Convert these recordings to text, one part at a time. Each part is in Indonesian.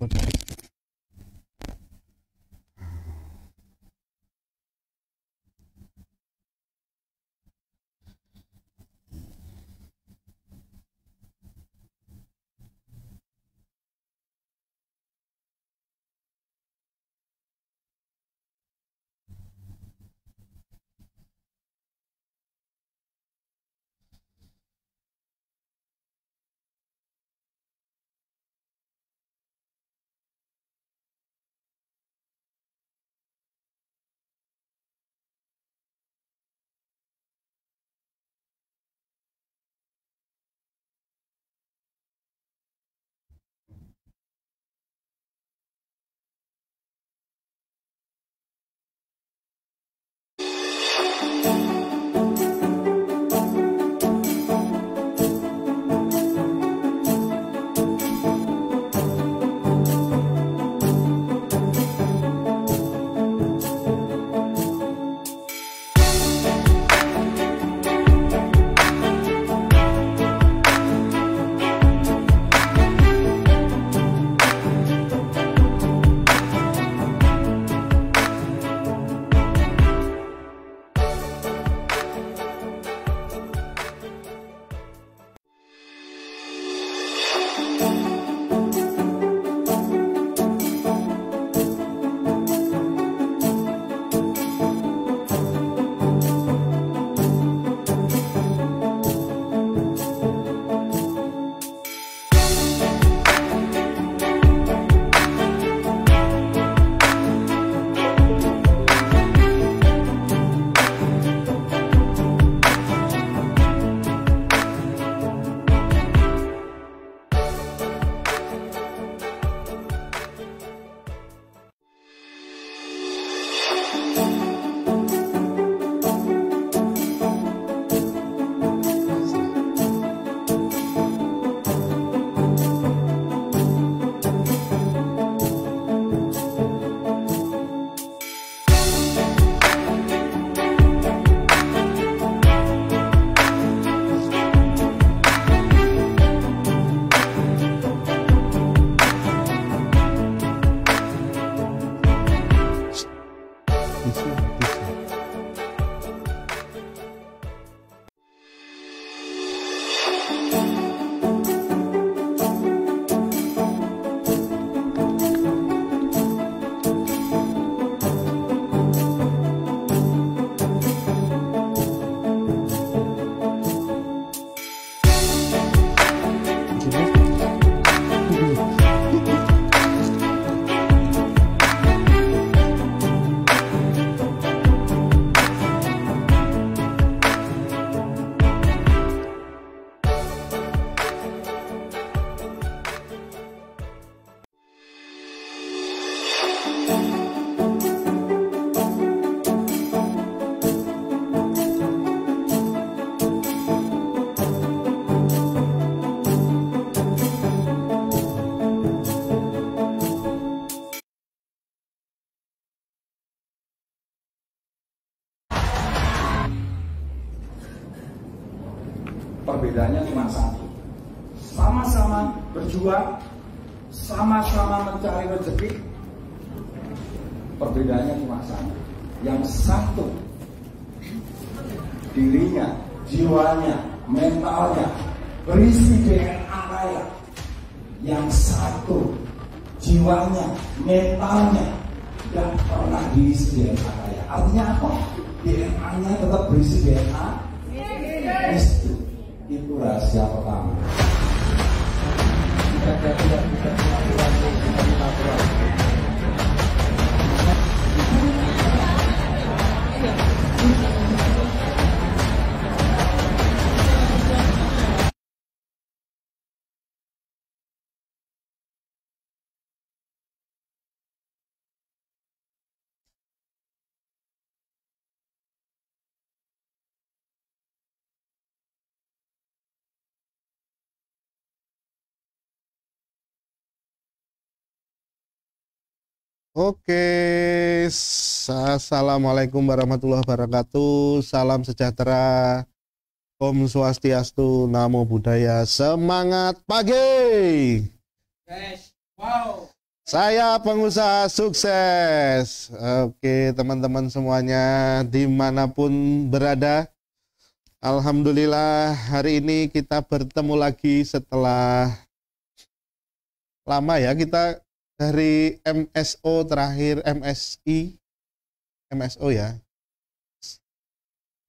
Bye-bye. berjuang, sama-sama mencari rezeki, perbedaannya cuma sama. Yang satu, dirinya, jiwanya, mentalnya, berisi DNA kaya. Yang satu, jiwanya, mentalnya, yang pernah diisi DNA kaya. Artinya apa? DNA-nya tetap berisi DNA itu Itu rahasia pertama saja tidak bisa melakukan Oke, assalamualaikum warahmatullahi wabarakatuh. Salam sejahtera, Om Swastiastu, Namo Buddhaya. Semangat pagi. Wow. Saya pengusaha sukses. Oke, teman-teman semuanya dimanapun berada. Alhamdulillah hari ini kita bertemu lagi setelah lama ya kita dari MSO terakhir MSI MSO ya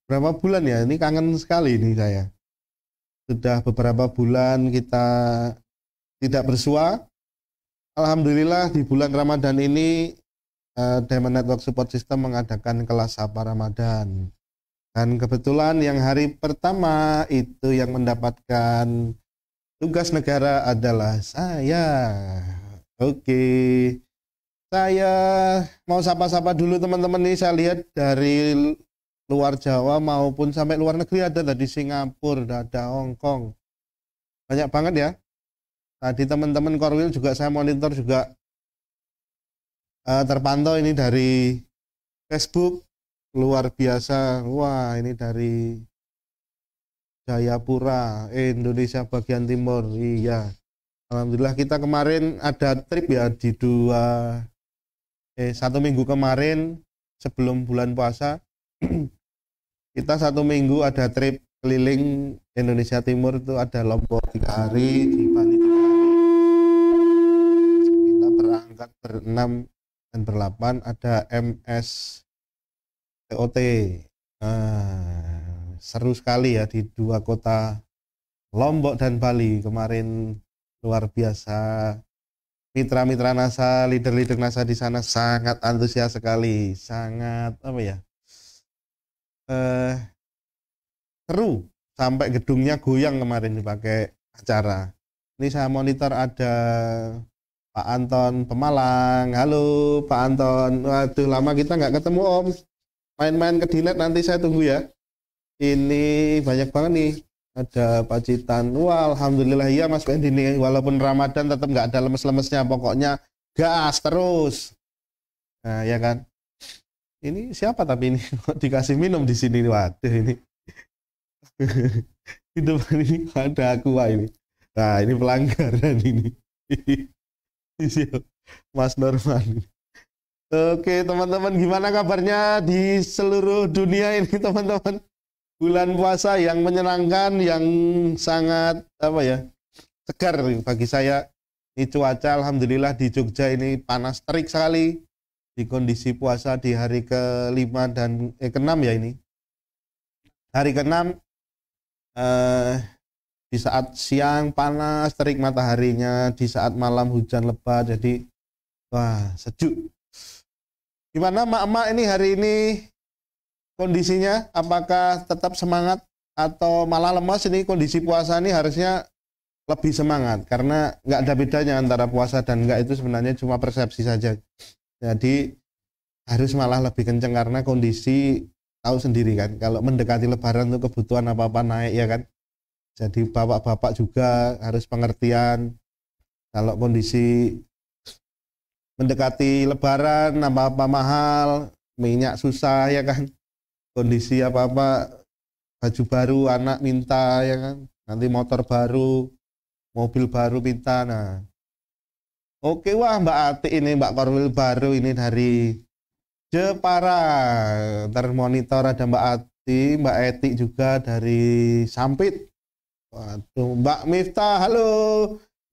berapa bulan ya ini kangen sekali ini saya sudah beberapa bulan kita tidak bersua Alhamdulillah di bulan Ramadan ini eh, Diamond Network Support System mengadakan kelas sapa Ramadan dan kebetulan yang hari pertama itu yang mendapatkan tugas negara adalah saya Oke. Saya mau sapa-sapa dulu teman-teman nih saya lihat dari luar Jawa maupun sampai luar negeri ada tadi Singapura, ada Hong Kong. Banyak banget ya. Tadi teman-teman Korwil juga saya monitor juga uh, terpantau ini dari Facebook luar biasa. Wah, ini dari Jayapura, Indonesia bagian timur. Iya. Alhamdulillah kita kemarin ada trip ya di dua eh satu minggu kemarin sebelum bulan puasa kita satu minggu ada trip keliling Indonesia Timur itu ada lombok tiga hari di Bali tiga hari kita berangkat berenam dan berlapan ada MS TOT nah, seru sekali ya di dua kota Lombok dan Bali kemarin luar biasa mitra-mitra NASA, leader-leader NASA di sana sangat antusias sekali, sangat apa ya? Eh seru sampai gedungnya goyang kemarin dipakai acara. Ini saya monitor ada Pak Anton Pemalang. Halo Pak Anton. Waduh lama kita nggak ketemu Om. Main-main ke Dinet nanti saya tunggu ya. Ini banyak banget nih ada pacitan wah alhamdulillah ya mas Pendi ini walaupun Ramadan tetap nggak ada lemes-lemesnya pokoknya gas terus nah ya kan ini siapa tapi ini dikasih minum di sini waduh ini di depan ini ada kuah ini nah ini pelanggaran ini iya, Mas Norman Oke teman-teman gimana kabarnya di seluruh dunia ini teman-teman bulan puasa yang menyenangkan, yang sangat apa ya segar bagi saya. Ini cuaca alhamdulillah di Jogja ini panas terik sekali di kondisi puasa di hari ke kelima dan eh, keenam ya ini. Hari keenam eh, di saat siang panas terik mataharinya, di saat malam hujan lebat jadi wah sejuk. Gimana mak-mak ini hari ini kondisinya apakah tetap semangat atau malah lemas ini kondisi puasa ini harusnya lebih semangat karena nggak ada bedanya antara puasa dan nggak itu sebenarnya cuma persepsi saja jadi harus malah lebih kenceng karena kondisi tahu sendiri kan kalau mendekati lebaran tuh kebutuhan apa-apa naik ya kan jadi bapak-bapak juga harus pengertian kalau kondisi mendekati lebaran apa-apa mahal minyak susah ya kan kondisi apa-apa baju baru anak minta ya kan nanti motor baru mobil baru minta nah oke wah Mbak Ati ini Mbak Korwil baru ini dari Jepara termonitor ada Mbak Ati Mbak Eti juga dari Sampit waduh Mbak Mifta halo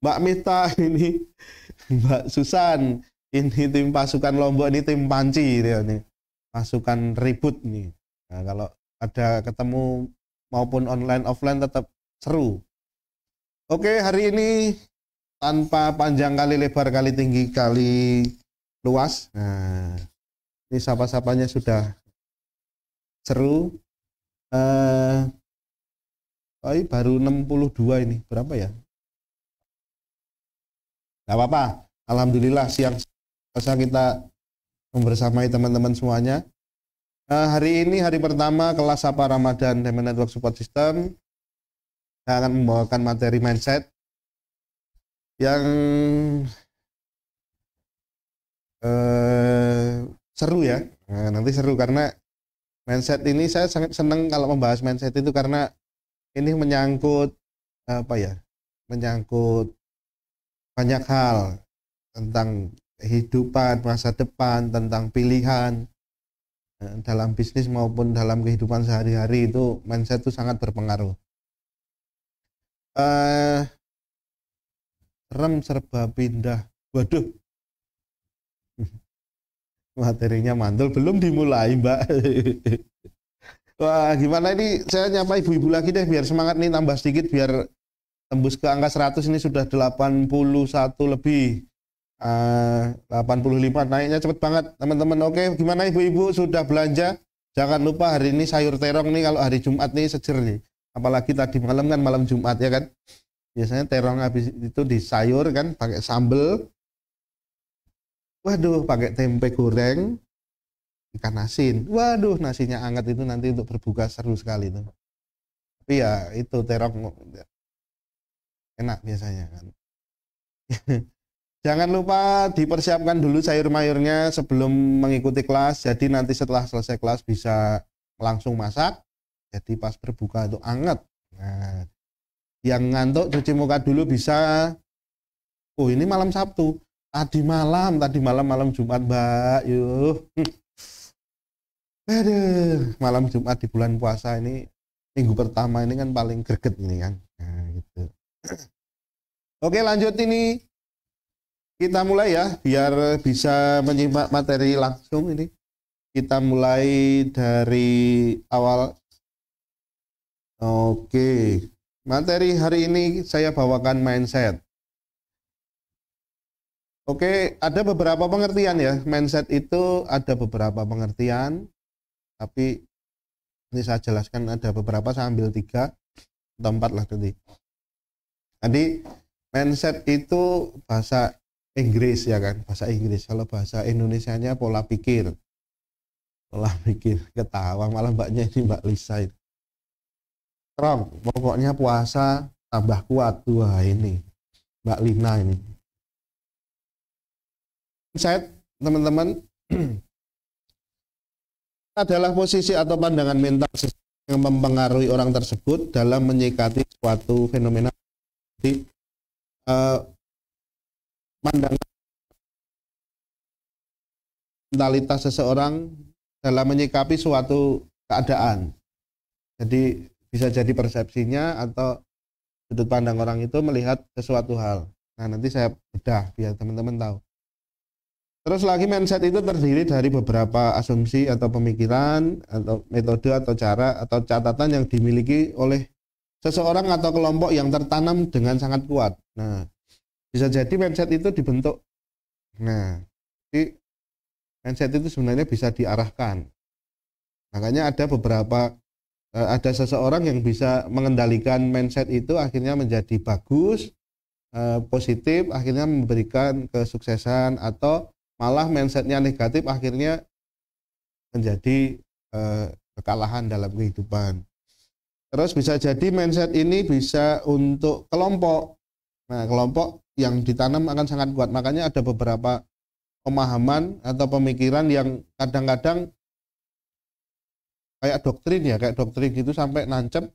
Mbak Mifta ini Mbak Susan ini tim pasukan Lombok ini tim panci dia ini pasukan ribut nih Nah, kalau ada ketemu maupun online offline tetap seru. Oke, hari ini tanpa panjang kali lebar kali tinggi kali luas. Nah, ini sapa-sapanya sudah seru. Eh uh, baru 62 ini. Berapa ya? Gak apa-apa. Alhamdulillah siang kita membersamai teman-teman semuanya. Nah, hari ini hari pertama kelas apa Ramadan Demand Network Support System. Saya akan membawakan materi mindset yang eh, seru ya. Nah, nanti seru karena mindset ini saya sangat senang kalau membahas mindset itu karena ini menyangkut apa ya? Menyangkut banyak hal tentang kehidupan, masa depan, tentang pilihan, Eh, dalam bisnis maupun dalam kehidupan sehari-hari itu mindset itu sangat berpengaruh. Eh, rem serba pindah. Waduh. Materinya mantul belum dimulai, Mbak. Wah, gimana ini? Saya nyapa ibu-ibu lagi deh biar semangat nih tambah sedikit biar tembus ke angka 100 ini sudah 81 lebih. 85 ah, naiknya cepet banget teman-teman oke gimana ibu-ibu sudah belanja jangan lupa hari ini sayur terong nih kalau hari Jumat nih secer nih apalagi tadi malam kan malam Jumat ya kan biasanya terong habis itu di sayur kan pakai sambel waduh pakai tempe goreng ikan asin waduh nasinya hangat itu nanti untuk berbuka seru sekali tuh tapi ya itu terong enak biasanya kan Jangan lupa dipersiapkan dulu sayur mayurnya sebelum mengikuti kelas. Jadi nanti setelah selesai kelas bisa langsung masak. Jadi pas berbuka itu anget. Nah, yang ngantuk cuci muka dulu bisa. Oh ini malam Sabtu. Tadi malam, tadi malam malam Jumat Mbak. Yuk. Aduh, malam Jumat di bulan puasa ini minggu pertama ini kan paling greget ini kan. Nah, gitu. Oke lanjut ini kita mulai ya, biar bisa menyimak materi langsung ini. Kita mulai dari awal. Oke, materi hari ini saya bawakan mindset. Oke, ada beberapa pengertian ya. Mindset itu ada beberapa pengertian, tapi ini saya jelaskan ada beberapa, saya ambil tiga atau empat lah nanti. Jadi mindset itu bahasa Inggris ya kan bahasa Inggris kalau bahasa Indonesianya pola pikir pola pikir ketawa malah mbaknya ini mbak Lisa itu Rom pokoknya puasa tambah kuat tua ini mbak Lina ini saya teman-teman adalah posisi atau pandangan mental yang mempengaruhi orang tersebut dalam menyikati suatu fenomena uh, mentalitas seseorang dalam menyikapi suatu keadaan. Jadi bisa jadi persepsinya atau sudut pandang orang itu melihat sesuatu hal. Nah nanti saya bedah biar teman-teman tahu. Terus lagi mindset itu terdiri dari beberapa asumsi atau pemikiran atau metode atau cara atau catatan yang dimiliki oleh seseorang atau kelompok yang tertanam dengan sangat kuat. Nah, bisa jadi mindset itu dibentuk nah jadi mindset itu sebenarnya bisa diarahkan makanya ada beberapa eh, ada seseorang yang bisa mengendalikan mindset itu akhirnya menjadi bagus eh, positif akhirnya memberikan kesuksesan atau malah mindsetnya negatif akhirnya menjadi eh, kekalahan dalam kehidupan Terus bisa jadi mindset ini bisa untuk kelompok. Nah, kelompok yang ditanam akan sangat kuat. Makanya ada beberapa pemahaman atau pemikiran yang kadang-kadang kayak doktrin ya, kayak doktrin gitu sampai nancep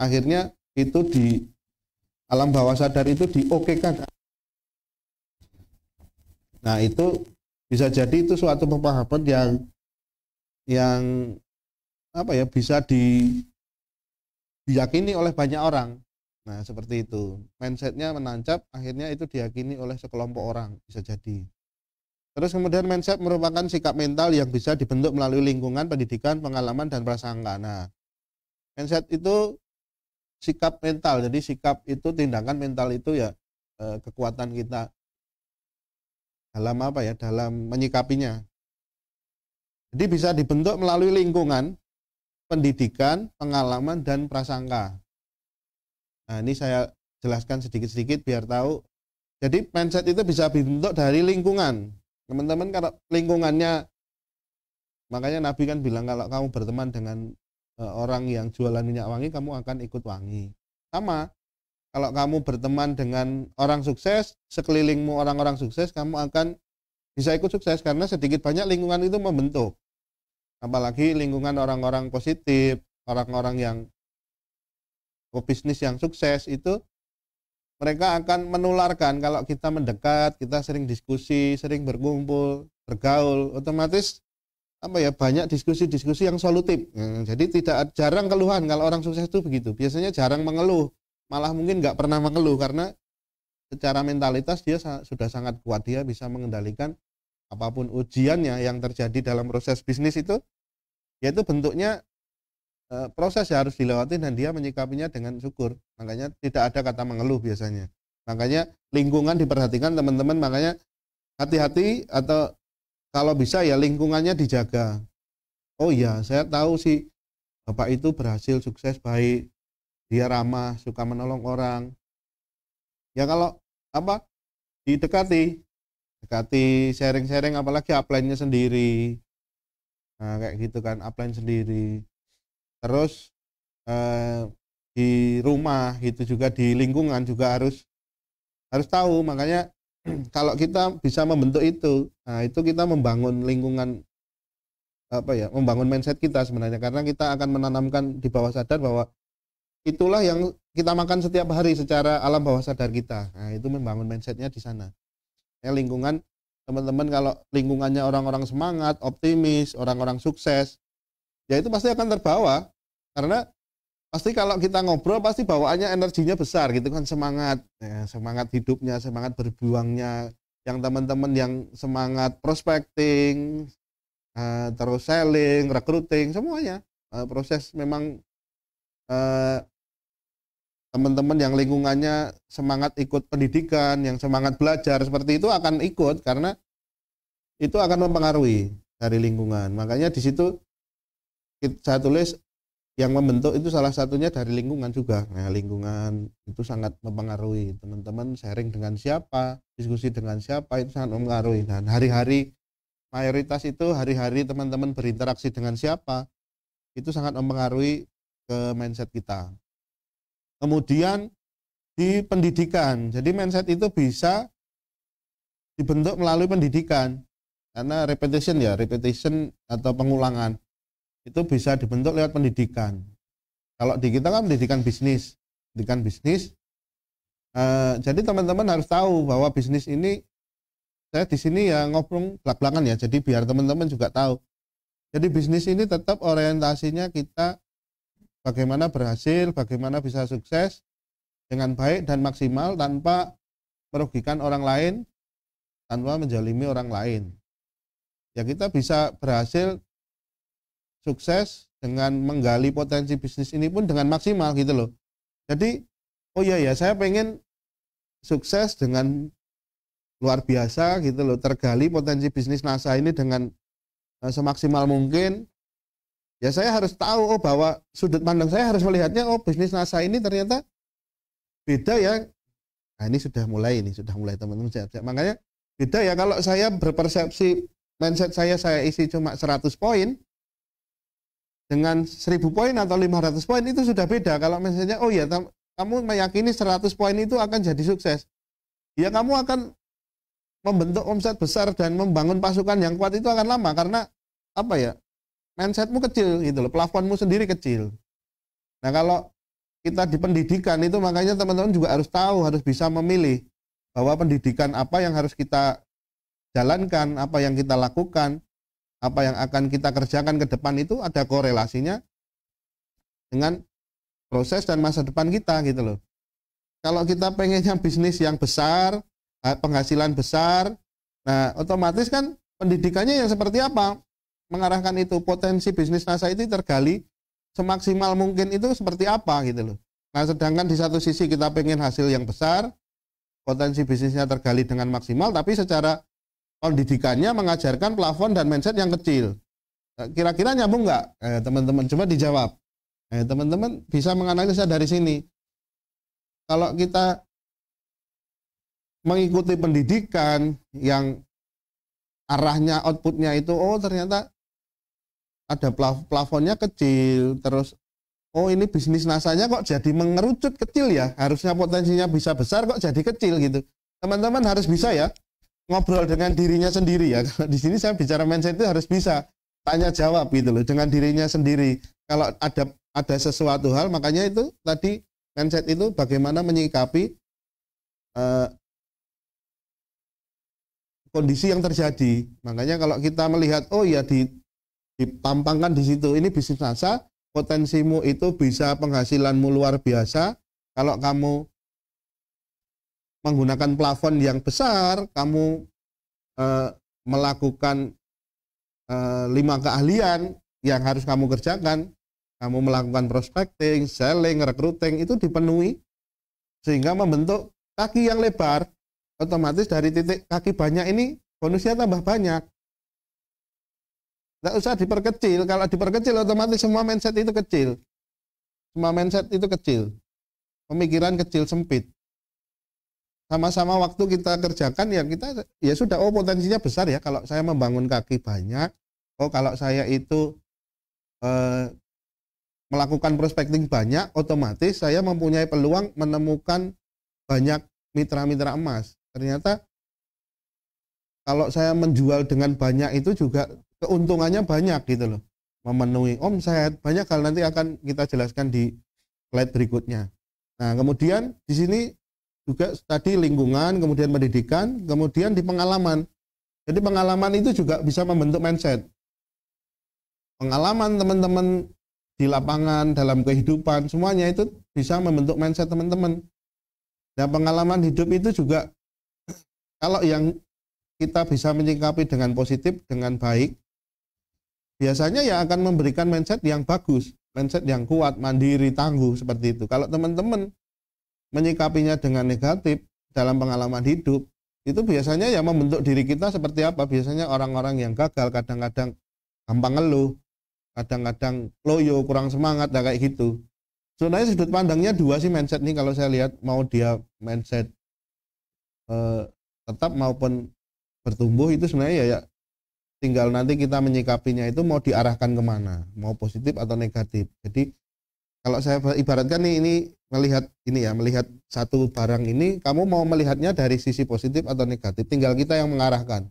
akhirnya itu di alam bawah sadar itu diokekan. Nah, itu bisa jadi itu suatu pemahaman yang yang apa ya bisa di diyakini oleh banyak orang Nah, seperti itu. Mindsetnya menancap, akhirnya itu diyakini oleh sekelompok orang, bisa jadi. Terus kemudian mindset merupakan sikap mental yang bisa dibentuk melalui lingkungan, pendidikan, pengalaman, dan prasangka. Nah, mindset itu sikap mental, jadi sikap itu tindakan mental itu ya eh, kekuatan kita dalam apa ya, dalam menyikapinya. Jadi bisa dibentuk melalui lingkungan, pendidikan, pengalaman, dan prasangka. Nah, ini saya jelaskan sedikit-sedikit biar tahu. Jadi mindset itu bisa dibentuk dari lingkungan. Teman-teman kalau lingkungannya makanya Nabi kan bilang kalau kamu berteman dengan e, orang yang jualan minyak wangi kamu akan ikut wangi. Sama kalau kamu berteman dengan orang sukses, sekelilingmu orang-orang sukses, kamu akan bisa ikut sukses karena sedikit banyak lingkungan itu membentuk. Apalagi lingkungan orang-orang positif, orang-orang yang pebisnis yang sukses itu mereka akan menularkan kalau kita mendekat, kita sering diskusi, sering berkumpul, bergaul, otomatis apa ya banyak diskusi-diskusi yang solutif. Hmm, jadi tidak jarang keluhan kalau orang sukses itu begitu. Biasanya jarang mengeluh, malah mungkin nggak pernah mengeluh karena secara mentalitas dia sudah sangat kuat, dia bisa mengendalikan apapun ujiannya yang terjadi dalam proses bisnis itu, yaitu bentuknya Eh, proses yang harus dilewati dan dia menyikapinya dengan syukur. Makanya tidak ada kata mengeluh biasanya. Makanya lingkungan diperhatikan teman-teman, makanya hati-hati atau kalau bisa ya lingkungannya dijaga. Oh iya, saya tahu sih Bapak itu berhasil sukses baik, dia ramah, suka menolong orang. Ya kalau apa didekati, dekati sharing-sharing apalagi upline-nya sendiri. Nah, kayak gitu kan, upline sendiri terus eh, di rumah itu juga di lingkungan juga harus harus tahu makanya kalau kita bisa membentuk itu nah itu kita membangun lingkungan apa ya membangun mindset kita sebenarnya karena kita akan menanamkan di bawah sadar bahwa itulah yang kita makan setiap hari secara alam bawah sadar kita nah itu membangun mindsetnya di sana ya lingkungan teman-teman kalau lingkungannya orang-orang semangat optimis orang-orang sukses ya itu pasti akan terbawa karena pasti kalau kita ngobrol pasti bawaannya energinya besar gitu kan semangat ya, semangat hidupnya semangat berjuangnya yang teman-teman yang semangat prospecting uh, terus selling recruiting semuanya uh, proses memang uh, teman-teman yang lingkungannya semangat ikut pendidikan yang semangat belajar seperti itu akan ikut karena itu akan mempengaruhi dari lingkungan makanya di situ saya tulis yang membentuk itu salah satunya dari lingkungan juga. Nah, lingkungan itu sangat mempengaruhi teman-teman sharing dengan siapa, diskusi dengan siapa itu sangat mempengaruhi. Dan hari-hari mayoritas itu hari-hari teman-teman berinteraksi dengan siapa itu sangat mempengaruhi ke mindset kita. Kemudian di pendidikan. Jadi mindset itu bisa dibentuk melalui pendidikan. Karena repetition ya, repetition atau pengulangan itu bisa dibentuk lewat pendidikan. Kalau di kita kan pendidikan bisnis, pendidikan bisnis. Uh, jadi teman-teman harus tahu bahwa bisnis ini saya di sini ya ngobrol belak-belakan ya. Jadi biar teman-teman juga tahu. Jadi bisnis ini tetap orientasinya kita bagaimana berhasil, bagaimana bisa sukses dengan baik dan maksimal tanpa merugikan orang lain, tanpa menjalimi orang lain. Ya kita bisa berhasil sukses dengan menggali potensi bisnis ini pun dengan maksimal gitu loh. Jadi, oh iya ya, saya pengen sukses dengan luar biasa gitu loh, tergali potensi bisnis NASA ini dengan eh, semaksimal mungkin. Ya saya harus tahu oh bahwa sudut pandang saya harus melihatnya oh bisnis NASA ini ternyata beda ya. Nah, ini sudah mulai ini sudah mulai teman-teman siap-siap. Makanya beda ya kalau saya berpersepsi mindset saya saya isi cuma 100 poin, dengan 1000 poin atau 500 poin itu sudah beda kalau misalnya oh ya kamu meyakini 100 poin itu akan jadi sukses ya kamu akan membentuk omset besar dan membangun pasukan yang kuat itu akan lama karena apa ya mindsetmu kecil gitu loh plafonmu sendiri kecil nah kalau kita di pendidikan itu makanya teman-teman juga harus tahu harus bisa memilih bahwa pendidikan apa yang harus kita jalankan apa yang kita lakukan apa yang akan kita kerjakan ke depan itu ada korelasinya dengan proses dan masa depan kita gitu loh. Kalau kita pengennya bisnis yang besar, eh, penghasilan besar, nah otomatis kan pendidikannya yang seperti apa? Mengarahkan itu potensi bisnis NASA itu tergali semaksimal mungkin itu seperti apa gitu loh. Nah sedangkan di satu sisi kita pengen hasil yang besar, potensi bisnisnya tergali dengan maksimal, tapi secara pendidikannya mengajarkan plafon dan mindset yang kecil. Eh, kira-kira nyambung nggak? teman eh, teman-teman coba dijawab. teman eh, teman-teman bisa menganalisa dari sini. Kalau kita mengikuti pendidikan yang arahnya outputnya itu oh ternyata ada plafonnya kecil terus oh ini bisnis nasanya kok jadi mengerucut kecil ya harusnya potensinya bisa besar kok jadi kecil gitu teman-teman harus bisa ya ngobrol dengan dirinya sendiri ya. di sini saya bicara mindset itu harus bisa tanya jawab gitu loh dengan dirinya sendiri. Kalau ada ada sesuatu hal makanya itu tadi mindset itu bagaimana menyikapi uh, kondisi yang terjadi. Makanya kalau kita melihat oh ya di ditampangkan di situ ini bisnis NASA potensimu itu bisa penghasilanmu luar biasa kalau kamu menggunakan plafon yang besar, kamu eh, melakukan eh, lima keahlian yang harus kamu kerjakan, kamu melakukan prospecting, selling, recruiting itu dipenuhi sehingga membentuk kaki yang lebar. Otomatis dari titik kaki banyak ini bonusnya tambah banyak. Tidak usah diperkecil, kalau diperkecil otomatis semua mindset itu kecil. Semua mindset itu kecil. Pemikiran kecil sempit sama-sama waktu kita kerjakan ya kita ya sudah oh potensinya besar ya kalau saya membangun kaki banyak oh kalau saya itu eh, melakukan prospecting banyak otomatis saya mempunyai peluang menemukan banyak mitra-mitra emas ternyata kalau saya menjual dengan banyak itu juga keuntungannya banyak gitu loh memenuhi omset banyak hal nanti akan kita jelaskan di slide berikutnya nah kemudian di sini juga tadi lingkungan, kemudian pendidikan, kemudian di pengalaman. Jadi pengalaman itu juga bisa membentuk mindset. Pengalaman teman-teman di lapangan, dalam kehidupan, semuanya itu bisa membentuk mindset teman-teman. Dan pengalaman hidup itu juga kalau yang kita bisa menyikapi dengan positif, dengan baik, biasanya ya akan memberikan mindset yang bagus, mindset yang kuat, mandiri, tangguh seperti itu. Kalau teman-teman menyikapinya dengan negatif dalam pengalaman hidup, itu biasanya yang membentuk diri kita seperti apa? Biasanya orang-orang yang gagal kadang-kadang gampang ngeluh, kadang-kadang loyo, kurang semangat, dan nah, kayak gitu. Sebenarnya sudut pandangnya dua sih mindset nih kalau saya lihat mau dia mindset eh, tetap maupun bertumbuh itu sebenarnya ya, ya tinggal nanti kita menyikapinya itu mau diarahkan kemana, mau positif atau negatif. Jadi kalau saya ibaratkan nih ini melihat ini ya melihat satu barang ini kamu mau melihatnya dari sisi positif atau negatif tinggal kita yang mengarahkan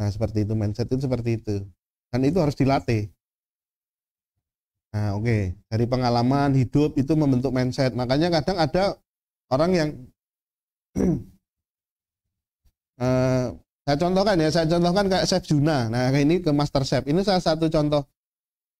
nah seperti itu mindset itu seperti itu dan itu harus dilatih nah oke okay. dari pengalaman hidup itu membentuk mindset makanya kadang ada orang yang uh, saya contohkan ya saya contohkan kayak Chef Juna nah ini ke Master Chef ini salah satu contoh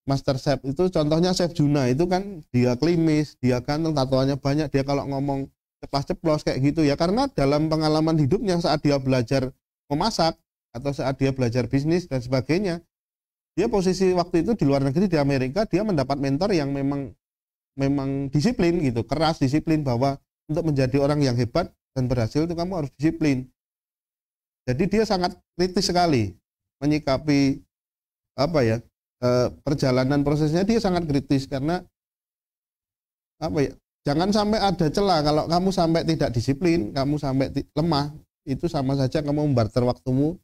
master chef itu contohnya chef Juna itu kan dia klimis, dia ganteng, tatoannya banyak, dia kalau ngomong ceplas-ceplos kayak gitu ya karena dalam pengalaman hidupnya saat dia belajar memasak atau saat dia belajar bisnis dan sebagainya dia posisi waktu itu di luar negeri di Amerika dia mendapat mentor yang memang memang disiplin gitu keras disiplin bahwa untuk menjadi orang yang hebat dan berhasil itu kamu harus disiplin jadi dia sangat kritis sekali menyikapi apa ya Eh, perjalanan prosesnya dia sangat kritis karena apa ya? Jangan sampai ada celah kalau kamu sampai tidak disiplin, kamu sampai lemah, itu sama saja kamu membarter waktumu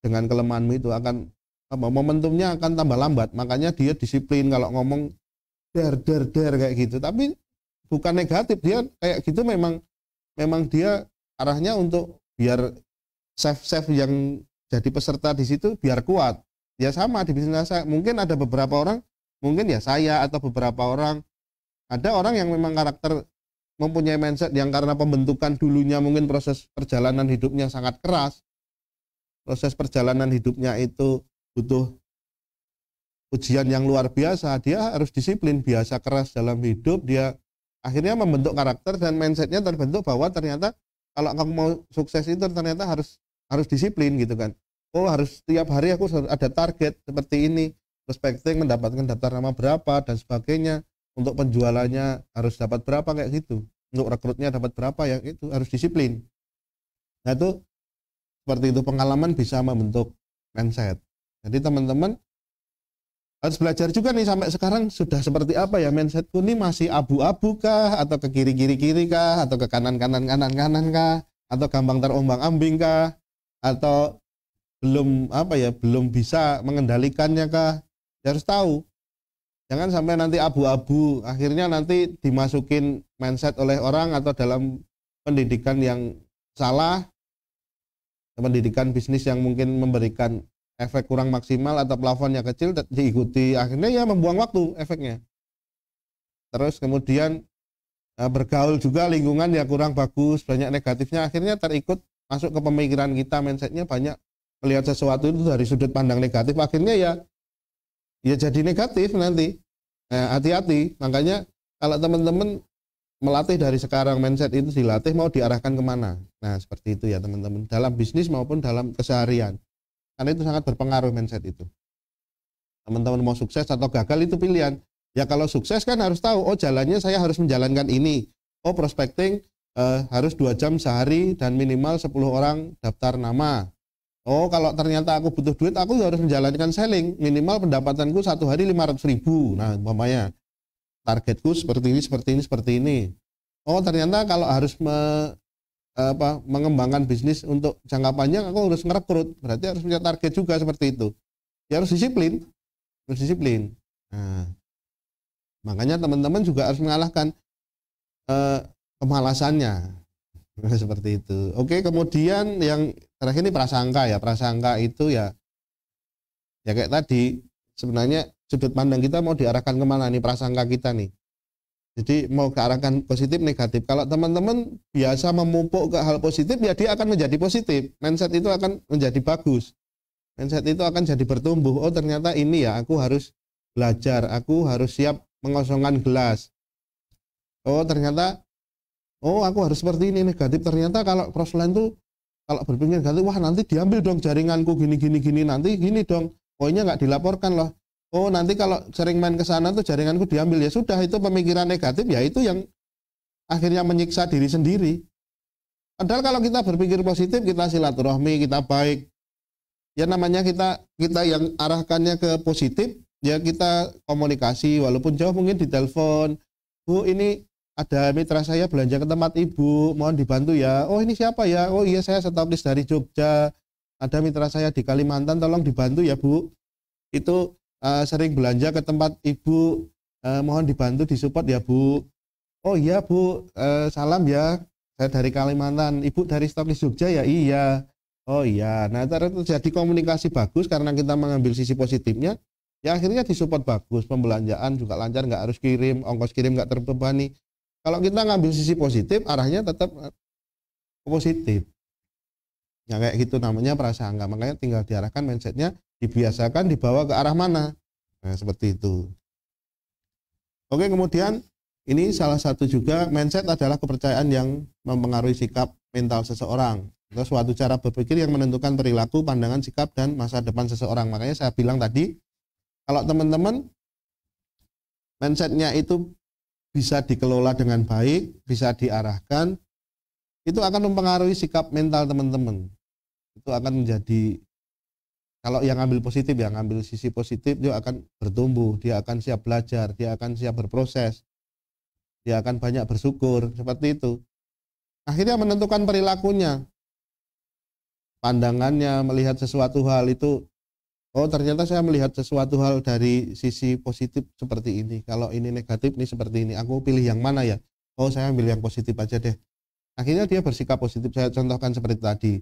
dengan kelemahanmu itu akan apa momentumnya akan tambah lambat. Makanya dia disiplin kalau ngomong der der der kayak gitu. Tapi bukan negatif dia kayak gitu memang memang dia arahnya untuk biar chef-chef yang jadi peserta di situ biar kuat ya sama di bisnis saya mungkin ada beberapa orang mungkin ya saya atau beberapa orang ada orang yang memang karakter mempunyai mindset yang karena pembentukan dulunya mungkin proses perjalanan hidupnya sangat keras proses perjalanan hidupnya itu butuh ujian yang luar biasa dia harus disiplin biasa keras dalam hidup dia akhirnya membentuk karakter dan mindsetnya terbentuk bahwa ternyata kalau kamu mau sukses itu ternyata harus harus disiplin gitu kan oh harus setiap hari aku ada target seperti ini prospecting mendapatkan daftar nama berapa dan sebagainya untuk penjualannya harus dapat berapa kayak gitu untuk rekrutnya dapat berapa yang itu harus disiplin nah itu seperti itu pengalaman bisa membentuk mindset jadi teman-teman harus belajar juga nih sampai sekarang sudah seperti apa ya mindsetku ini masih abu-abu kah atau ke kiri kiri kiri kah atau ke kanan kanan kanan kanan kah atau gampang terombang ambing kah atau belum apa ya belum bisa mengendalikannya kah ya harus tahu jangan sampai nanti abu-abu akhirnya nanti dimasukin mindset oleh orang atau dalam pendidikan yang salah pendidikan bisnis yang mungkin memberikan efek kurang maksimal atau plafonnya kecil diikuti akhirnya ya membuang waktu efeknya terus kemudian e, bergaul juga lingkungan yang kurang bagus banyak negatifnya akhirnya terikut masuk ke pemikiran kita mindsetnya banyak melihat sesuatu itu dari sudut pandang negatif akhirnya ya ya jadi negatif nanti nah, hati-hati eh, makanya kalau teman-teman melatih dari sekarang mindset itu dilatih mau diarahkan kemana nah seperti itu ya teman-teman dalam bisnis maupun dalam keseharian karena itu sangat berpengaruh mindset itu teman-teman mau sukses atau gagal itu pilihan ya kalau sukses kan harus tahu oh jalannya saya harus menjalankan ini oh prospecting eh, harus dua jam sehari dan minimal 10 orang daftar nama Oh, kalau ternyata aku butuh duit, aku ya harus menjalankan selling. Minimal pendapatanku satu hari lima ratus ribu. Nah, umpamanya targetku seperti ini, seperti ini, seperti ini. Oh, ternyata kalau harus me, apa, mengembangkan bisnis untuk jangka panjang, aku harus merekrut. Berarti harus punya target juga seperti itu. Ya harus disiplin, harus disiplin. Nah, makanya teman-teman juga harus mengalahkan eh, kemalasannya seperti itu. Oke, kemudian yang terakhir ini prasangka ya prasangka itu ya ya kayak tadi sebenarnya sudut pandang kita mau diarahkan kemana nih prasangka kita nih jadi mau kearahkan positif negatif kalau teman-teman biasa memupuk ke hal positif ya dia akan menjadi positif mindset itu akan menjadi bagus mindset itu akan jadi bertumbuh oh ternyata ini ya aku harus belajar aku harus siap mengosongkan gelas oh ternyata oh aku harus seperti ini negatif ternyata kalau crossline tuh kalau berpikir ganti wah nanti diambil dong jaringanku gini gini gini nanti gini dong pokoknya nggak dilaporkan loh oh nanti kalau sering main ke sana tuh jaringanku diambil ya sudah itu pemikiran negatif ya itu yang akhirnya menyiksa diri sendiri padahal kalau kita berpikir positif kita silaturahmi kita baik ya namanya kita kita yang arahkannya ke positif ya kita komunikasi walaupun jauh mungkin di telepon bu ini ada mitra saya belanja ke tempat ibu, mohon dibantu ya. Oh ini siapa ya? Oh iya saya setoplis dari Jogja. Ada mitra saya di Kalimantan, tolong dibantu ya bu. Itu uh, sering belanja ke tempat ibu, uh, mohon dibantu disupport ya bu. Oh iya bu, uh, salam ya. Saya dari Kalimantan, ibu dari stoplis Jogja ya iya. Oh iya, nah terjadi komunikasi bagus karena kita mengambil sisi positifnya. Ya akhirnya disupport bagus, pembelanjaan juga lancar, nggak harus kirim, ongkos kirim nggak terbebani kalau kita ngambil sisi positif, arahnya tetap eh, positif. Ya kayak gitu namanya perasaan prasangka. Makanya tinggal diarahkan mindsetnya, dibiasakan dibawa ke arah mana. Nah, seperti itu. Oke, kemudian ini salah satu juga mindset adalah kepercayaan yang mempengaruhi sikap mental seseorang. Itu suatu cara berpikir yang menentukan perilaku, pandangan, sikap, dan masa depan seseorang. Makanya saya bilang tadi, kalau teman-teman mindsetnya itu bisa dikelola dengan baik, bisa diarahkan, itu akan mempengaruhi sikap mental teman-teman. Itu akan menjadi kalau yang ambil positif, yang ambil sisi positif dia akan bertumbuh, dia akan siap belajar, dia akan siap berproses, dia akan banyak bersyukur seperti itu. Akhirnya menentukan perilakunya, pandangannya melihat sesuatu hal itu oh ternyata saya melihat sesuatu hal dari sisi positif seperti ini kalau ini negatif nih seperti ini aku pilih yang mana ya oh saya ambil yang positif aja deh akhirnya dia bersikap positif saya contohkan seperti tadi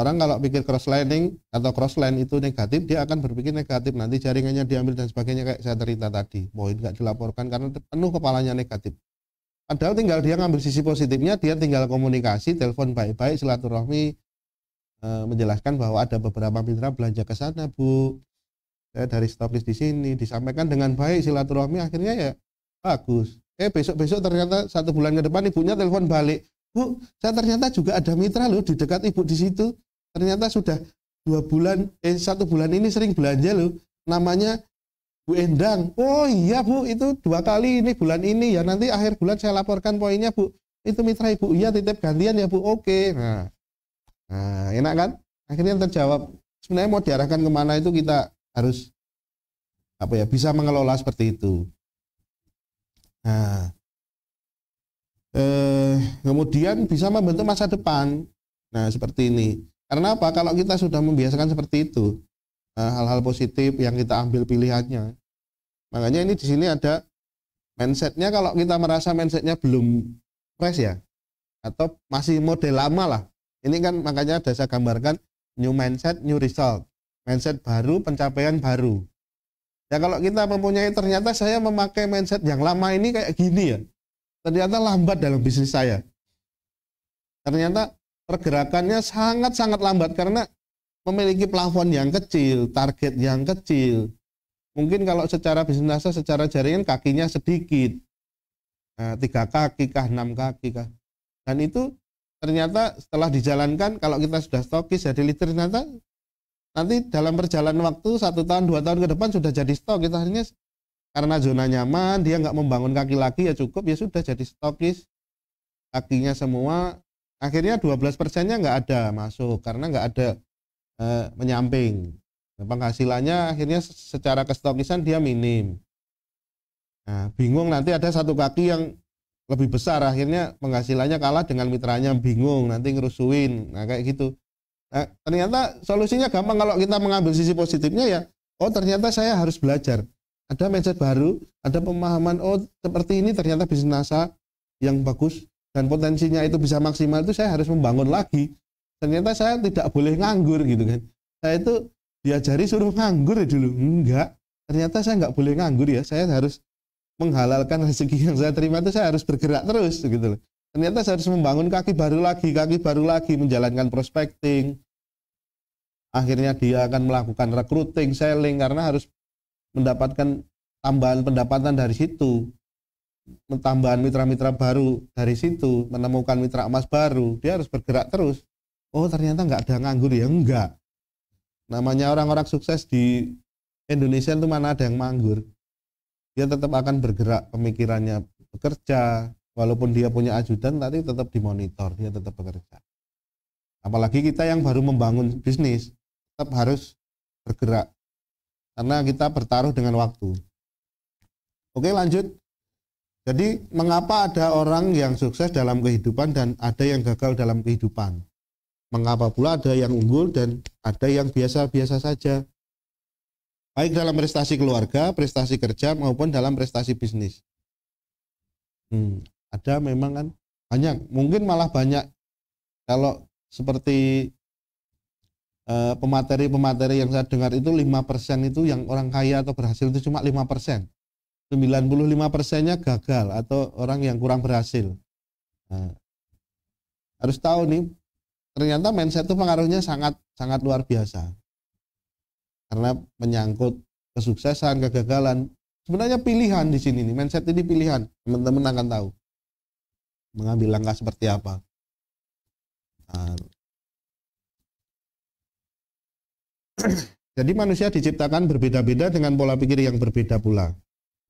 orang kalau pikir cross lining atau cross line itu negatif dia akan berpikir negatif nanti jaringannya diambil dan sebagainya kayak saya cerita tadi poin nggak dilaporkan karena penuh kepalanya negatif padahal tinggal dia ngambil sisi positifnya dia tinggal komunikasi telepon baik-baik silaturahmi Eh, menjelaskan bahwa ada beberapa mitra belanja ke sana bu saya dari stoplist di sini disampaikan dengan baik silaturahmi akhirnya ya bagus eh besok besok ternyata satu bulan ke depan ibunya telepon balik bu saya ternyata juga ada mitra loh di dekat ibu di situ ternyata sudah dua bulan eh satu bulan ini sering belanja loh namanya Bu Endang oh iya bu itu dua kali ini bulan ini ya nanti akhir bulan saya laporkan poinnya bu itu mitra ibu iya titip gantian ya bu oke nah Nah, enak kan? Akhirnya terjawab. Sebenarnya mau diarahkan kemana itu kita harus apa ya bisa mengelola seperti itu. Nah, eh, kemudian bisa membentuk masa depan. Nah, seperti ini. Karena apa? Kalau kita sudah membiasakan seperti itu, eh, hal-hal nah, positif yang kita ambil pilihannya. Makanya ini di sini ada mindsetnya. Kalau kita merasa mindsetnya belum fresh ya, atau masih model lama lah, ini kan makanya ada saya gambarkan new mindset, new result. Mindset baru, pencapaian baru. Ya kalau kita mempunyai ternyata saya memakai mindset yang lama ini kayak gini ya. Ternyata lambat dalam bisnis saya. Ternyata pergerakannya sangat-sangat lambat karena memiliki plafon yang kecil, target yang kecil. Mungkin kalau secara bisnis secara jaringan kakinya sedikit. Nah, tiga kaki kah, enam kaki kah. Dan itu ternyata setelah dijalankan kalau kita sudah stokis jadi liter ternyata nanti dalam perjalanan waktu satu tahun dua tahun ke depan sudah jadi stok kita akhirnya karena zona nyaman dia nggak membangun kaki lagi ya cukup ya sudah jadi stokis kakinya semua akhirnya 12 persennya nggak ada masuk karena nggak ada e, menyamping penghasilannya akhirnya secara kestokisan dia minim nah, bingung nanti ada satu kaki yang lebih besar akhirnya penghasilannya kalah dengan mitranya bingung nanti ngerusuin nah kayak gitu nah, ternyata solusinya gampang kalau kita mengambil sisi positifnya ya oh ternyata saya harus belajar ada mindset baru ada pemahaman oh seperti ini ternyata bisnis NASA yang bagus dan potensinya itu bisa maksimal itu saya harus membangun lagi ternyata saya tidak boleh nganggur gitu kan saya itu diajari suruh nganggur ya dulu enggak ternyata saya nggak boleh nganggur ya saya harus menghalalkan rezeki yang saya terima itu saya harus bergerak terus gitu loh. Ternyata saya harus membangun kaki baru lagi, kaki baru lagi, menjalankan prospecting. Akhirnya dia akan melakukan recruiting, selling karena harus mendapatkan tambahan pendapatan dari situ. Tambahan mitra-mitra baru dari situ, menemukan mitra emas baru, dia harus bergerak terus. Oh ternyata nggak ada nganggur ya, enggak. Namanya orang-orang sukses di Indonesia itu mana ada yang manggur dia tetap akan bergerak pemikirannya bekerja walaupun dia punya ajudan tapi tetap dimonitor dia tetap bekerja apalagi kita yang baru membangun bisnis tetap harus bergerak karena kita bertaruh dengan waktu oke lanjut jadi mengapa ada orang yang sukses dalam kehidupan dan ada yang gagal dalam kehidupan mengapa pula ada yang unggul dan ada yang biasa-biasa saja baik dalam prestasi keluarga, prestasi kerja maupun dalam prestasi bisnis. Hmm, ada memang kan banyak, mungkin malah banyak kalau seperti eh, pemateri-pemateri yang saya dengar itu 5% itu yang orang kaya atau berhasil itu cuma 5%. 95%-nya gagal atau orang yang kurang berhasil. Nah, harus tahu nih, ternyata mindset itu pengaruhnya sangat sangat luar biasa karena menyangkut kesuksesan, kegagalan. Sebenarnya pilihan di sini nih, mindset ini pilihan. Teman-teman akan tahu mengambil langkah seperti apa. Nah. Jadi manusia diciptakan berbeda-beda dengan pola pikir yang berbeda pula.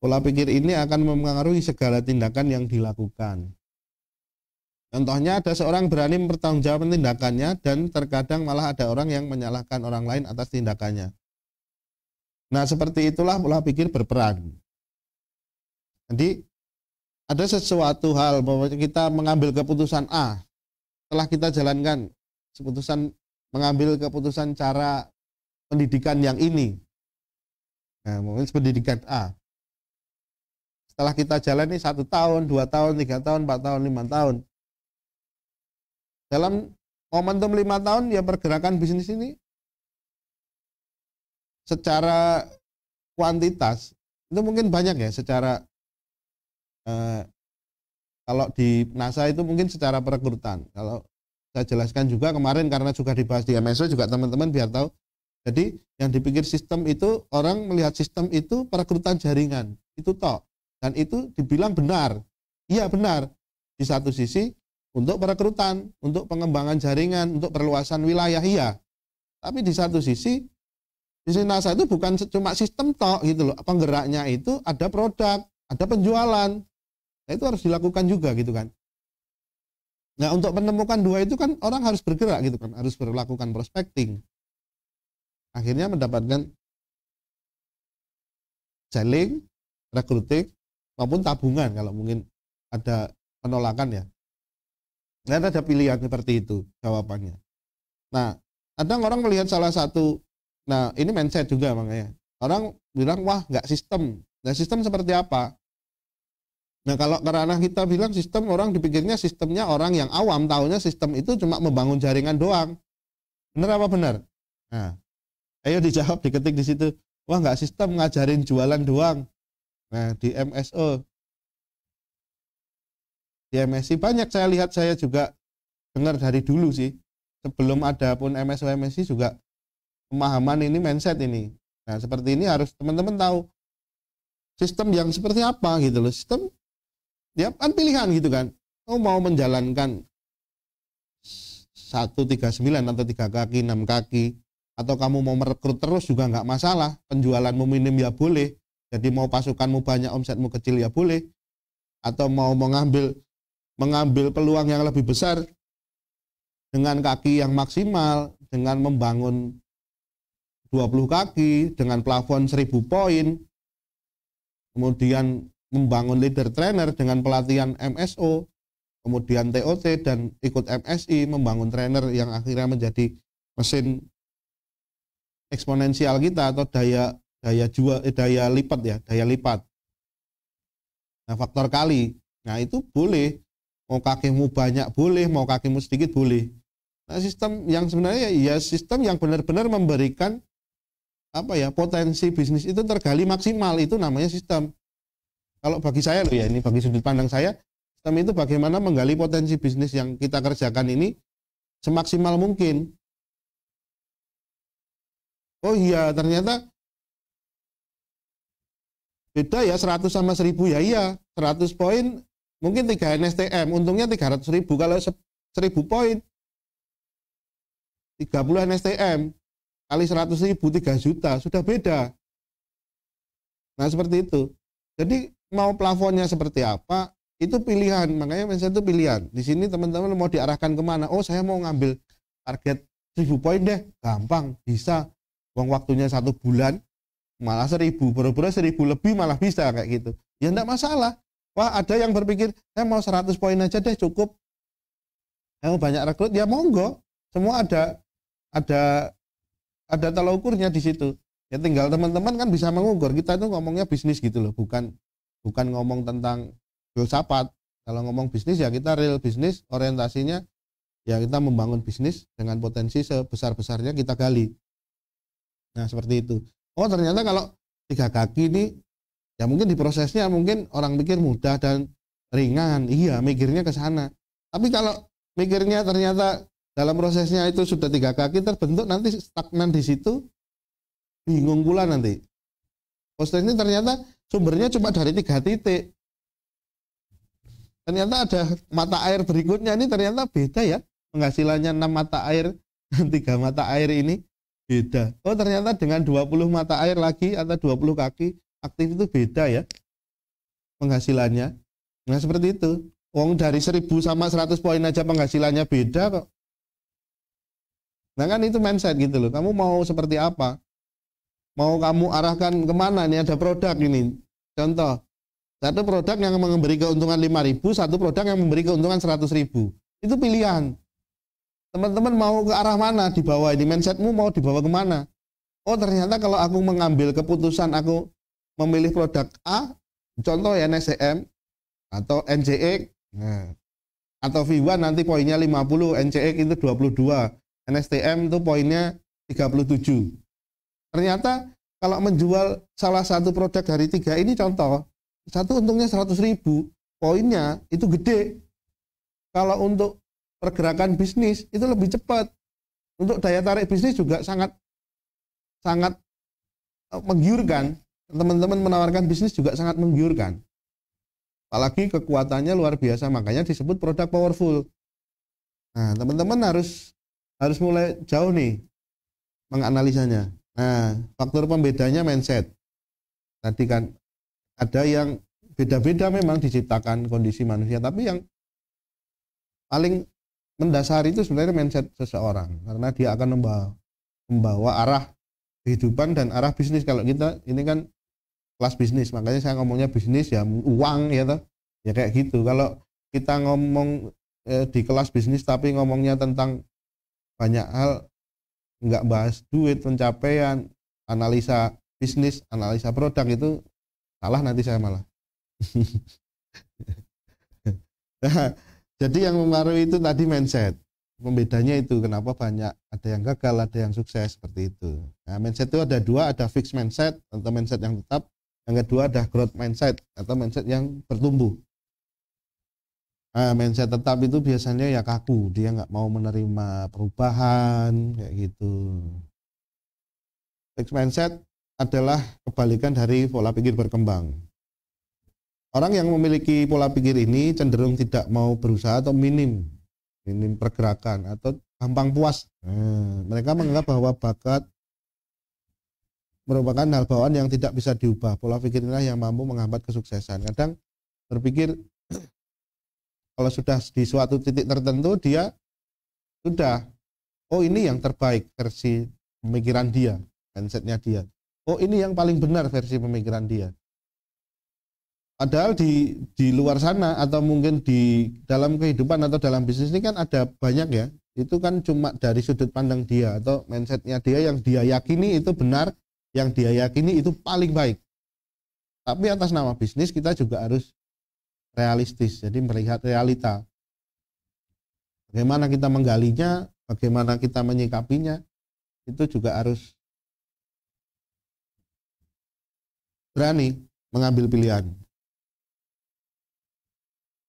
Pola pikir ini akan mempengaruhi segala tindakan yang dilakukan. Contohnya ada seorang berani mempertanggungjawabkan tindakannya dan terkadang malah ada orang yang menyalahkan orang lain atas tindakannya. Nah, seperti itulah pola pikir berperan. Jadi ada sesuatu hal bahwa kita mengambil keputusan A, setelah kita jalankan keputusan mengambil keputusan cara pendidikan yang ini. Nah, mungkin pendidikan A. Setelah kita jalani satu tahun, dua tahun, tiga tahun, empat tahun, lima tahun. Dalam momentum lima tahun ya pergerakan bisnis ini secara kuantitas itu mungkin banyak ya secara eh, kalau di NASA itu mungkin secara perekrutan. Kalau saya jelaskan juga kemarin karena juga dibahas di MSO juga teman-teman biar tahu. Jadi yang dipikir sistem itu orang melihat sistem itu perekrutan jaringan itu tok dan itu dibilang benar. Iya benar di satu sisi untuk perekrutan, untuk pengembangan jaringan, untuk perluasan wilayah iya. Tapi di satu sisi Bisnis NASA itu bukan cuma sistem tok gitu loh. Penggeraknya itu ada produk, ada penjualan. Nah, itu harus dilakukan juga gitu kan. Nah, untuk menemukan dua itu kan orang harus bergerak gitu kan, harus berlakukan prospecting. Akhirnya mendapatkan selling, recruiting maupun tabungan kalau mungkin ada penolakan ya. Nah, ada pilihan seperti itu jawabannya. Nah, ada orang melihat salah satu Nah, ini mindset juga makanya. Orang bilang, wah nggak sistem. Nah, sistem seperti apa? Nah, kalau karena kita bilang sistem, orang dipikirnya sistemnya orang yang awam, tahunya sistem itu cuma membangun jaringan doang. bener apa bener Nah, ayo dijawab, diketik di situ. Wah, nggak sistem ngajarin jualan doang. Nah, di MSO, di MSI banyak saya lihat saya juga dengar dari dulu sih sebelum ada pun MSO MSI juga pemahaman ini mindset ini nah seperti ini harus teman-teman tahu sistem yang seperti apa gitu loh sistem ya kan pilihan gitu kan oh mau menjalankan satu tiga sembilan atau tiga kaki enam kaki atau kamu mau merekrut terus juga nggak masalah penjualanmu minim ya boleh jadi mau pasukanmu banyak omsetmu kecil ya boleh atau mau mengambil mengambil peluang yang lebih besar dengan kaki yang maksimal dengan membangun 20 kaki dengan plafon 1000 poin. Kemudian membangun leader trainer dengan pelatihan MSO, kemudian TOT dan ikut MSI membangun trainer yang akhirnya menjadi mesin eksponensial kita atau daya daya jual eh, daya lipat ya, daya lipat. Nah, faktor kali. Nah, itu boleh mau kakimu banyak boleh, mau kakimu sedikit boleh. Nah, sistem yang sebenarnya ya sistem yang benar-benar memberikan apa ya potensi bisnis itu tergali maksimal itu namanya sistem. Kalau bagi saya loh ya ini bagi sudut pandang saya sistem itu bagaimana menggali potensi bisnis yang kita kerjakan ini semaksimal mungkin. Oh iya ternyata beda ya 100 sama 1000 ya iya 100 poin mungkin 3 NSTM untungnya 300 ribu kalau 1000 poin 30 NSTM kali 100 ribu 3 juta sudah beda nah seperti itu jadi mau plafonnya seperti apa itu pilihan makanya mindset itu pilihan di sini teman-teman mau diarahkan kemana oh saya mau ngambil target 1000 poin deh gampang bisa uang waktunya satu bulan malah seribu boro 1000 seribu lebih malah bisa kayak gitu ya enggak masalah wah ada yang berpikir saya mau 100 poin aja deh cukup saya mau banyak rekrut ya monggo semua ada ada ada tolak ukurnya di situ. Ya tinggal teman-teman kan bisa mengukur. Kita itu ngomongnya bisnis gitu loh, bukan bukan ngomong tentang filsafat. Kalau ngomong bisnis ya kita real bisnis, orientasinya ya kita membangun bisnis dengan potensi sebesar-besarnya kita gali. Nah, seperti itu. Oh, ternyata kalau tiga kaki ini ya mungkin di prosesnya mungkin orang pikir mudah dan ringan. Iya, mikirnya ke sana. Tapi kalau mikirnya ternyata dalam prosesnya itu sudah tiga kaki terbentuk nanti stagnan di situ bingung pula nanti Oh ternyata sumbernya cuma dari tiga titik ternyata ada mata air berikutnya ini ternyata beda ya penghasilannya enam mata air dan tiga mata air ini beda oh ternyata dengan 20 mata air lagi atau 20 kaki aktif itu beda ya penghasilannya nah seperti itu Wong dari 1000 sama 100 poin aja penghasilannya beda kok Nah kan itu mindset gitu loh. Kamu mau seperti apa? Mau kamu arahkan kemana nih? Ada produk ini. Contoh, satu produk yang memberi keuntungan 5000 satu produk yang memberi keuntungan 100.000 Itu pilihan. Teman-teman mau ke arah mana di bawah ini? Mindsetmu mau dibawa kemana? Oh ternyata kalau aku mengambil keputusan aku memilih produk A, contoh ya NSCM atau NCX, nah, atau V1 nanti poinnya 50, NCX itu 22, NSTM itu poinnya 37. Ternyata kalau menjual salah satu produk dari tiga ini contoh, satu untungnya 100 ribu, poinnya itu gede. Kalau untuk pergerakan bisnis itu lebih cepat. Untuk daya tarik bisnis juga sangat sangat eh, menggiurkan. Teman-teman menawarkan bisnis juga sangat menggiurkan. Apalagi kekuatannya luar biasa, makanya disebut produk powerful. Nah, teman-teman harus harus mulai jauh nih menganalisanya. Nah, faktor pembedanya mindset. Tadi kan ada yang beda-beda memang diciptakan kondisi manusia, tapi yang paling mendasar itu sebenarnya mindset seseorang karena dia akan membawa membawa arah kehidupan dan arah bisnis kalau kita ini kan kelas bisnis makanya saya ngomongnya bisnis ya uang ya toh ya kayak gitu kalau kita ngomong eh, di kelas bisnis tapi ngomongnya tentang banyak hal nggak bahas duit pencapaian analisa bisnis analisa produk itu salah nanti saya malah nah, jadi yang mempengaruhi itu tadi mindset pembedanya itu kenapa banyak ada yang gagal ada yang sukses seperti itu nah mindset itu ada dua ada fixed mindset atau mindset yang tetap yang kedua ada growth mindset atau mindset yang bertumbuh Nah, mindset tetap itu biasanya ya kaku, dia nggak mau menerima perubahan kayak gitu. Fixed mindset adalah kebalikan dari pola pikir berkembang. Orang yang memiliki pola pikir ini cenderung tidak mau berusaha atau minim, minim pergerakan atau gampang puas. Nah, mereka menganggap bahwa bakat merupakan hal bawaan yang tidak bisa diubah. Pola pikir inilah yang mampu menghambat kesuksesan. Kadang berpikir kalau sudah di suatu titik tertentu dia sudah oh ini yang terbaik versi pemikiran dia, mindsetnya dia. Oh ini yang paling benar versi pemikiran dia. Padahal di di luar sana atau mungkin di dalam kehidupan atau dalam bisnis ini kan ada banyak ya. Itu kan cuma dari sudut pandang dia atau mindsetnya dia yang dia yakini itu benar, yang dia yakini itu paling baik. Tapi atas nama bisnis kita juga harus realistis, jadi melihat realita. Bagaimana kita menggalinya, bagaimana kita menyikapinya, itu juga harus berani mengambil pilihan.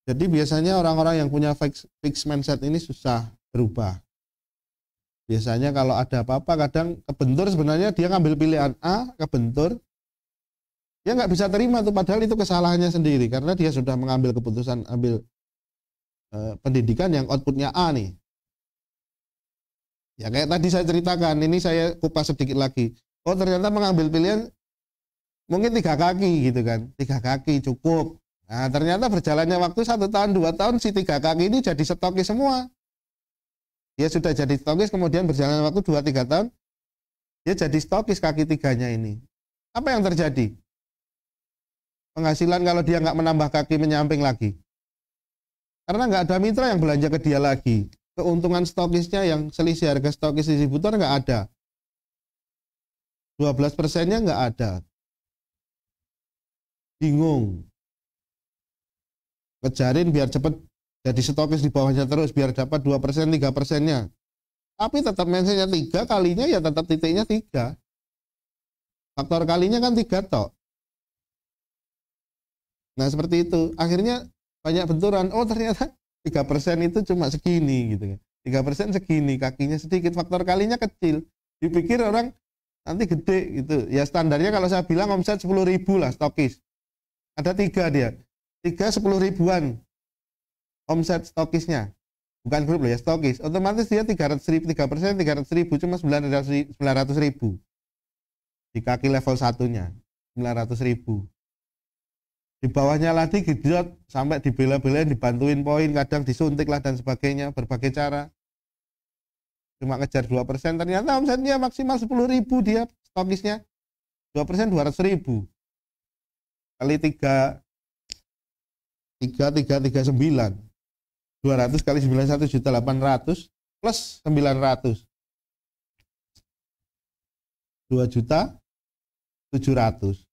Jadi biasanya orang-orang yang punya fixed mindset ini susah berubah. Biasanya kalau ada apa-apa kadang kebentur sebenarnya dia ngambil pilihan A, kebentur, dia nggak bisa terima tuh, padahal itu kesalahannya sendiri karena dia sudah mengambil keputusan ambil eh, pendidikan yang outputnya A nih. Ya kayak tadi saya ceritakan, ini saya kupas sedikit lagi. Oh ternyata mengambil pilihan mungkin tiga kaki gitu kan, tiga kaki cukup. Nah ternyata berjalannya waktu satu tahun dua tahun si tiga kaki ini jadi stokis semua. Dia sudah jadi stokis kemudian berjalan waktu dua tiga tahun dia jadi stokis kaki tiganya ini. Apa yang terjadi? penghasilan kalau dia nggak menambah kaki menyamping lagi. Karena nggak ada mitra yang belanja ke dia lagi. Keuntungan stokisnya yang selisih harga stokis distributor nggak ada. 12 persennya nggak ada. Bingung. Kejarin biar cepet jadi stokis di bawahnya terus biar dapat 2 persen, 3 persennya. Tapi tetap mensenya 3, kalinya ya tetap titiknya 3. Faktor kalinya kan 3 tok. Nah seperti itu. Akhirnya banyak benturan. Oh ternyata tiga persen itu cuma segini gitu kan. Tiga persen segini, kakinya sedikit, faktor kalinya kecil. Dipikir orang nanti gede gitu. Ya standarnya kalau saya bilang omset sepuluh ribu lah stokis. Ada tiga dia. Tiga sepuluh ribuan omset stokisnya. Bukan grup loh ya, stokis. Otomatis dia tiga ratus ribu, tiga persen tiga ratus ribu, cuma sembilan ratus ribu. Di kaki level satunya, sembilan ratus ribu di bawahnya lagi gedot sampai dibela-belain dibantuin poin kadang disuntik lah dan sebagainya berbagai cara cuma ngejar 2% ternyata omsetnya maksimal 10 ribu dia stokisnya 2% 200 ribu kali 3 3, 3, 3, 9 200 kali 91 juta 800 plus 900 2 juta 700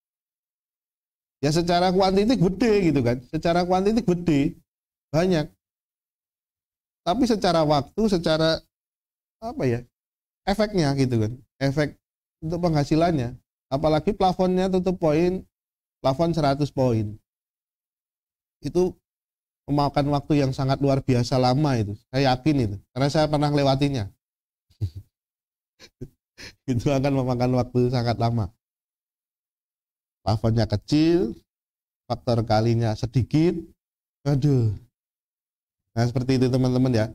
ya secara kuantiti gede gitu kan secara kuantiti gede banyak tapi secara waktu secara apa ya efeknya gitu kan efek untuk penghasilannya apalagi plafonnya tutup poin plafon 100 poin itu memakan waktu yang sangat luar biasa lama itu saya yakin itu karena saya pernah lewatinya itu akan memakan waktu sangat lama Pafannya kecil, faktor kalinya sedikit. Aduh. Nah, seperti itu teman-teman ya.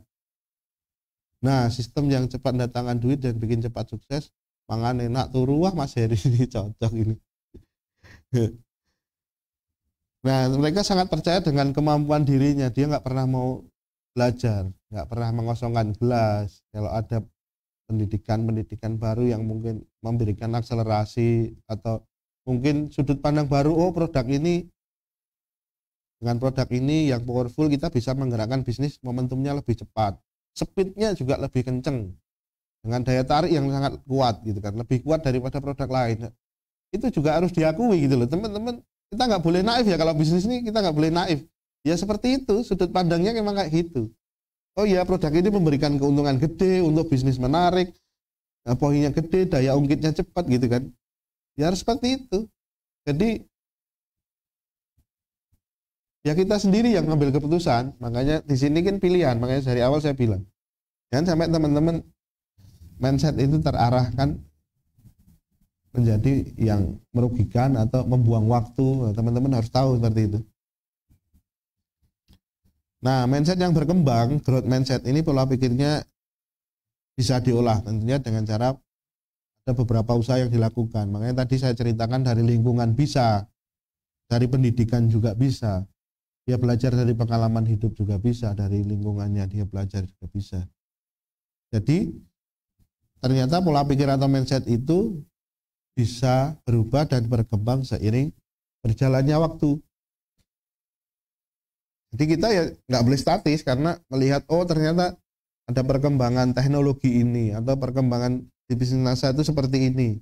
Nah, sistem yang cepat datangkan duit dan bikin cepat sukses, mangan enak turuah ruah Mas Heri ini cocok ini. nah, mereka sangat percaya dengan kemampuan dirinya. Dia nggak pernah mau belajar, nggak pernah mengosongkan gelas. Kalau ada pendidikan-pendidikan baru yang mungkin memberikan akselerasi atau mungkin sudut pandang baru oh produk ini dengan produk ini yang powerful kita bisa menggerakkan bisnis momentumnya lebih cepat speednya juga lebih kenceng dengan daya tarik yang sangat kuat gitu kan lebih kuat daripada produk lain itu juga harus diakui gitu loh teman-teman kita nggak boleh naif ya kalau bisnis ini kita nggak boleh naif ya seperti itu sudut pandangnya memang kayak gitu oh ya produk ini memberikan keuntungan gede untuk bisnis menarik eh, poinnya gede daya ungkitnya cepat gitu kan Ya seperti itu. Jadi ya kita sendiri yang ngambil keputusan. Makanya di sini kan pilihan. Makanya dari awal saya bilang. Jangan sampai teman-teman mindset itu terarahkan menjadi yang merugikan atau membuang waktu. Teman-teman harus tahu seperti itu. Nah, mindset yang berkembang, growth mindset ini pola pikirnya bisa diolah tentunya dengan cara ada beberapa usaha yang dilakukan. Makanya tadi saya ceritakan dari lingkungan bisa, dari pendidikan juga bisa. Dia belajar dari pengalaman hidup juga bisa, dari lingkungannya dia belajar juga bisa. Jadi ternyata pola pikir atau mindset itu bisa berubah dan berkembang seiring berjalannya waktu. Jadi kita ya nggak boleh statis karena melihat oh ternyata ada perkembangan teknologi ini atau perkembangan di bisnis nasa itu seperti ini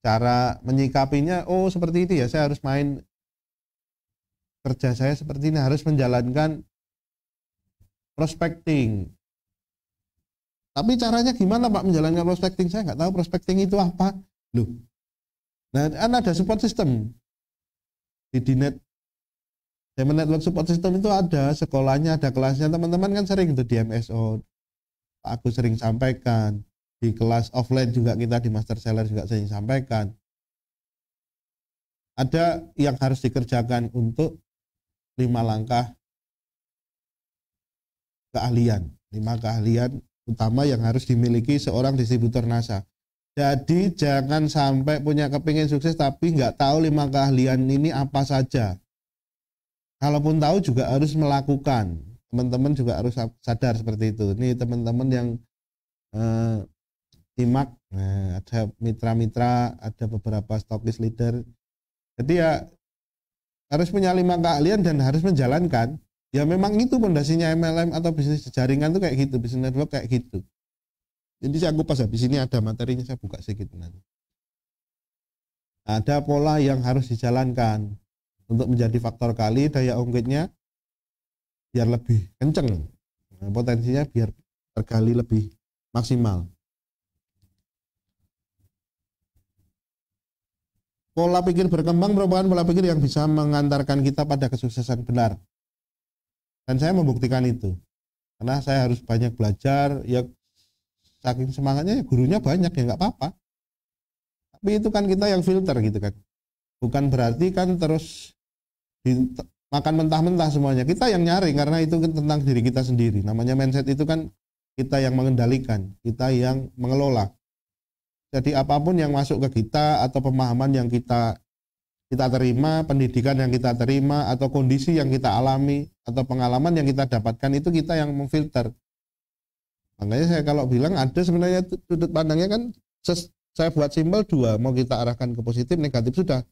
cara menyikapinya oh seperti itu ya saya harus main kerja saya seperti ini harus menjalankan prospecting tapi caranya gimana Pak menjalankan prospecting saya nggak tahu prospecting itu apa lu nah kan ada support system di Dinet Demon Network Support System itu ada sekolahnya, ada kelasnya. Teman-teman kan sering itu di MSO, aku sering sampaikan di kelas offline juga kita di master seller juga sering sampaikan ada yang harus dikerjakan untuk lima langkah keahlian lima keahlian utama yang harus dimiliki seorang distributor NASA jadi jangan sampai punya kepingin sukses tapi nggak tahu lima keahlian ini apa saja kalaupun tahu juga harus melakukan teman-teman juga harus sadar seperti itu ini teman-teman yang eh, timak nah, ada mitra-mitra ada beberapa stokis leader jadi ya harus punya lima keahlian dan harus menjalankan ya memang itu pondasinya MLM atau bisnis jaringan tuh kayak gitu bisnis network kayak gitu jadi saya kupas habis ini ada materinya saya buka sedikit nanti ada pola yang harus dijalankan untuk menjadi faktor kali daya ungkitnya biar lebih kenceng nah, potensinya biar tergali lebih maksimal pola pikir berkembang merupakan pola pikir yang bisa mengantarkan kita pada kesuksesan benar dan saya membuktikan itu karena saya harus banyak belajar ya saking semangatnya ya gurunya banyak ya nggak apa-apa tapi itu kan kita yang filter gitu kan bukan berarti kan terus makan mentah-mentah semuanya. Kita yang nyari karena itu kan tentang diri kita sendiri. Namanya mindset itu kan kita yang mengendalikan, kita yang mengelola. Jadi apapun yang masuk ke kita atau pemahaman yang kita kita terima, pendidikan yang kita terima atau kondisi yang kita alami atau pengalaman yang kita dapatkan itu kita yang memfilter. Makanya saya kalau bilang ada sebenarnya sudut pandangnya kan saya buat simpel dua, mau kita arahkan ke positif, negatif sudah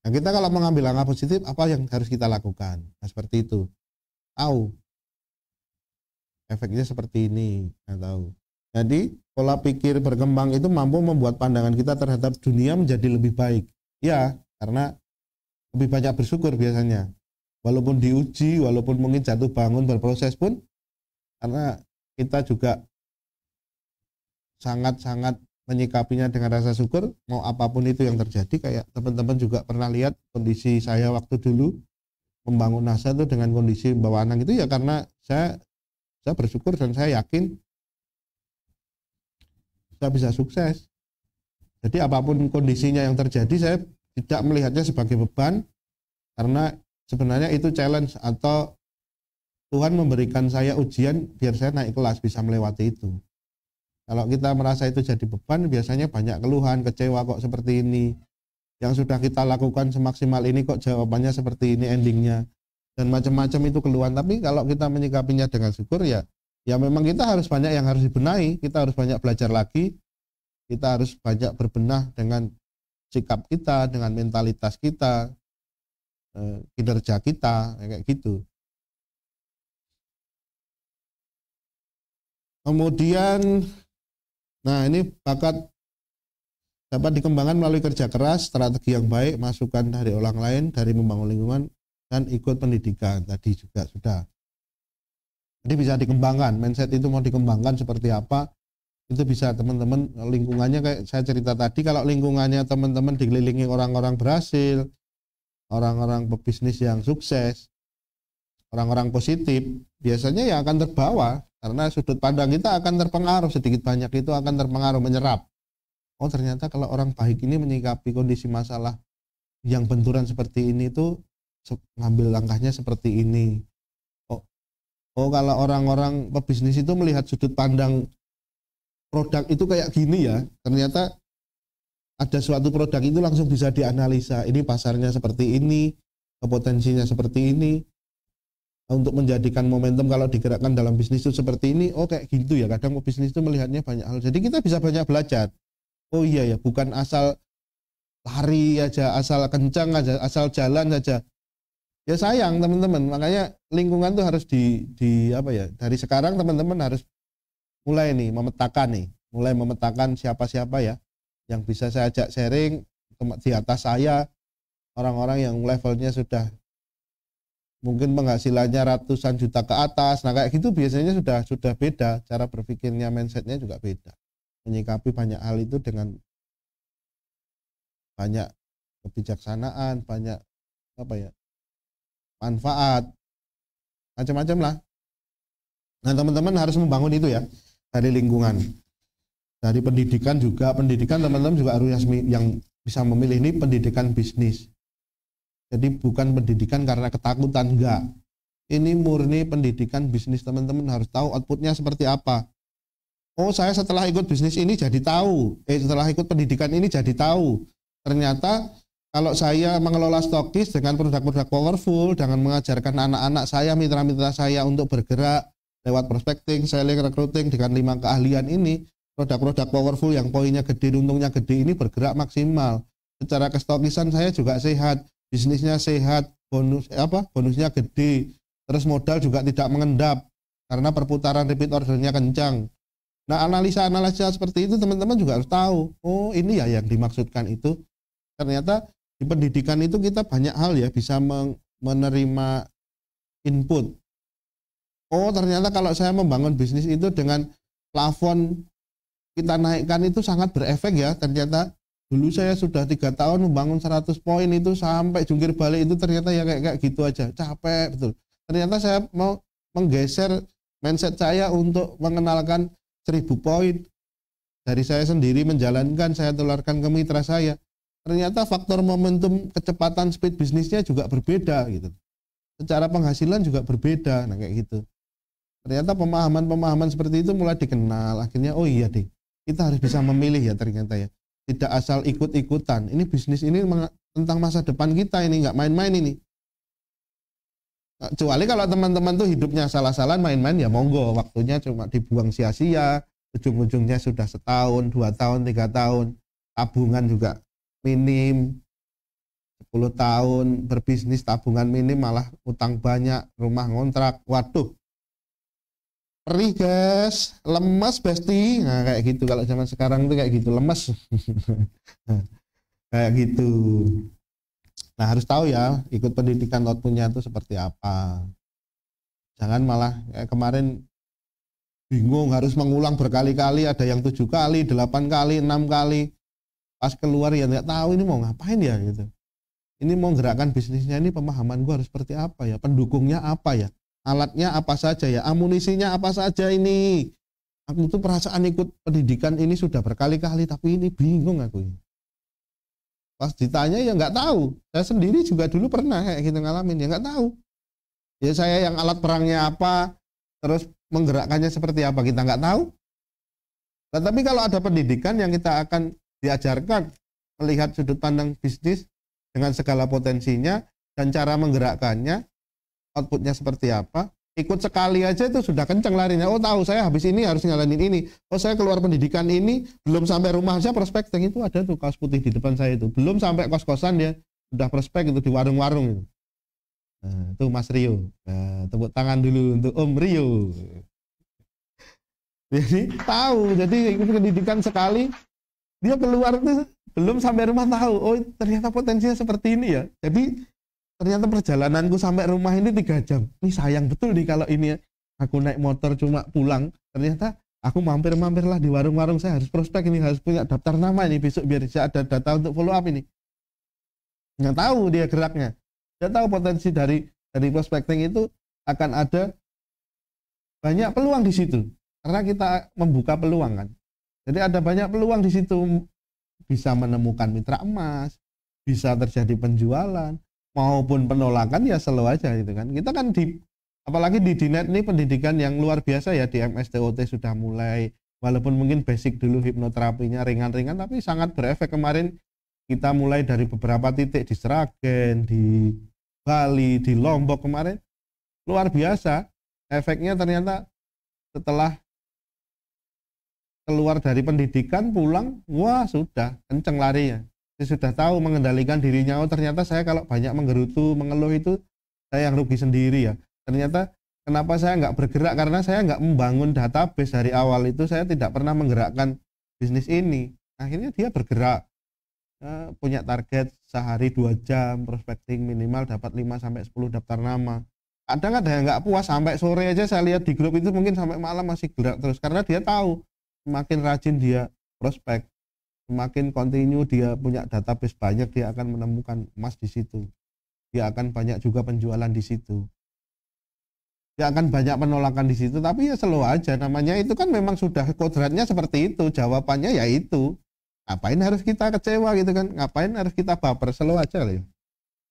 Nah, kita kalau mengambil langkah positif, apa yang harus kita lakukan? Nah, seperti itu. Tahu efeknya seperti ini, nah, tahu. Jadi, pola pikir berkembang itu mampu membuat pandangan kita terhadap dunia menjadi lebih baik. Ya, karena lebih banyak bersyukur biasanya. Walaupun diuji, walaupun mungkin jatuh bangun berproses pun karena kita juga sangat-sangat menyikapinya dengan rasa syukur mau apapun itu yang terjadi kayak teman-teman juga pernah lihat kondisi saya waktu dulu membangun NASA itu dengan kondisi bawa anak itu ya karena saya saya bersyukur dan saya yakin saya bisa sukses jadi apapun kondisinya yang terjadi saya tidak melihatnya sebagai beban karena sebenarnya itu challenge atau Tuhan memberikan saya ujian biar saya naik kelas bisa melewati itu kalau kita merasa itu jadi beban, biasanya banyak keluhan, kecewa kok seperti ini. Yang sudah kita lakukan semaksimal ini kok jawabannya seperti ini endingnya. Dan macam-macam itu keluhan. Tapi kalau kita menyikapinya dengan syukur ya, ya memang kita harus banyak yang harus dibenahi. Kita harus banyak belajar lagi. Kita harus banyak berbenah dengan sikap kita, dengan mentalitas kita, eh, kinerja kita, ya, kayak gitu. Kemudian Nah, ini bakat dapat dikembangkan melalui kerja keras, strategi yang baik, masukan dari orang lain, dari membangun lingkungan, dan ikut pendidikan. Tadi juga sudah. Jadi bisa dikembangkan, mindset itu mau dikembangkan seperti apa, itu bisa teman-teman lingkungannya kayak saya cerita tadi, kalau lingkungannya teman-teman dikelilingi orang-orang berhasil, orang-orang pebisnis yang sukses, orang-orang positif, biasanya ya akan terbawa karena sudut pandang kita akan terpengaruh sedikit banyak itu akan terpengaruh menyerap. Oh ternyata kalau orang baik ini menyikapi kondisi masalah yang benturan seperti ini itu ngambil langkahnya seperti ini. Oh, oh kalau orang-orang pebisnis itu melihat sudut pandang produk itu kayak gini ya, ternyata ada suatu produk itu langsung bisa dianalisa. Ini pasarnya seperti ini, potensinya seperti ini untuk menjadikan momentum kalau digerakkan dalam bisnis itu seperti ini oh kayak gitu ya kadang bisnis itu melihatnya banyak hal jadi kita bisa banyak belajar oh iya ya bukan asal lari aja asal kencang aja asal jalan aja ya sayang teman-teman makanya lingkungan tuh harus di di apa ya dari sekarang teman-teman harus mulai nih memetakan nih mulai memetakan siapa-siapa ya yang bisa saya ajak sharing di atas saya orang-orang yang levelnya sudah mungkin penghasilannya ratusan juta ke atas. Nah, kayak gitu biasanya sudah sudah beda cara berpikirnya, mindsetnya juga beda. Menyikapi banyak hal itu dengan banyak kebijaksanaan, banyak apa ya? manfaat macam-macam lah. Nah, teman-teman harus membangun itu ya dari lingkungan. Dari pendidikan juga, pendidikan teman-teman juga harus yang bisa memilih ini pendidikan bisnis. Jadi bukan pendidikan karena ketakutan, enggak. Ini murni pendidikan bisnis teman-teman harus tahu outputnya seperti apa. Oh saya setelah ikut bisnis ini jadi tahu, eh setelah ikut pendidikan ini jadi tahu. Ternyata kalau saya mengelola stokis dengan produk-produk powerful, dengan mengajarkan anak-anak saya, mitra-mitra saya untuk bergerak lewat prospecting, selling, recruiting dengan lima keahlian ini, produk-produk powerful yang poinnya gede, untungnya gede ini bergerak maksimal. Secara kestokisan saya juga sehat bisnisnya sehat, bonus eh, apa? Bonusnya gede, terus modal juga tidak mengendap karena perputaran repeat ordernya kencang. Nah, analisa-analisa seperti itu teman-teman juga harus tahu. Oh, ini ya yang dimaksudkan itu. Ternyata di pendidikan itu kita banyak hal ya bisa menerima input. Oh, ternyata kalau saya membangun bisnis itu dengan plafon kita naikkan itu sangat berefek ya ternyata dulu saya sudah tiga tahun membangun 100 poin itu sampai jungkir balik itu ternyata ya kayak, kayak gitu aja capek betul gitu. ternyata saya mau menggeser mindset saya untuk mengenalkan 1000 poin dari saya sendiri menjalankan saya tularkan ke mitra saya ternyata faktor momentum kecepatan speed bisnisnya juga berbeda gitu secara penghasilan juga berbeda nah kayak gitu ternyata pemahaman-pemahaman seperti itu mulai dikenal akhirnya oh iya deh kita harus bisa memilih ya ternyata ya tidak asal ikut-ikutan. Ini bisnis ini tentang masa depan kita ini nggak main-main ini. Kecuali kalau teman-teman tuh hidupnya salah salahan main-main ya monggo waktunya cuma dibuang sia-sia ujung-ujungnya sudah setahun, dua tahun, tiga tahun tabungan juga minim 10 tahun berbisnis tabungan minim malah utang banyak rumah ngontrak waduh perih guys lemas pasti nah kayak gitu kalau zaman sekarang tuh kayak gitu lemas kayak gitu nah harus tahu ya ikut pendidikan outputnya itu seperti apa jangan malah kayak kemarin bingung harus mengulang berkali-kali ada yang tujuh kali delapan kali enam kali pas keluar ya nggak tahu ini mau ngapain ya gitu ini mau gerakan bisnisnya ini pemahaman gua harus seperti apa ya pendukungnya apa ya alatnya apa saja ya amunisinya apa saja ini aku tuh perasaan ikut pendidikan ini sudah berkali-kali tapi ini bingung aku pas ditanya ya nggak tahu saya sendiri juga dulu pernah kayak gitu ngalamin ya nggak tahu ya saya yang alat perangnya apa terus menggerakkannya seperti apa kita nggak tahu nah, Tapi kalau ada pendidikan yang kita akan diajarkan melihat sudut pandang bisnis dengan segala potensinya dan cara menggerakkannya outputnya seperti apa ikut sekali aja itu sudah kencang larinya oh tahu saya habis ini harus ngalamin ini oh saya keluar pendidikan ini belum sampai rumah saya yang itu ada tuh kaos putih di depan saya itu belum sampai kos-kosan dia sudah prospek itu di warung-warung itu nah, itu Mas Rio nah, tepuk tangan dulu untuk Om Rio jadi tahu jadi ikut pendidikan sekali dia keluar itu belum sampai rumah tahu oh ternyata potensinya seperti ini ya jadi ternyata perjalananku sampai rumah ini tiga jam ini sayang betul nih kalau ini ya. aku naik motor cuma pulang ternyata aku mampir-mampirlah di warung-warung saya harus prospek ini harus punya daftar nama ini besok biar saya ada data untuk follow up ini nggak tahu dia geraknya nggak tahu potensi dari dari prospecting itu akan ada banyak peluang di situ karena kita membuka peluang kan jadi ada banyak peluang di situ bisa menemukan mitra emas bisa terjadi penjualan maupun penolakan ya selalu aja gitu kan. Kita kan di apalagi di Dinet ini pendidikan yang luar biasa ya di MSTOT sudah mulai walaupun mungkin basic dulu hipnoterapinya ringan-ringan tapi sangat berefek kemarin kita mulai dari beberapa titik di Seragen, di Bali, di Lombok kemarin luar biasa efeknya ternyata setelah keluar dari pendidikan pulang wah sudah kenceng larinya saya sudah tahu mengendalikan dirinya oh ternyata saya kalau banyak menggerutu mengeluh itu saya yang rugi sendiri ya ternyata kenapa saya nggak bergerak karena saya nggak membangun database dari awal itu saya tidak pernah menggerakkan bisnis ini akhirnya dia bergerak eh, punya target sehari dua jam prospecting minimal dapat 5 sampai 10 daftar nama kadang ada yang nggak puas sampai sore aja saya lihat di grup itu mungkin sampai malam masih gerak terus karena dia tahu semakin rajin dia prospek semakin kontinu dia punya database banyak dia akan menemukan emas di situ dia akan banyak juga penjualan di situ dia akan banyak penolakan di situ tapi ya slow aja namanya itu kan memang sudah kodratnya seperti itu jawabannya ya itu ngapain harus kita kecewa gitu kan ngapain harus kita baper slow aja lah ya.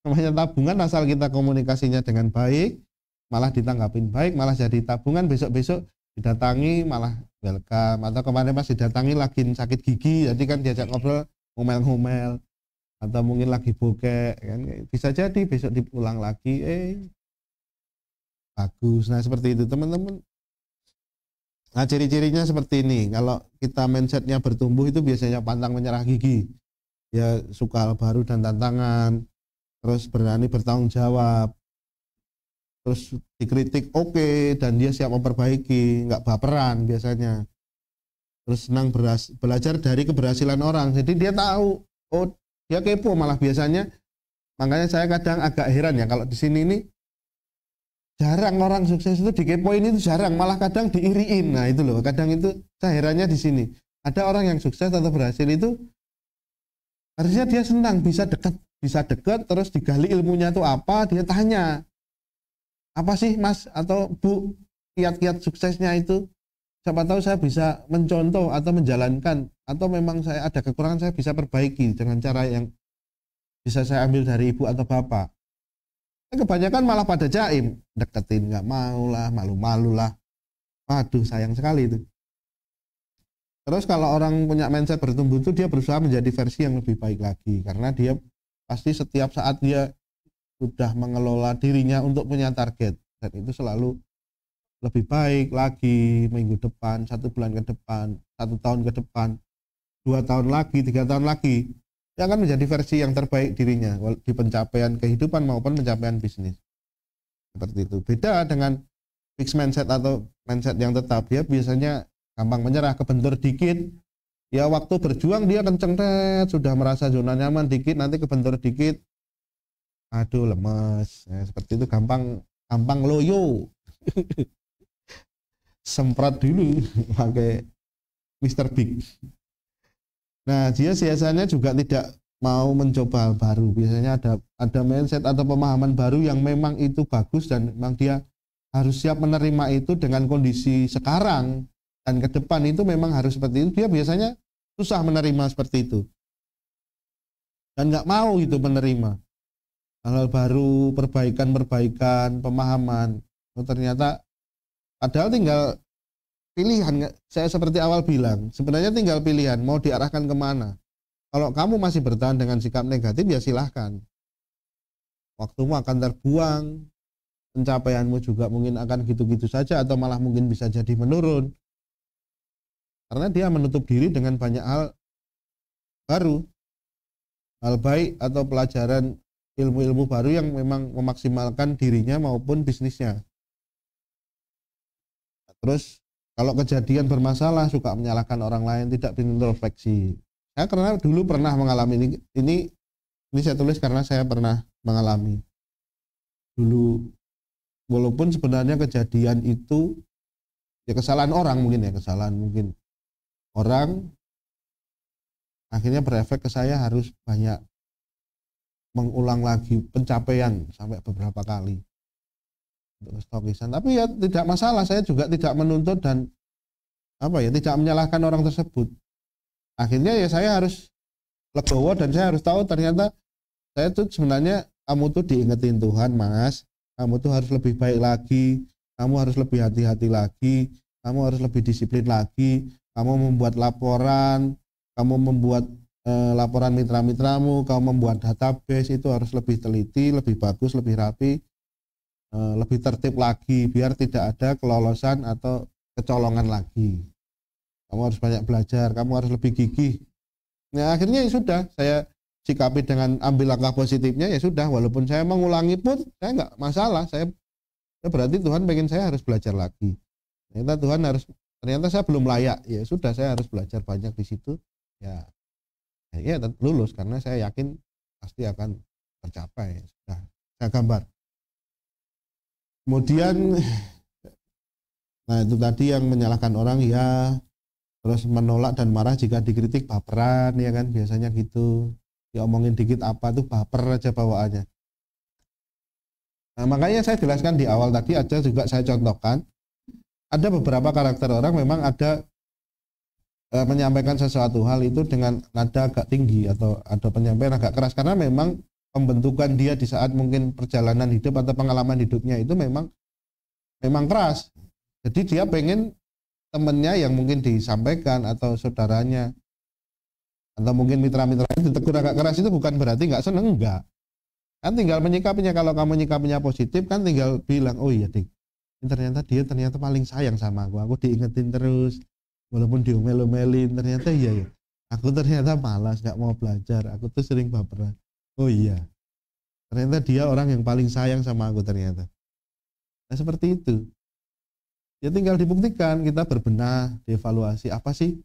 namanya tabungan asal kita komunikasinya dengan baik malah ditanggapin baik malah jadi tabungan besok-besok didatangi malah welcome atau kemarin pas didatangi lagi sakit gigi jadi kan diajak ngobrol ngomel-ngomel atau mungkin lagi bokek kan bisa jadi besok diulang lagi eh bagus nah seperti itu teman-teman nah ciri-cirinya seperti ini kalau kita mindsetnya bertumbuh itu biasanya pantang menyerah gigi ya suka hal baru dan tantangan terus berani bertanggung jawab terus dikritik oke okay, dan dia siap memperbaiki nggak baperan biasanya terus senang belajar dari keberhasilan orang jadi dia tahu oh dia kepo malah biasanya makanya saya kadang agak heran ya kalau di sini ini jarang orang sukses itu dikepoin itu jarang malah kadang diiriin nah itu loh kadang itu saya herannya di sini ada orang yang sukses atau berhasil itu harusnya dia senang bisa dekat bisa dekat terus digali ilmunya itu apa dia tanya apa sih mas atau bu kiat-kiat suksesnya itu siapa tahu saya bisa mencontoh atau menjalankan atau memang saya ada kekurangan saya bisa perbaiki dengan cara yang bisa saya ambil dari ibu atau bapak eh, kebanyakan malah pada jaim deketin nggak mau lah malu-malu lah waduh sayang sekali itu terus kalau orang punya mindset bertumbuh itu dia berusaha menjadi versi yang lebih baik lagi karena dia pasti setiap saat dia sudah mengelola dirinya untuk punya target dan itu selalu lebih baik lagi minggu depan satu bulan ke depan satu tahun ke depan dua tahun lagi tiga tahun lagi yang akan menjadi versi yang terbaik dirinya di pencapaian kehidupan maupun pencapaian bisnis seperti itu beda dengan fixed mindset atau mindset yang tetap dia biasanya gampang menyerah kebentur dikit ya waktu berjuang dia kenceng sudah merasa zona nyaman dikit nanti kebentur dikit aduh lemes ya, seperti itu gampang gampang loyo semprot dulu pakai Mister Big nah dia biasanya juga tidak mau mencoba hal baru biasanya ada ada mindset atau pemahaman baru yang memang itu bagus dan memang dia harus siap menerima itu dengan kondisi sekarang dan ke depan itu memang harus seperti itu dia biasanya susah menerima seperti itu dan nggak mau itu menerima hal-hal baru, perbaikan-perbaikan, pemahaman. Oh, ternyata padahal tinggal pilihan. Saya seperti awal bilang, sebenarnya tinggal pilihan mau diarahkan kemana. Kalau kamu masih bertahan dengan sikap negatif ya silahkan. Waktumu akan terbuang, pencapaianmu juga mungkin akan gitu-gitu saja atau malah mungkin bisa jadi menurun. Karena dia menutup diri dengan banyak hal baru, hal baik atau pelajaran ilmu-ilmu baru yang memang memaksimalkan dirinya maupun bisnisnya. Terus kalau kejadian bermasalah suka menyalahkan orang lain tidak introspeksi. Saya karena dulu pernah mengalami ini, ini ini saya tulis karena saya pernah mengalami dulu walaupun sebenarnya kejadian itu ya kesalahan orang mungkin ya kesalahan mungkin orang akhirnya berefek ke saya harus banyak mengulang lagi pencapaian sampai beberapa kali untuk stokisan. Tapi ya tidak masalah, saya juga tidak menuntut dan apa ya tidak menyalahkan orang tersebut. Akhirnya ya saya harus legowo dan saya harus tahu ternyata saya tuh sebenarnya kamu tuh diingetin Tuhan, Mas. Kamu tuh harus lebih baik lagi, kamu harus lebih hati-hati lagi, kamu harus lebih disiplin lagi, kamu membuat laporan, kamu membuat eh, laporan mitra-mitramu, kau membuat database itu harus lebih teliti, lebih bagus, lebih rapi, eh, lebih tertib lagi biar tidak ada kelolosan atau kecolongan lagi. Kamu harus banyak belajar, kamu harus lebih gigih. Nah akhirnya ya sudah, saya sikapi dengan ambil langkah positifnya ya sudah. Walaupun saya mengulangi pun saya nggak masalah. Saya ya berarti Tuhan pengen saya harus belajar lagi. Ternyata Tuhan harus ternyata saya belum layak ya sudah saya harus belajar banyak di situ ya ya lulus karena saya yakin pasti akan tercapai sudah saya gambar kemudian nah itu tadi yang menyalahkan orang ya terus menolak dan marah jika dikritik baperan ya kan biasanya gitu Ya omongin dikit apa tuh baper aja bawaannya nah makanya saya jelaskan di awal tadi aja juga saya contohkan ada beberapa karakter orang memang ada e, menyampaikan sesuatu hal itu dengan nada agak tinggi atau ada penyampaian agak keras karena memang pembentukan dia di saat mungkin perjalanan hidup atau pengalaman hidupnya itu memang memang keras. Jadi dia pengen temennya yang mungkin disampaikan atau saudaranya atau mungkin mitra-mitranya ditegur agak keras itu bukan berarti nggak seneng enggak kan tinggal menyikapinya kalau kamu menyikapinya positif kan tinggal bilang oh iya dik ternyata dia ternyata paling sayang sama aku aku diingetin terus walaupun diomel-omelin ternyata iya ya aku ternyata malas nggak mau belajar aku tuh sering baperan oh iya ternyata dia orang yang paling sayang sama aku ternyata nah seperti itu ya tinggal dibuktikan kita berbenah dievaluasi apa sih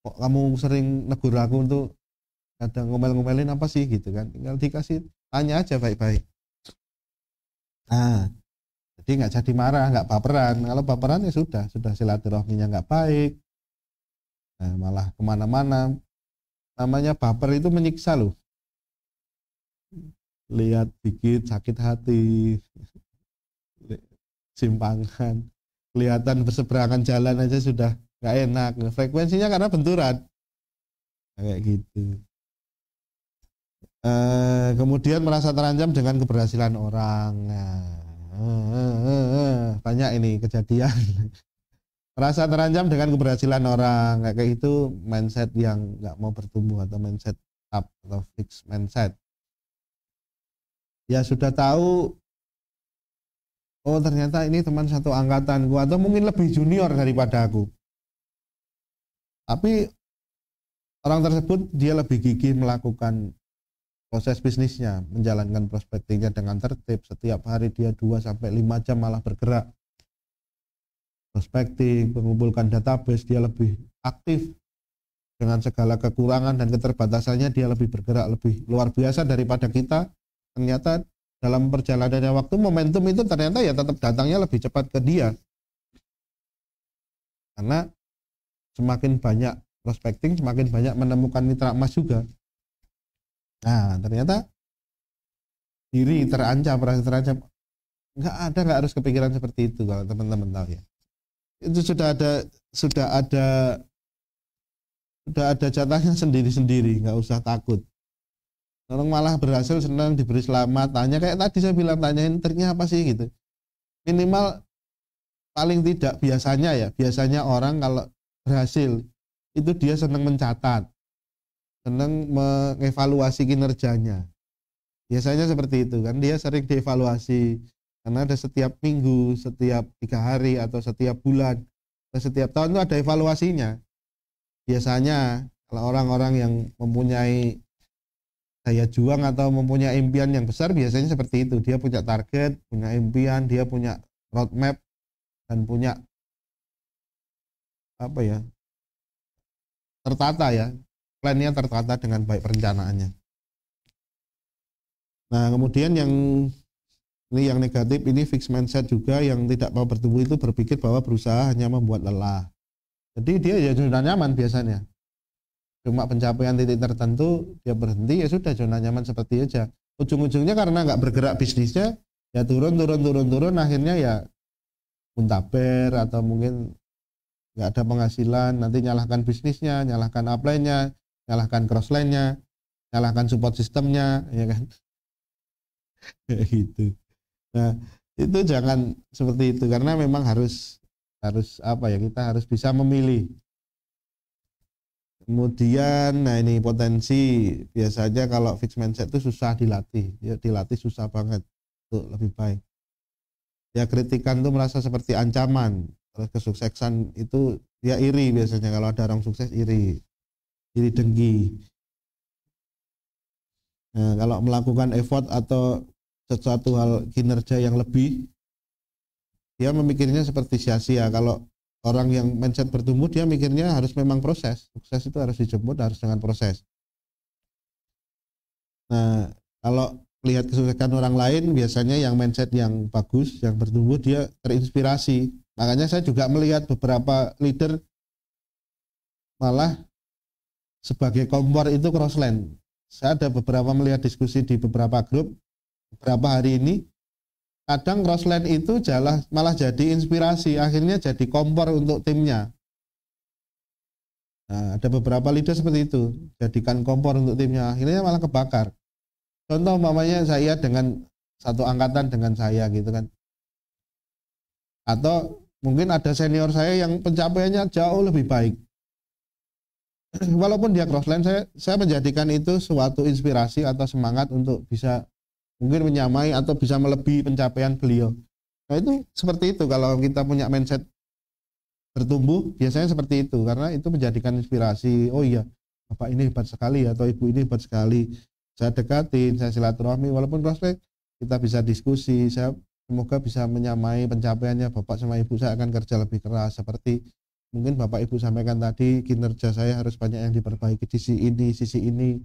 kok kamu sering negur aku untuk kadang ngomel-ngomelin apa sih gitu kan tinggal dikasih tanya aja baik-baik nah jadi nggak jadi marah nggak baperan. kalau baperan ya sudah sudah silaturahminya nggak baik Nah, malah kemana-mana. Namanya baper itu menyiksa loh. Lihat dikit sakit hati, simpangan, kelihatan berseberangan jalan aja sudah gak enak. Frekuensinya karena benturan. kayak gitu. E, kemudian merasa terancam dengan keberhasilan orang. Nah, e, e, banyak ini kejadian Rasa terancam dengan keberhasilan orang kayak itu mindset yang nggak mau bertumbuh atau mindset up atau fix mindset ya sudah tahu oh ternyata ini teman satu angkatan gua atau mungkin lebih junior daripada aku tapi orang tersebut dia lebih gigih melakukan proses bisnisnya, menjalankan prospektinya dengan tertib. Setiap hari dia 2 sampai 5 jam malah bergerak prospecting, mengumpulkan database, dia lebih aktif dengan segala kekurangan dan keterbatasannya dia lebih bergerak lebih luar biasa daripada kita. Ternyata dalam perjalanannya waktu momentum itu ternyata ya tetap datangnya lebih cepat ke dia. Karena semakin banyak prospecting, semakin banyak menemukan mitra emas juga. Nah, ternyata diri terancam, merasa terancam. Nggak ada, nggak harus kepikiran seperti itu kalau teman-teman tahu ya itu sudah ada sudah ada sudah ada jatahnya sendiri-sendiri nggak usah takut orang malah berhasil senang diberi selamat tanya kayak tadi saya bilang tanyain triknya apa sih gitu minimal paling tidak biasanya ya biasanya orang kalau berhasil itu dia senang mencatat senang mengevaluasi kinerjanya biasanya seperti itu kan dia sering dievaluasi karena ada setiap minggu, setiap tiga hari atau setiap bulan atau setiap tahun itu ada evaluasinya. Biasanya kalau orang-orang yang mempunyai daya juang atau mempunyai impian yang besar biasanya seperti itu. Dia punya target, punya impian, dia punya roadmap dan punya apa ya tertata ya plannya tertata dengan baik perencanaannya. Nah kemudian yang ini yang negatif, ini fixed mindset juga yang tidak mau bertumbuh itu berpikir bahwa berusaha hanya membuat lelah. Jadi dia ya zona nyaman biasanya. Cuma pencapaian titik tertentu dia berhenti ya sudah zona nyaman seperti aja. Ujung-ujungnya karena nggak bergerak bisnisnya ya turun turun turun turun akhirnya ya muntaber atau mungkin nggak ada penghasilan nanti nyalahkan bisnisnya, nyalahkan upline-nya, nyalahkan crossline-nya, nyalahkan support sistemnya, ya kan? Kayak gitu. Nah, itu jangan seperti itu karena memang harus harus apa ya kita harus bisa memilih. Kemudian nah ini potensi biasanya kalau fixed mindset itu susah dilatih, ya dilatih susah banget untuk lebih baik. Ya kritikan itu merasa seperti ancaman, terus kesuksesan itu dia ya, iri biasanya kalau ada orang sukses iri, iri dengki. Nah, kalau melakukan effort atau sesuatu hal kinerja yang lebih dia memikirnya seperti sia-sia kalau orang yang mindset bertumbuh dia mikirnya harus memang proses sukses itu harus dijemput harus dengan proses nah kalau lihat kesuksesan orang lain biasanya yang mindset yang bagus yang bertumbuh dia terinspirasi makanya saya juga melihat beberapa leader malah sebagai kompor itu crossland saya ada beberapa melihat diskusi di beberapa grup berapa hari ini kadang crossland itu jalah, malah jadi inspirasi akhirnya jadi kompor untuk timnya nah, ada beberapa leader seperti itu jadikan kompor untuk timnya akhirnya malah kebakar contoh mamanya saya dengan satu angkatan dengan saya gitu kan atau mungkin ada senior saya yang pencapaiannya jauh lebih baik walaupun dia crossland saya saya menjadikan itu suatu inspirasi atau semangat untuk bisa mungkin menyamai atau bisa melebihi pencapaian beliau. Nah itu seperti itu kalau kita punya mindset bertumbuh biasanya seperti itu karena itu menjadikan inspirasi. Oh iya, bapak ini hebat sekali atau ibu ini hebat sekali. Saya dekatin, saya silaturahmi walaupun prospek kita bisa diskusi. Saya semoga bisa menyamai pencapaiannya bapak sama ibu saya akan kerja lebih keras seperti mungkin bapak ibu sampaikan tadi kinerja saya harus banyak yang diperbaiki di sisi ini, sisi ini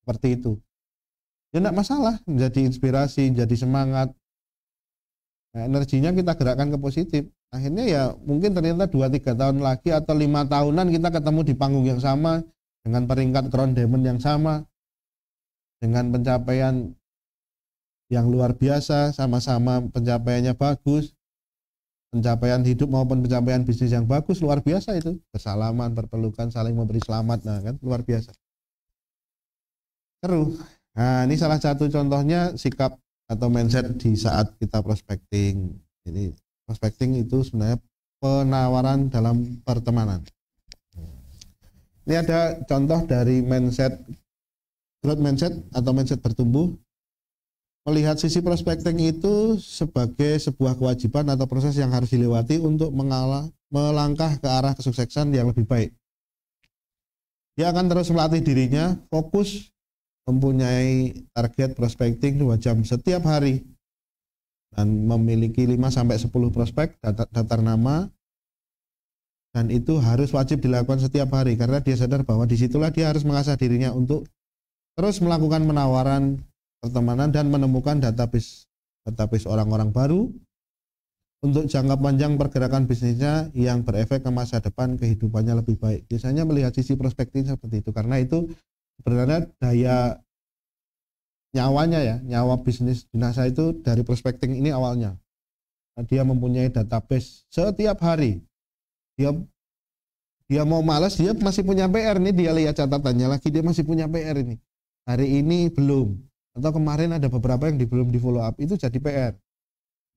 seperti itu ya tidak masalah menjadi inspirasi jadi semangat nah, energinya kita gerakkan ke positif akhirnya ya mungkin ternyata dua tiga tahun lagi atau lima tahunan kita ketemu di panggung yang sama dengan peringkat crown diamond yang sama dengan pencapaian yang luar biasa sama-sama pencapaiannya bagus pencapaian hidup maupun pencapaian bisnis yang bagus luar biasa itu bersalaman berpelukan saling memberi selamat nah kan luar biasa Terus. Nah, ini salah satu contohnya sikap atau mindset di saat kita prospecting. Ini prospecting itu sebenarnya penawaran dalam pertemanan. Ini ada contoh dari mindset growth mindset atau mindset bertumbuh. Melihat sisi prospecting itu sebagai sebuah kewajiban atau proses yang harus dilewati untuk mengalah, melangkah ke arah kesuksesan yang lebih baik. Dia akan terus melatih dirinya fokus mempunyai target prospecting 2 jam setiap hari dan memiliki 5 sampai 10 prospek daftar, daftar nama dan itu harus wajib dilakukan setiap hari karena dia sadar bahwa disitulah dia harus mengasah dirinya untuk terus melakukan penawaran pertemanan dan menemukan database database orang-orang baru untuk jangka panjang pergerakan bisnisnya yang berefek ke masa depan kehidupannya lebih baik. Biasanya melihat sisi prospektif seperti itu karena itu sebenarnya daya nyawanya ya nyawa bisnis jenazah itu dari prospecting ini awalnya nah, dia mempunyai database setiap hari dia dia mau malas dia masih punya PR nih dia lihat catatannya lagi dia masih punya PR ini hari ini belum atau kemarin ada beberapa yang di, belum di follow up itu jadi PR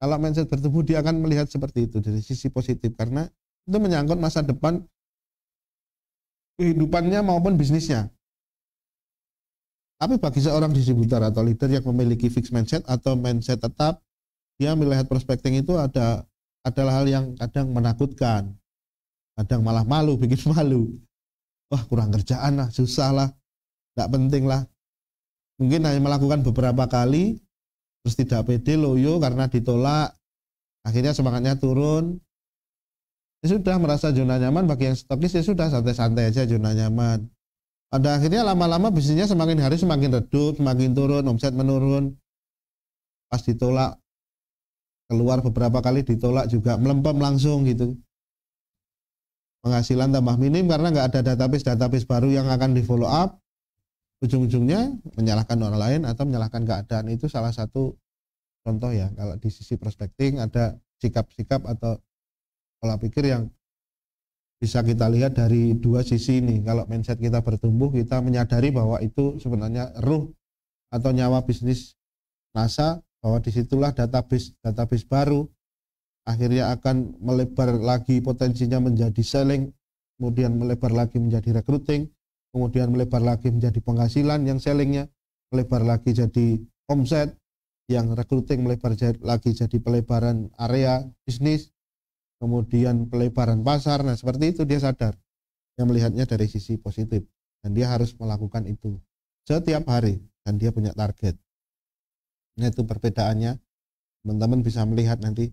kalau mindset bertubuh dia akan melihat seperti itu dari sisi positif karena itu menyangkut masa depan kehidupannya maupun bisnisnya tapi bagi seorang distributor atau leader yang memiliki fixed mindset atau mindset tetap, dia melihat prospecting itu ada adalah hal yang kadang menakutkan, kadang malah malu, bikin malu. Wah kurang kerjaan lah, susah lah, nggak penting lah. Mungkin hanya melakukan beberapa kali, terus tidak pede, loyo karena ditolak, akhirnya semangatnya turun. Ya sudah merasa zona nyaman bagi yang stokis ya sudah santai-santai aja zona nyaman pada akhirnya lama-lama bisnisnya semakin hari semakin redup, semakin turun, omset menurun. Pas ditolak, keluar beberapa kali ditolak juga melempem langsung gitu. Penghasilan tambah minim karena nggak ada database-database baru yang akan di follow up. Ujung-ujungnya menyalahkan orang lain atau menyalahkan keadaan itu salah satu contoh ya. Kalau di sisi prospecting ada sikap-sikap atau pola pikir yang bisa kita lihat dari dua sisi ini. Kalau mindset kita bertumbuh, kita menyadari bahwa itu sebenarnya ruh atau nyawa bisnis NASA, bahwa disitulah database database baru akhirnya akan melebar lagi potensinya menjadi selling, kemudian melebar lagi menjadi recruiting, kemudian melebar lagi menjadi penghasilan yang sellingnya, melebar lagi jadi omset, yang recruiting melebar lagi jadi pelebaran area bisnis, kemudian pelebaran pasar. Nah, seperti itu dia sadar. yang melihatnya dari sisi positif dan dia harus melakukan itu setiap hari dan dia punya target. Nah, itu perbedaannya. Teman-teman bisa melihat nanti.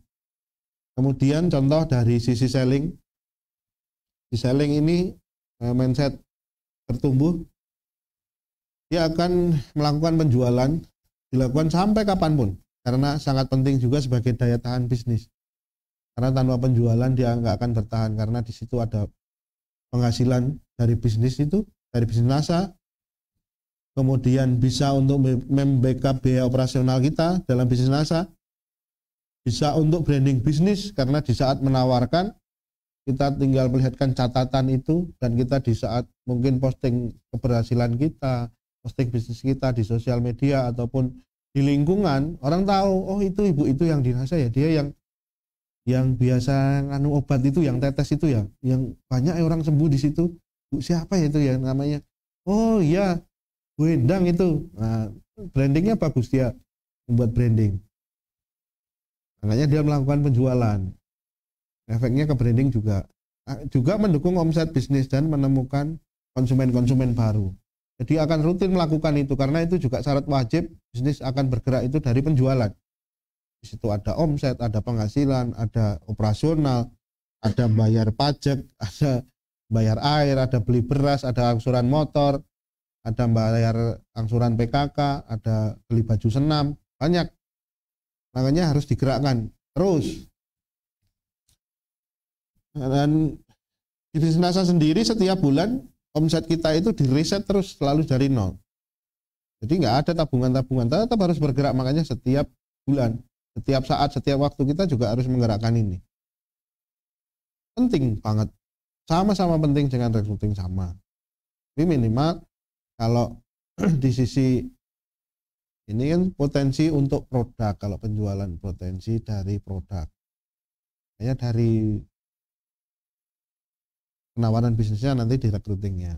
Kemudian contoh dari sisi selling. Di selling ini e, mindset bertumbuh dia akan melakukan penjualan dilakukan sampai kapanpun karena sangat penting juga sebagai daya tahan bisnis karena tanpa penjualan dia nggak akan bertahan karena di situ ada penghasilan dari bisnis itu, dari bisnis NASA. Kemudian bisa untuk membackup biaya operasional kita dalam bisnis NASA. Bisa untuk branding bisnis karena di saat menawarkan kita tinggal melihatkan catatan itu dan kita di saat mungkin posting keberhasilan kita, posting bisnis kita di sosial media ataupun di lingkungan, orang tahu, oh itu ibu itu yang di NASA ya, dia yang yang biasa nganu obat itu yang tetes itu ya yang banyak orang sembuh di situ siapa ya itu ya namanya oh iya Bu Endang itu nah, brandingnya bagus dia membuat branding makanya dia melakukan penjualan efeknya ke branding juga nah, juga mendukung omset bisnis dan menemukan konsumen-konsumen baru jadi akan rutin melakukan itu karena itu juga syarat wajib bisnis akan bergerak itu dari penjualan di situ ada omset, ada penghasilan, ada operasional, ada bayar pajak, ada bayar air, ada beli beras, ada angsuran motor, ada bayar angsuran PKK, ada beli baju senam, banyak. Makanya harus digerakkan terus. Dan di bisnis sendiri setiap bulan omset kita itu direset terus selalu dari nol. Jadi nggak ada tabungan-tabungan, tetap harus bergerak. Makanya setiap bulan setiap saat, setiap waktu kita juga harus menggerakkan ini. Penting banget. Sama-sama penting dengan recruiting sama. Tapi minimal kalau di sisi ini kan potensi untuk produk kalau penjualan potensi dari produk. Kayaknya dari penawaran bisnisnya nanti di recruitingnya.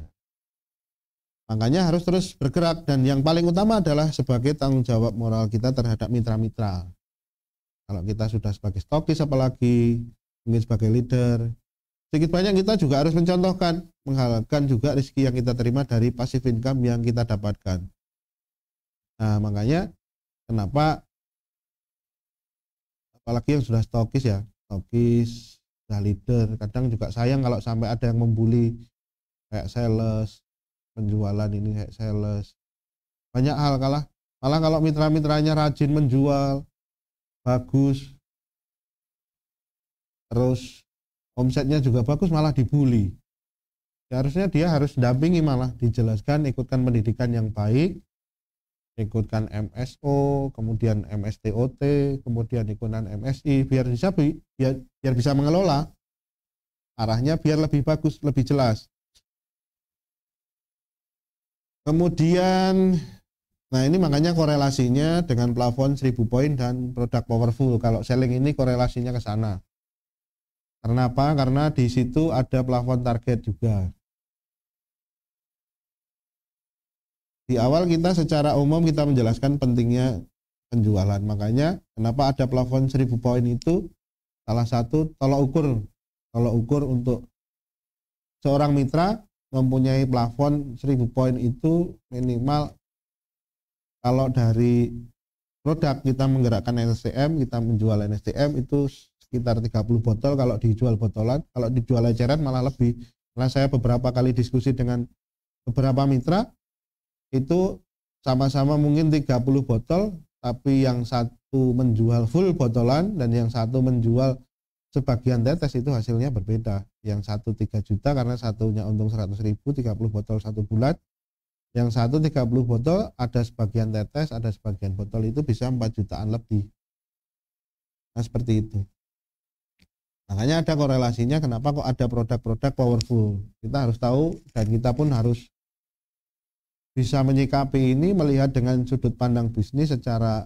Makanya harus terus bergerak dan yang paling utama adalah sebagai tanggung jawab moral kita terhadap mitra-mitra kalau kita sudah sebagai stokis apalagi mungkin sebagai leader sedikit banyak kita juga harus mencontohkan menghalalkan juga rezeki yang kita terima dari pasif income yang kita dapatkan nah makanya kenapa apalagi yang sudah stokis ya stokis sudah leader kadang juga sayang kalau sampai ada yang membuli kayak sales penjualan ini kayak sales banyak hal kalah malah kalau mitra-mitranya rajin menjual bagus terus omsetnya juga bagus malah dibully Seharusnya ya, dia harus dampingi malah dijelaskan ikutkan pendidikan yang baik ikutkan MSO kemudian MSTOT kemudian ikutan MSI biar bisa biar, ya, biar bisa mengelola arahnya biar lebih bagus lebih jelas kemudian Nah ini makanya korelasinya dengan plafon 1000 poin dan produk powerful. Kalau selling ini korelasinya ke sana. Karena apa? Karena di situ ada plafon target juga. Di awal kita secara umum kita menjelaskan pentingnya penjualan. Makanya kenapa ada plafon 1000 poin itu salah satu tolok ukur tolok ukur untuk seorang mitra mempunyai plafon 1000 poin itu minimal kalau dari produk kita menggerakkan NSTM, kita menjual NSTM itu sekitar 30 botol kalau dijual botolan, kalau dijual eceran malah lebih. Karena saya beberapa kali diskusi dengan beberapa mitra itu sama-sama mungkin 30 botol tapi yang satu menjual full botolan dan yang satu menjual sebagian tetes itu hasilnya berbeda. Yang satu 3 juta karena satunya untung 100 ribu, 30 botol satu bulat yang satu 30 botol ada sebagian tetes ada sebagian botol itu bisa 4 jutaan lebih nah seperti itu makanya ada korelasinya kenapa kok ada produk-produk powerful kita harus tahu dan kita pun harus bisa menyikapi ini melihat dengan sudut pandang bisnis secara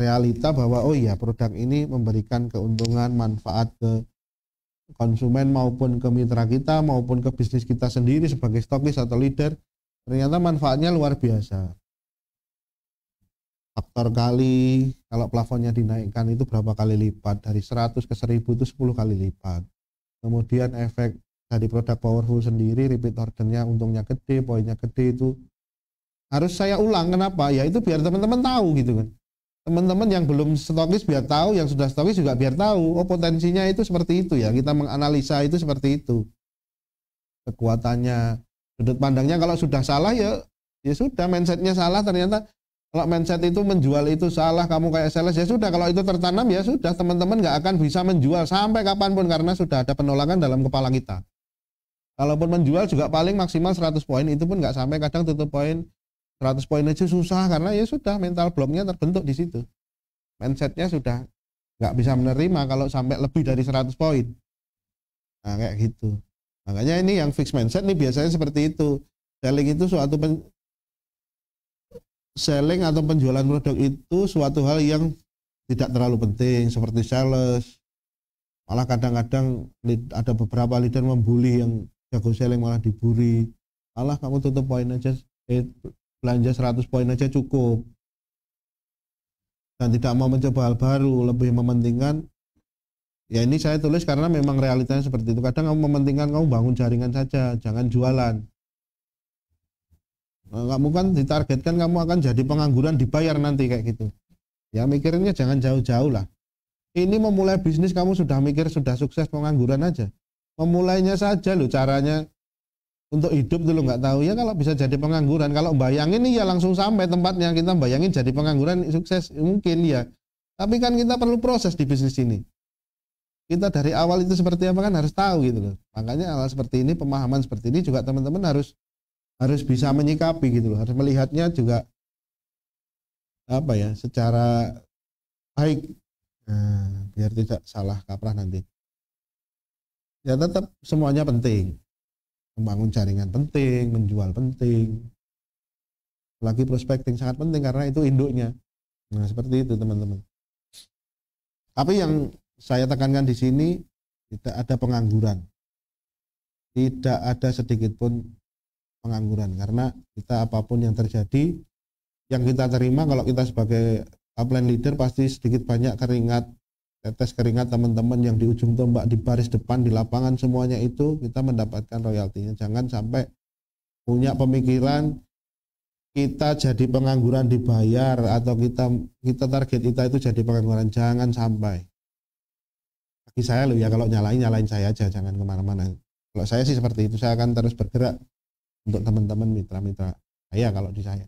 realita bahwa oh iya produk ini memberikan keuntungan manfaat ke konsumen maupun ke mitra kita maupun ke bisnis kita sendiri sebagai stokis atau leader ternyata manfaatnya luar biasa faktor kali kalau plafonnya dinaikkan itu berapa kali lipat dari 100 ke 1000 itu 10 kali lipat kemudian efek dari produk powerful sendiri repeat ordernya untungnya gede poinnya gede itu harus saya ulang kenapa ya itu biar teman-teman tahu gitu kan teman-teman yang belum stokis biar tahu, yang sudah stokis juga biar tahu. Oh potensinya itu seperti itu ya. Kita menganalisa itu seperti itu. Kekuatannya sudut pandangnya kalau sudah salah ya ya sudah mindsetnya salah ternyata kalau mindset itu menjual itu salah kamu kayak sales ya sudah kalau itu tertanam ya sudah teman-teman nggak akan bisa menjual sampai kapanpun karena sudah ada penolakan dalam kepala kita kalaupun menjual juga paling maksimal 100 poin itu pun nggak sampai kadang tutup poin 100 poin aja susah karena ya sudah mental bloknya terbentuk di situ mindsetnya sudah nggak bisa menerima kalau sampai lebih dari 100 poin nah kayak gitu Makanya ini yang fixed mindset ini biasanya seperti itu. Selling itu suatu pen selling atau penjualan produk itu suatu hal yang tidak terlalu penting seperti sales. Malah kadang-kadang ada beberapa leader membuli yang jago selling malah diburi. Malah kamu tutup poin aja eh, belanja 100 poin aja cukup. Dan tidak mau mencoba hal baru, lebih mementingkan ya ini saya tulis karena memang realitanya seperti itu kadang kamu mementingkan kamu bangun jaringan saja jangan jualan nah, kamu kan ditargetkan kamu akan jadi pengangguran dibayar nanti kayak gitu ya mikirnya jangan jauh-jauh lah ini memulai bisnis kamu sudah mikir sudah sukses pengangguran aja memulainya saja loh caranya untuk hidup dulu nggak tahu ya kalau bisa jadi pengangguran kalau bayangin nih ya langsung sampai tempatnya kita bayangin jadi pengangguran sukses mungkin ya tapi kan kita perlu proses di bisnis ini kita dari awal itu seperti apa kan harus tahu gitu loh. Makanya hal seperti ini, pemahaman seperti ini juga teman-teman harus harus bisa menyikapi gitu loh, harus melihatnya juga apa ya, secara baik nah, biar tidak salah kaprah nanti. Ya tetap semuanya penting. Membangun jaringan penting, menjual penting. Lagi prospecting sangat penting karena itu induknya. Nah, seperti itu teman-teman. Tapi yang saya tekankan di sini tidak ada pengangguran. Tidak ada sedikit pun pengangguran karena kita apapun yang terjadi yang kita terima kalau kita sebagai upline leader pasti sedikit banyak keringat tetes keringat teman-teman yang di ujung tombak di baris depan di lapangan semuanya itu kita mendapatkan royaltinya jangan sampai punya pemikiran kita jadi pengangguran dibayar atau kita kita target kita itu jadi pengangguran jangan sampai bagi saya loh ya kalau nyalain nyalain saya aja jangan kemana-mana kalau saya sih seperti itu saya akan terus bergerak untuk teman-teman mitra-mitra saya kalau di saya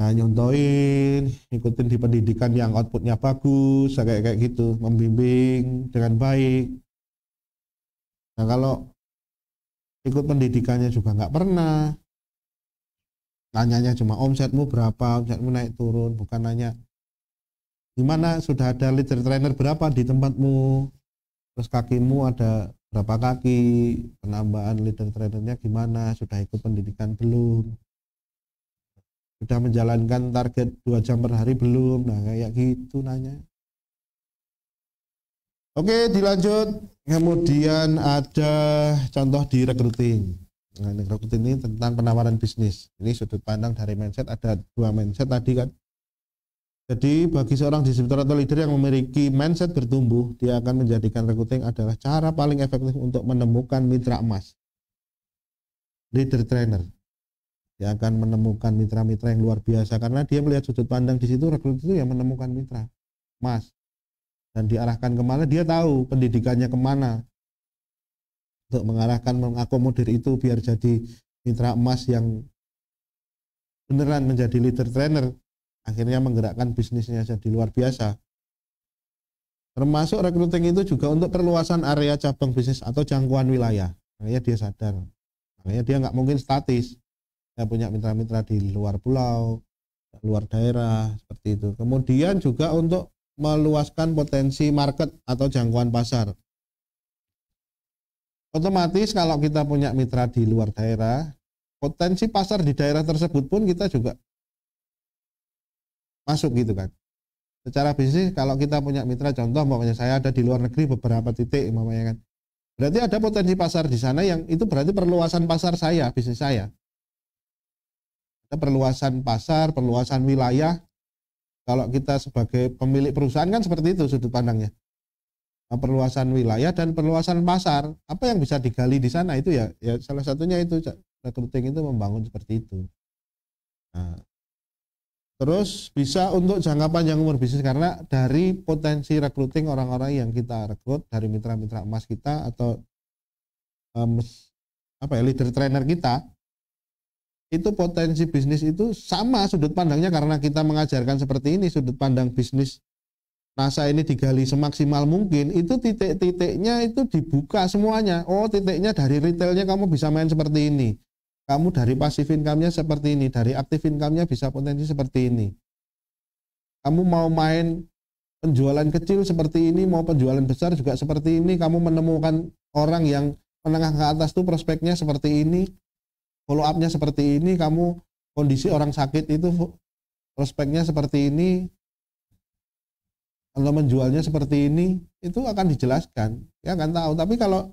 nah, nyontoin ikutin di pendidikan yang outputnya bagus kayak kayak gitu membimbing dengan baik nah kalau ikut pendidikannya juga nggak pernah tanyanya cuma omsetmu berapa omsetmu naik turun bukan nanya gimana sudah ada leader trainer berapa di tempatmu terus kakimu ada berapa kaki penambahan leader trainernya gimana sudah ikut pendidikan belum sudah menjalankan target dua jam per hari belum nah kayak gitu nanya oke dilanjut kemudian ada contoh di recruiting nah, recruiting ini tentang penawaran bisnis ini sudut pandang dari mindset ada dua mindset tadi kan jadi bagi seorang distributor atau leader yang memiliki mindset bertumbuh, dia akan menjadikan recruiting adalah cara paling efektif untuk menemukan mitra emas. Leader trainer. Dia akan menemukan mitra-mitra yang luar biasa karena dia melihat sudut pandang di situ rekrut itu yang menemukan mitra emas dan diarahkan kemana dia tahu pendidikannya kemana untuk mengarahkan mengakomodir itu biar jadi mitra emas yang beneran menjadi leader trainer akhirnya menggerakkan bisnisnya jadi luar biasa. Termasuk recruiting itu juga untuk perluasan area cabang bisnis atau jangkauan wilayah. Makanya dia sadar. Makanya dia nggak mungkin statis. Dia punya mitra-mitra di luar pulau, luar daerah, seperti itu. Kemudian juga untuk meluaskan potensi market atau jangkauan pasar. Otomatis kalau kita punya mitra di luar daerah, potensi pasar di daerah tersebut pun kita juga masuk gitu kan secara bisnis kalau kita punya mitra contoh umpamanya saya ada di luar negeri beberapa titik umpamanya kan berarti ada potensi pasar di sana yang itu berarti perluasan pasar saya bisnis saya ada perluasan pasar perluasan wilayah kalau kita sebagai pemilik perusahaan kan seperti itu sudut pandangnya nah, perluasan wilayah dan perluasan pasar apa yang bisa digali di sana itu ya ya salah satunya itu recruiting itu membangun seperti itu nah, Terus bisa untuk jangka panjang umur bisnis karena dari potensi recruiting orang-orang yang kita rekrut dari mitra-mitra emas kita atau um, apa ya leader trainer kita itu potensi bisnis itu sama sudut pandangnya karena kita mengajarkan seperti ini sudut pandang bisnis NASA ini digali semaksimal mungkin itu titik-titiknya itu dibuka semuanya oh titiknya dari retailnya kamu bisa main seperti ini kamu dari pasif income-nya seperti ini, dari aktif income-nya bisa potensi seperti ini. Kamu mau main penjualan kecil seperti ini, mau penjualan besar juga seperti ini, kamu menemukan orang yang menengah ke atas tuh prospeknya seperti ini, follow up-nya seperti ini, kamu kondisi orang sakit itu prospeknya seperti ini, kalau menjualnya seperti ini, itu akan dijelaskan, ya kan tahu. Tapi kalau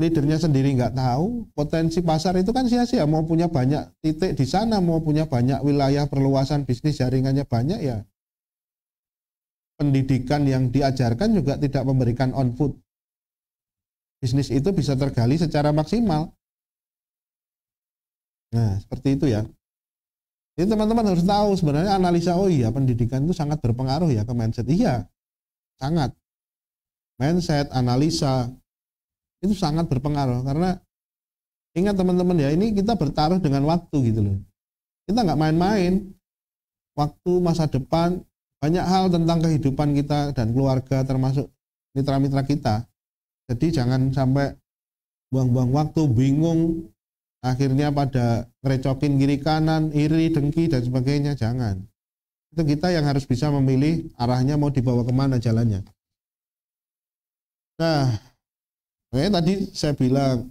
leadernya sendiri nggak tahu, potensi pasar itu kan sia-sia. Mau punya banyak titik di sana, mau punya banyak wilayah perluasan bisnis jaringannya banyak ya. Pendidikan yang diajarkan juga tidak memberikan on output. Bisnis itu bisa tergali secara maksimal. Nah, seperti itu ya. Ini teman-teman harus tahu sebenarnya analisa oh iya pendidikan itu sangat berpengaruh ya ke mindset. Iya, sangat. Mindset, analisa, itu sangat berpengaruh karena ingat teman-teman ya ini kita bertaruh dengan waktu gitu loh kita nggak main-main waktu masa depan banyak hal tentang kehidupan kita dan keluarga termasuk mitra-mitra kita jadi jangan sampai buang-buang waktu bingung akhirnya pada ngerecokin kiri kanan iri dengki dan sebagainya jangan itu kita yang harus bisa memilih arahnya mau dibawa kemana jalannya nah Oke, eh, tadi saya bilang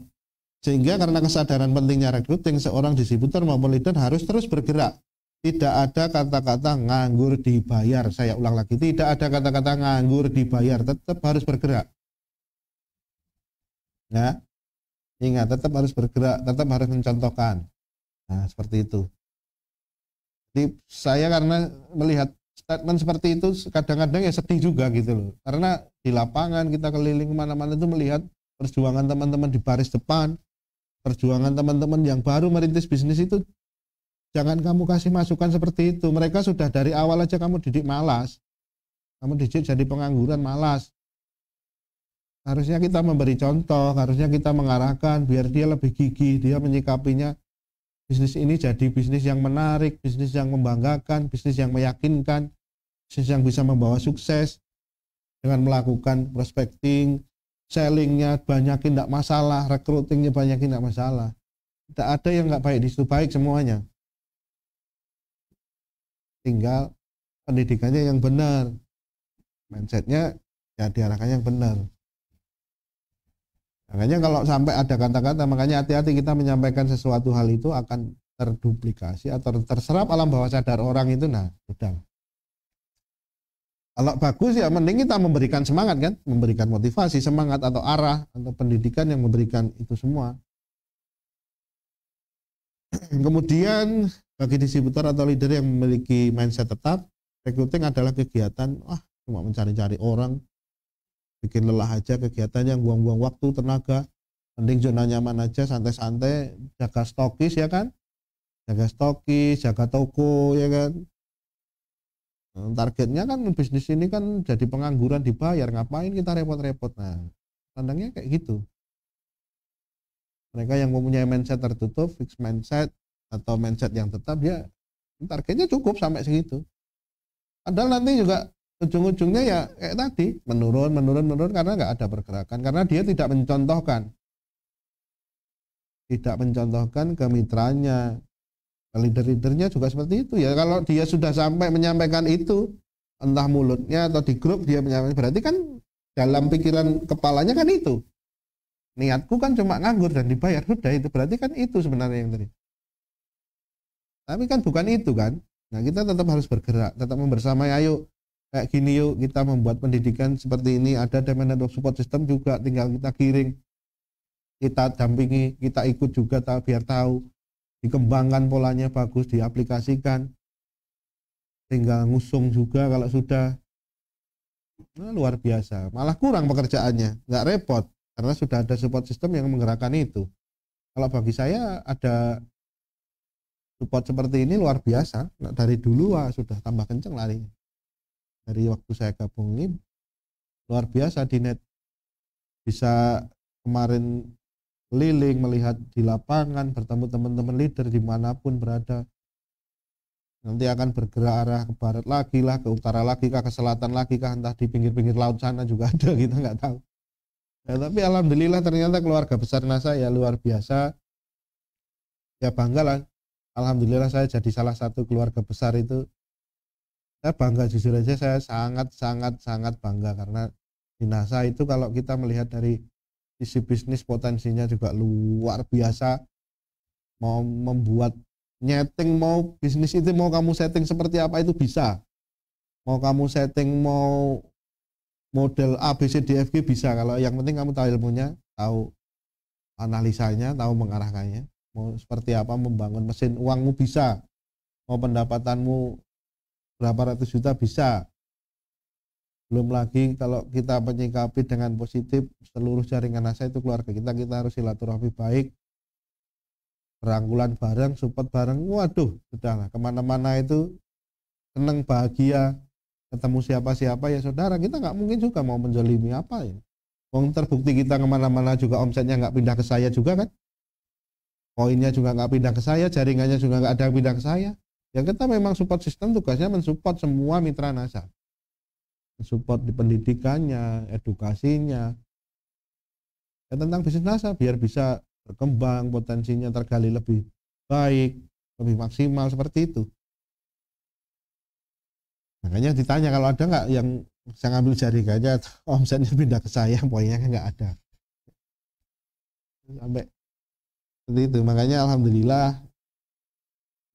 sehingga karena kesadaran pentingnya recruiting seorang distributor maupun leader harus terus bergerak. Tidak ada kata-kata nganggur dibayar. Saya ulang lagi, tidak ada kata-kata nganggur dibayar, tetap harus bergerak. Ya. Ingat, tetap harus bergerak, tetap harus mencontohkan. Nah, seperti itu. Jadi saya karena melihat statement seperti itu kadang-kadang ya sedih juga gitu loh. Karena di lapangan kita keliling kemana-mana itu melihat perjuangan teman-teman di baris depan, perjuangan teman-teman yang baru merintis bisnis itu jangan kamu kasih masukan seperti itu. Mereka sudah dari awal aja kamu didik malas. Kamu didik jadi pengangguran malas. Harusnya kita memberi contoh, harusnya kita mengarahkan biar dia lebih gigih, dia menyikapinya bisnis ini jadi bisnis yang menarik, bisnis yang membanggakan, bisnis yang meyakinkan, bisnis yang bisa membawa sukses dengan melakukan prospecting, sellingnya banyakin tidak masalah, recruitingnya banyakin tidak masalah. Tidak ada yang nggak baik di situ, baik semuanya. Tinggal pendidikannya yang benar, mindsetnya ya diarahkan yang benar. Makanya kalau sampai ada kata-kata, makanya hati-hati kita menyampaikan sesuatu hal itu akan terduplikasi atau terserap alam bawah sadar orang itu, nah udah kalau bagus ya mending kita memberikan semangat kan, memberikan motivasi, semangat atau arah atau pendidikan yang memberikan itu semua. Kemudian bagi distributor atau leader yang memiliki mindset tetap, recruiting adalah kegiatan wah cuma mencari-cari orang, bikin lelah aja kegiatan yang buang-buang waktu, tenaga. Mending zona nyaman aja, santai-santai, jaga stokis ya kan, jaga stokis, jaga toko ya kan, Eh, targetnya kan bisnis ini kan jadi pengangguran dibayar ngapain kita repot-repot nah tandangnya kayak gitu mereka yang mempunyai mindset tertutup fix mindset atau mindset yang tetap ya targetnya cukup sampai segitu Ada nanti juga ujung-ujungnya ya kayak tadi menurun menurun menurun karena nggak ada pergerakan karena dia tidak mencontohkan tidak mencontohkan ke leader-leadernya juga seperti itu ya kalau dia sudah sampai menyampaikan itu entah mulutnya atau di grup dia menyampaikan berarti kan dalam pikiran kepalanya kan itu niatku kan cuma nganggur dan dibayar sudah itu berarti kan itu sebenarnya yang tadi tapi kan bukan itu kan nah kita tetap harus bergerak tetap membersamai ayo kayak gini yuk kita membuat pendidikan seperti ini ada demand network support system juga tinggal kita kiring kita dampingi kita ikut juga biar tahu dikembangkan polanya bagus, diaplikasikan, tinggal ngusung juga kalau sudah nah, luar biasa. Malah kurang pekerjaannya, nggak repot karena sudah ada support system yang menggerakkan itu. Kalau bagi saya ada support seperti ini luar biasa. Nah, dari dulu wah, sudah tambah kenceng lari. Dari waktu saya gabung ini luar biasa di net bisa kemarin keliling, melihat di lapangan, bertemu teman-teman leader dimanapun berada. Nanti akan bergerak arah ke barat lagi lah, ke utara lagi kah, ke selatan lagi kah, entah di pinggir-pinggir laut sana juga ada, kita nggak tahu. Ya, tapi alhamdulillah ternyata keluarga besar NASA ya luar biasa. Ya bangga lah. Alhamdulillah saya jadi salah satu keluarga besar itu. Saya bangga jujur aja saya sangat sangat sangat bangga karena di NASA itu kalau kita melihat dari sisi bisnis potensinya juga luar biasa mau membuat nyeting mau bisnis itu mau kamu setting seperti apa itu bisa mau kamu setting mau model A B C D F G bisa kalau yang penting kamu tahu ilmunya tahu analisanya tahu mengarahkannya mau seperti apa membangun mesin uangmu bisa mau pendapatanmu berapa ratus juta bisa belum lagi kalau kita menyikapi dengan positif seluruh jaringan asa itu keluarga kita kita harus silaturahmi baik rangkulan bareng support bareng waduh sudahlah kemana-mana itu seneng bahagia ketemu siapa-siapa ya saudara kita nggak mungkin juga mau menjolimi apa ya Wong terbukti kita kemana-mana juga omsetnya nggak pindah ke saya juga kan poinnya juga nggak pindah ke saya jaringannya juga nggak ada yang pindah ke saya ya kita memang support sistem tugasnya mensupport semua mitra NASA support di pendidikannya, edukasinya. Ya, tentang bisnis NASA biar bisa berkembang, potensinya tergali lebih baik, lebih maksimal seperti itu. Makanya ditanya kalau ada nggak yang saya ngambil jari jaringannya omsetnya pindah ke saya, pokoknya kan nggak ada. Sampai seperti itu. Makanya alhamdulillah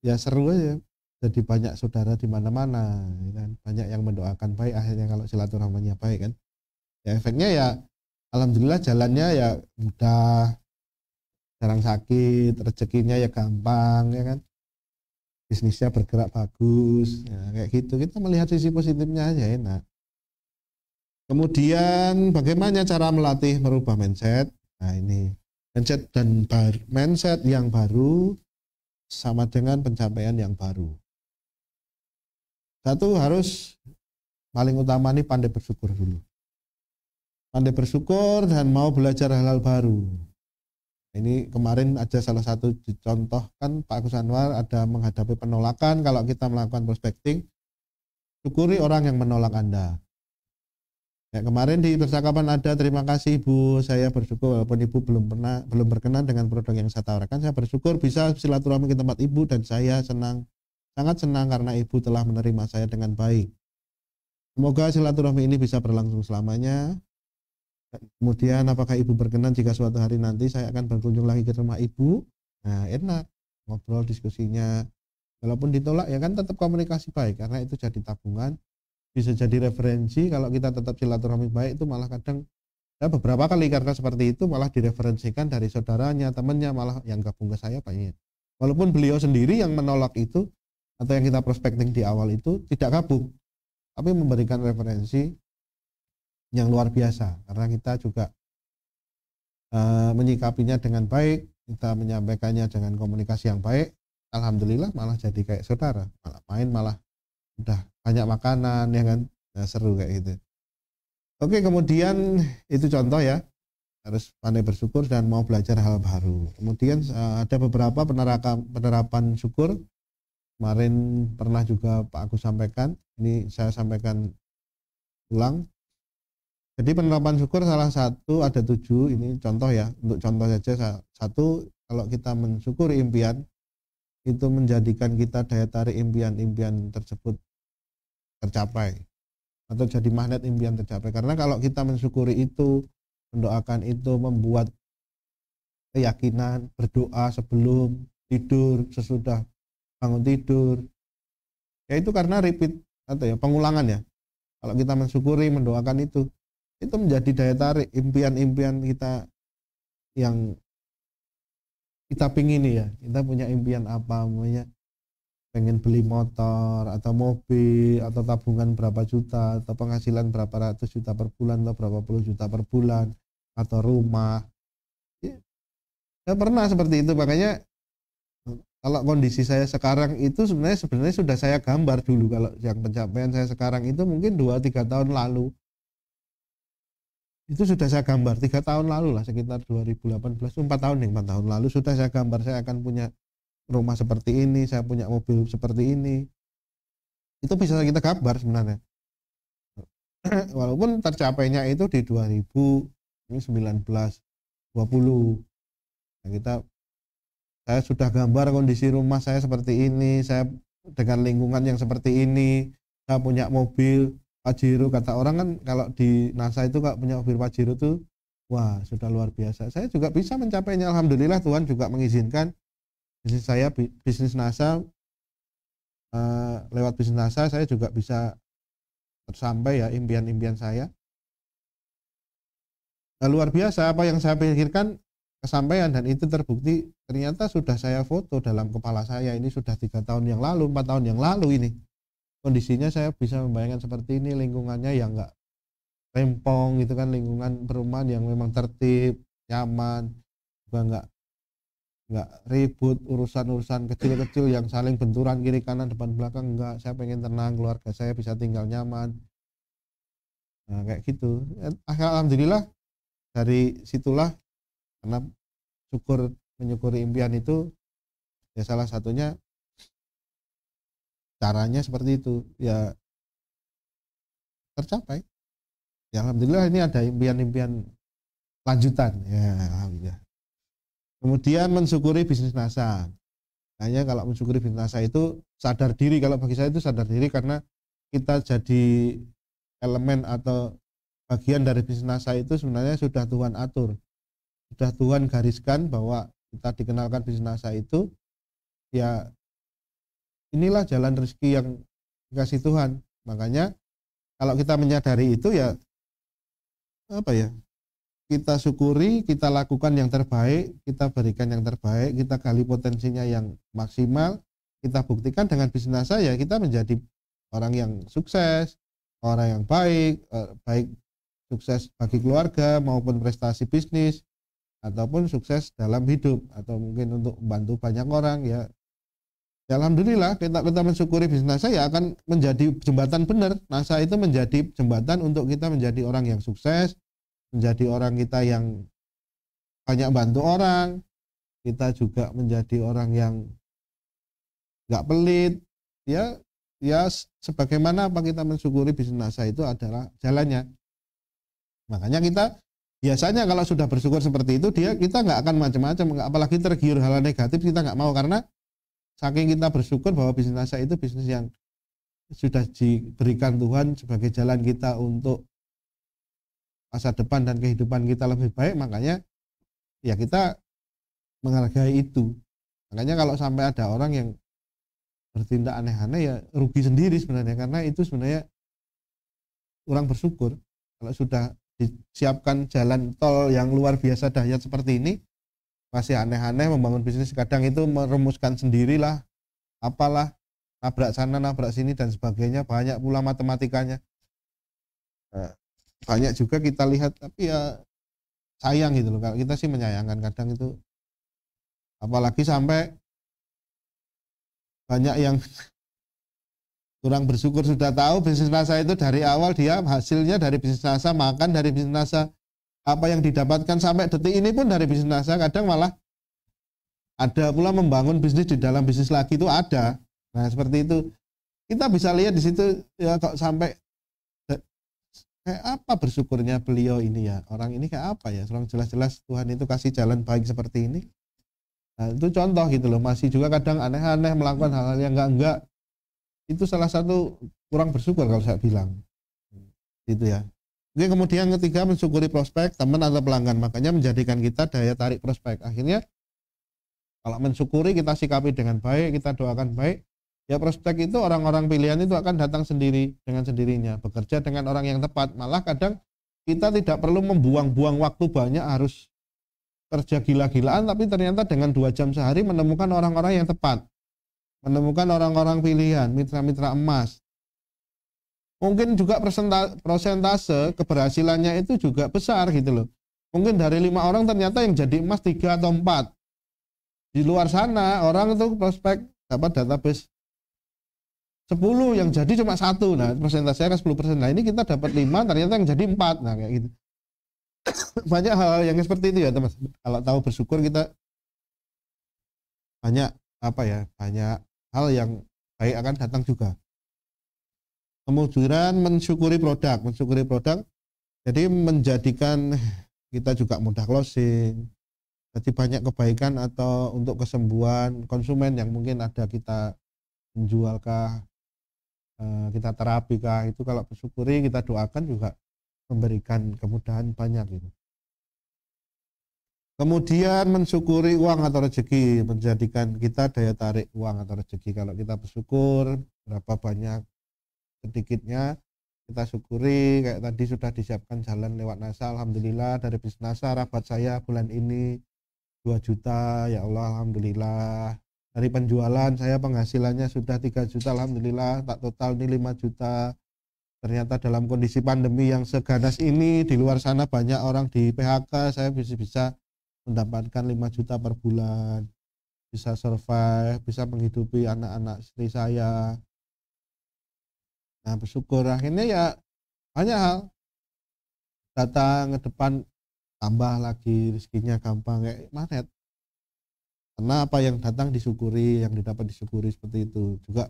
ya seru aja jadi banyak saudara di mana-mana ya kan banyak yang mendoakan baik akhirnya kalau silaturahmanya baik kan ya efeknya ya alhamdulillah jalannya ya mudah jarang sakit rezekinya ya gampang ya kan bisnisnya bergerak bagus ya, kayak gitu kita melihat sisi positifnya aja enak kemudian bagaimana cara melatih merubah mindset nah ini mindset dan bar, mindset yang baru sama dengan pencapaian yang baru satu harus paling utama nih pandai bersyukur dulu. Pandai bersyukur dan mau belajar hal-hal baru. Ini kemarin ada salah satu contoh kan Pak Agus Anwar ada menghadapi penolakan kalau kita melakukan prospecting. Syukuri orang yang menolak Anda. Ya, kemarin di percakapan ada terima kasih Ibu, saya bersyukur walaupun Ibu belum pernah belum berkenan dengan produk yang saya tawarkan, saya bersyukur bisa silaturahmi ke tempat Ibu dan saya senang. Sangat senang karena ibu telah menerima saya dengan baik. Semoga silaturahmi ini bisa berlangsung selamanya. Kemudian apakah ibu berkenan jika suatu hari nanti saya akan berkunjung lagi ke rumah ibu? Nah enak, ngobrol diskusinya. Walaupun ditolak ya kan tetap komunikasi baik karena itu jadi tabungan. Bisa jadi referensi kalau kita tetap silaturahmi baik itu malah kadang ya beberapa kali karena seperti itu malah direferensikan dari saudaranya, temannya malah yang gabung ke saya banyak. Walaupun beliau sendiri yang menolak itu, atau yang kita prospecting di awal itu tidak kabur tapi memberikan referensi yang luar biasa karena kita juga uh, menyikapinya dengan baik kita menyampaikannya dengan komunikasi yang baik alhamdulillah malah jadi kayak saudara malah main malah udah banyak makanan ya kan nah, seru kayak gitu oke kemudian itu contoh ya harus pandai bersyukur dan mau belajar hal baru kemudian eh, ada beberapa penerapan penerapan syukur kemarin pernah juga Pak Agus sampaikan ini saya sampaikan ulang jadi hmm. penerapan syukur salah satu ada tujuh ini contoh ya untuk contoh saja satu kalau kita mensyukuri impian itu menjadikan kita daya tarik impian-impian tersebut tercapai atau jadi magnet impian tercapai karena kalau kita mensyukuri itu mendoakan itu membuat keyakinan berdoa sebelum tidur sesudah bangun tidur. Ya itu karena repeat atau ya pengulangan ya. Kalau kita mensyukuri, mendoakan itu, itu menjadi daya tarik impian-impian kita yang kita pingin ya. Kita punya impian apa, namanya pengen beli motor atau mobil atau tabungan berapa juta atau penghasilan berapa ratus juta per bulan atau berapa puluh juta per bulan atau rumah ya, ya pernah seperti itu makanya kalau kondisi saya sekarang itu sebenarnya sebenarnya sudah saya gambar dulu kalau yang pencapaian saya sekarang itu mungkin 2-3 tahun lalu itu sudah saya gambar tiga tahun lalu lah sekitar 2018 empat tahun nih empat tahun lalu sudah saya gambar saya akan punya rumah seperti ini saya punya mobil seperti ini itu bisa kita gambar sebenarnya walaupun tercapainya itu di 2019 20 nah, kita saya sudah gambar kondisi rumah saya seperti ini saya dengan lingkungan yang seperti ini saya punya mobil Pajero kata orang kan kalau di NASA itu kalau punya mobil Pajero tuh wah sudah luar biasa saya juga bisa mencapainya Alhamdulillah Tuhan juga mengizinkan bisnis saya bisnis NASA eh, lewat bisnis NASA saya juga bisa tersampai ya impian-impian saya nah, luar biasa apa yang saya pikirkan kesampaian dan itu terbukti ternyata sudah saya foto dalam kepala saya ini sudah tiga tahun yang lalu empat tahun yang lalu ini kondisinya saya bisa membayangkan seperti ini lingkungannya yang enggak rempong gitu kan lingkungan perumahan yang memang tertib nyaman juga enggak enggak ribut urusan-urusan kecil-kecil yang saling benturan kiri kanan depan belakang enggak saya pengen tenang keluarga saya bisa tinggal nyaman nah kayak gitu alhamdulillah dari situlah karena syukur menyukuri impian itu ya salah satunya caranya seperti itu ya tercapai ya alhamdulillah ini ada impian-impian lanjutan ya alhamdulillah kemudian mensyukuri bisnis NASA hanya kalau mensyukuri bisnis NASA itu sadar diri kalau bagi saya itu sadar diri karena kita jadi elemen atau bagian dari bisnis NASA itu sebenarnya sudah Tuhan atur sudah Tuhan gariskan bahwa kita dikenalkan bisnis nasa itu ya inilah jalan rezeki yang dikasih Tuhan makanya kalau kita menyadari itu ya apa ya kita syukuri kita lakukan yang terbaik kita berikan yang terbaik kita gali potensinya yang maksimal kita buktikan dengan bisnis nasa ya kita menjadi orang yang sukses orang yang baik eh, baik sukses bagi keluarga maupun prestasi bisnis ataupun sukses dalam hidup atau mungkin untuk membantu banyak orang ya. ya Alhamdulillah kita kita mensyukuri bisnis nasa ya akan menjadi jembatan benar. NASA itu menjadi jembatan untuk kita menjadi orang yang sukses, menjadi orang kita yang banyak bantu orang, kita juga menjadi orang yang nggak pelit, ya ya sebagaimana apa kita mensyukuri bisnis NASA itu adalah jalannya. Makanya kita biasanya kalau sudah bersyukur seperti itu dia kita nggak akan macam-macam apalagi tergiur hal negatif kita nggak mau karena saking kita bersyukur bahwa bisnis nasa itu bisnis yang sudah diberikan Tuhan sebagai jalan kita untuk masa depan dan kehidupan kita lebih baik makanya ya kita menghargai itu makanya kalau sampai ada orang yang bertindak aneh-aneh ya rugi sendiri sebenarnya karena itu sebenarnya kurang bersyukur kalau sudah disiapkan jalan tol yang luar biasa dahsyat seperti ini masih aneh-aneh membangun bisnis kadang itu merumuskan sendirilah apalah nabrak sana nabrak sini dan sebagainya banyak pula matematikanya nah, banyak juga kita lihat tapi ya sayang gitu loh kalau kita sih menyayangkan kadang itu apalagi sampai banyak yang Kurang bersyukur sudah tahu bisnis NASA itu dari awal dia hasilnya dari bisnis NASA, makan dari bisnis NASA. Apa yang didapatkan sampai detik ini pun dari bisnis NASA kadang malah ada pula membangun bisnis di dalam bisnis lagi itu ada. Nah, seperti itu. Kita bisa lihat di situ ya kok sampai kayak apa bersyukurnya beliau ini ya orang ini kayak apa ya orang jelas-jelas Tuhan itu kasih jalan baik seperti ini nah, itu contoh gitu loh masih juga kadang aneh-aneh melakukan hal-hal yang enggak enggak itu salah satu kurang bersyukur kalau saya bilang gitu ya Oke, kemudian ketiga mensyukuri prospek teman atau pelanggan makanya menjadikan kita daya tarik prospek akhirnya kalau mensyukuri kita sikapi dengan baik kita doakan baik ya prospek itu orang-orang pilihan itu akan datang sendiri dengan sendirinya bekerja dengan orang yang tepat malah kadang kita tidak perlu membuang-buang waktu banyak harus kerja gila-gilaan tapi ternyata dengan dua jam sehari menemukan orang-orang yang tepat menemukan orang-orang pilihan, mitra-mitra emas. Mungkin juga persentase keberhasilannya itu juga besar gitu loh. Mungkin dari lima orang ternyata yang jadi emas tiga atau empat. Di luar sana orang itu prospek dapat database 10 yang jadi cuma satu. Nah, persentasenya kan 10 persen. Nah, ini kita dapat 5, ternyata yang jadi 4. Nah, kayak gitu. banyak hal yang seperti itu ya, teman. Kalau tahu bersyukur kita banyak apa ya banyak hal yang baik akan datang juga. Kemudian mensyukuri produk, mensyukuri produk jadi menjadikan eh, kita juga mudah closing. Jadi banyak kebaikan atau untuk kesembuhan konsumen yang mungkin ada kita menjualkah, eh, kita terapikah itu kalau bersyukuri kita doakan juga memberikan kemudahan banyak gitu. Kemudian mensyukuri uang atau rezeki menjadikan kita daya tarik uang atau rezeki. Kalau kita bersyukur berapa banyak sedikitnya kita syukuri kayak tadi sudah disiapkan jalan lewat NASA alhamdulillah dari bisnis NASA rapat saya bulan ini 2 juta ya Allah alhamdulillah dari penjualan saya penghasilannya sudah 3 juta alhamdulillah tak total ini 5 juta ternyata dalam kondisi pandemi yang seganas ini di luar sana banyak orang di PHK saya bisa-bisa mendapatkan 5 juta per bulan bisa survive bisa menghidupi anak-anak istri saya nah bersyukur akhirnya ya banyak hal datang ke depan tambah lagi rezekinya gampang kayak magnet karena apa yang datang disyukuri yang didapat disyukuri seperti itu juga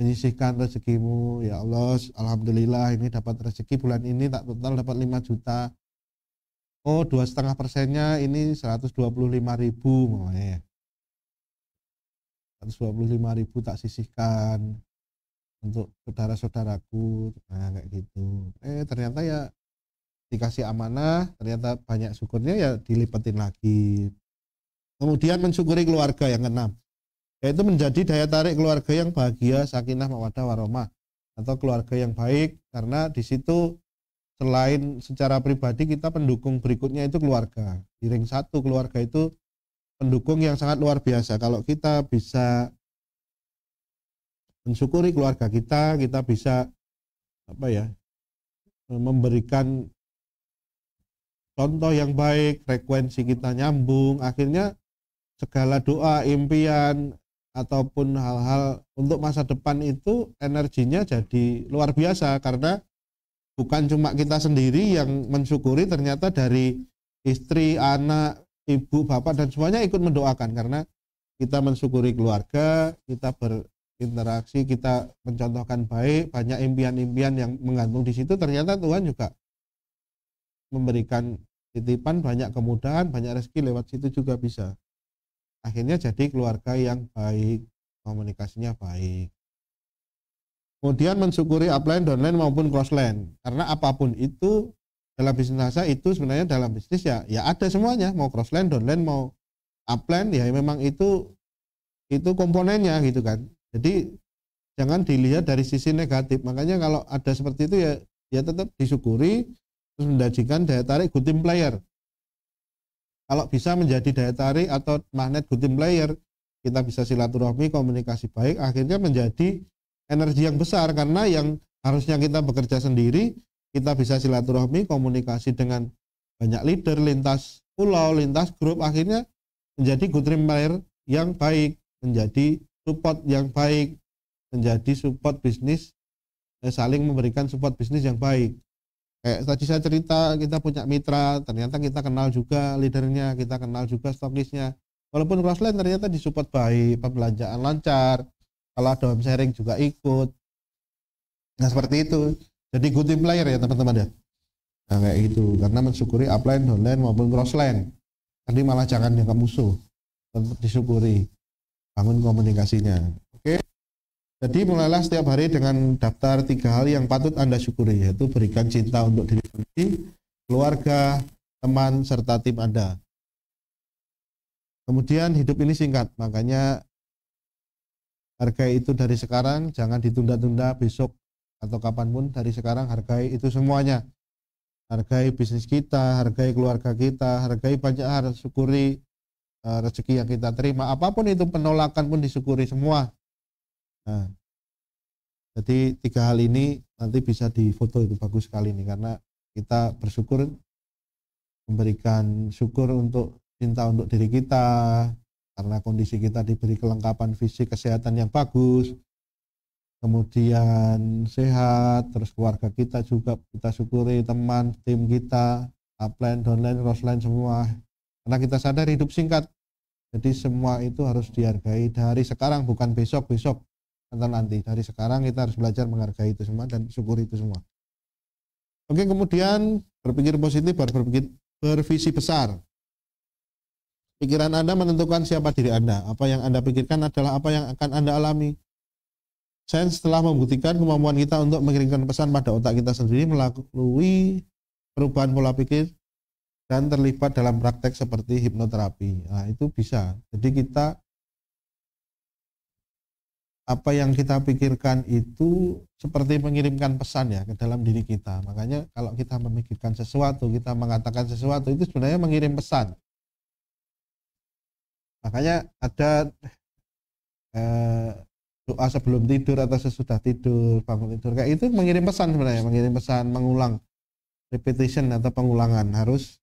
menyisihkan rezekimu ya Allah alhamdulillah ini dapat rezeki bulan ini tak total dapat 5 juta oh dua setengah persennya ini 125 ribu ya 125 ribu tak sisihkan untuk saudara-saudaraku nah kayak gitu eh ternyata ya dikasih amanah ternyata banyak syukurnya ya dilipetin lagi kemudian mensyukuri keluarga yang keenam yaitu menjadi daya tarik keluarga yang bahagia sakinah mawadah waromah atau keluarga yang baik karena di situ selain secara pribadi kita pendukung berikutnya itu keluarga di ring satu keluarga itu pendukung yang sangat luar biasa kalau kita bisa mensyukuri keluarga kita kita bisa apa ya memberikan contoh yang baik frekuensi kita nyambung akhirnya segala doa impian ataupun hal-hal untuk masa depan itu energinya jadi luar biasa karena bukan cuma kita sendiri yang mensyukuri ternyata dari istri, anak, ibu, bapak dan semuanya ikut mendoakan karena kita mensyukuri keluarga, kita berinteraksi, kita mencontohkan baik, banyak impian-impian yang menggantung di situ ternyata Tuhan juga memberikan titipan banyak kemudahan, banyak rezeki lewat situ juga bisa. Akhirnya jadi keluarga yang baik, komunikasinya baik. Kemudian mensyukuri upline, downline maupun crossline. Karena apapun itu dalam bisnis nasa itu sebenarnya dalam bisnis ya ya ada semuanya, mau crossline, downline, mau upline ya memang itu itu komponennya gitu kan. Jadi jangan dilihat dari sisi negatif. Makanya kalau ada seperti itu ya ya tetap disyukuri terus mendajikan daya tarik good team player. Kalau bisa menjadi daya tarik atau magnet good team player, kita bisa silaturahmi, komunikasi baik, akhirnya menjadi energi yang besar karena yang harusnya kita bekerja sendiri kita bisa silaturahmi komunikasi dengan banyak leader lintas pulau lintas grup akhirnya menjadi good reminder yang baik menjadi support yang baik menjadi support bisnis eh, saling memberikan support bisnis yang baik kayak tadi saya cerita kita punya mitra ternyata kita kenal juga leadernya kita kenal juga stokisnya walaupun crossline ternyata disupport baik pembelanjaan lancar kalau ada web sharing juga ikut nah seperti itu jadi good team player ya teman-teman ya nah, kayak gitu karena mensyukuri upline downline maupun crossline tadi malah jangan dianggap musuh tetap disyukuri bangun komunikasinya oke jadi mulailah setiap hari dengan daftar tiga hal yang patut anda syukuri yaitu berikan cinta untuk diri sendiri keluarga teman serta tim anda kemudian hidup ini singkat makanya hargai itu dari sekarang, jangan ditunda-tunda besok atau kapanpun dari sekarang hargai itu semuanya. Hargai bisnis kita, hargai keluarga kita, hargai banyak harus syukuri uh, rezeki yang kita terima. Apapun itu penolakan pun disyukuri semua. Nah, jadi tiga hal ini nanti bisa difoto itu bagus sekali nih karena kita bersyukur memberikan syukur untuk cinta untuk diri kita, karena kondisi kita diberi kelengkapan fisik kesehatan yang bagus kemudian sehat terus keluarga kita juga kita syukuri teman tim kita upline downline crossline semua karena kita sadar hidup singkat jadi semua itu harus dihargai dari sekarang bukan besok besok atau nanti dari sekarang kita harus belajar menghargai itu semua dan syukur itu semua Oke, kemudian berpikir positif baru berpikir bervisi besar. Pikiran Anda menentukan siapa diri Anda. Apa yang Anda pikirkan adalah apa yang akan Anda alami. Sains telah membuktikan kemampuan kita untuk mengirimkan pesan pada otak kita sendiri melalui perubahan pola pikir dan terlibat dalam praktek seperti hipnoterapi. Nah, itu bisa. Jadi kita apa yang kita pikirkan itu seperti mengirimkan pesan ya ke dalam diri kita. Makanya kalau kita memikirkan sesuatu, kita mengatakan sesuatu itu sebenarnya mengirim pesan makanya ada eh, doa sebelum tidur atau sesudah tidur bangun tidur kayak itu mengirim pesan sebenarnya mengirim pesan mengulang repetition atau pengulangan harus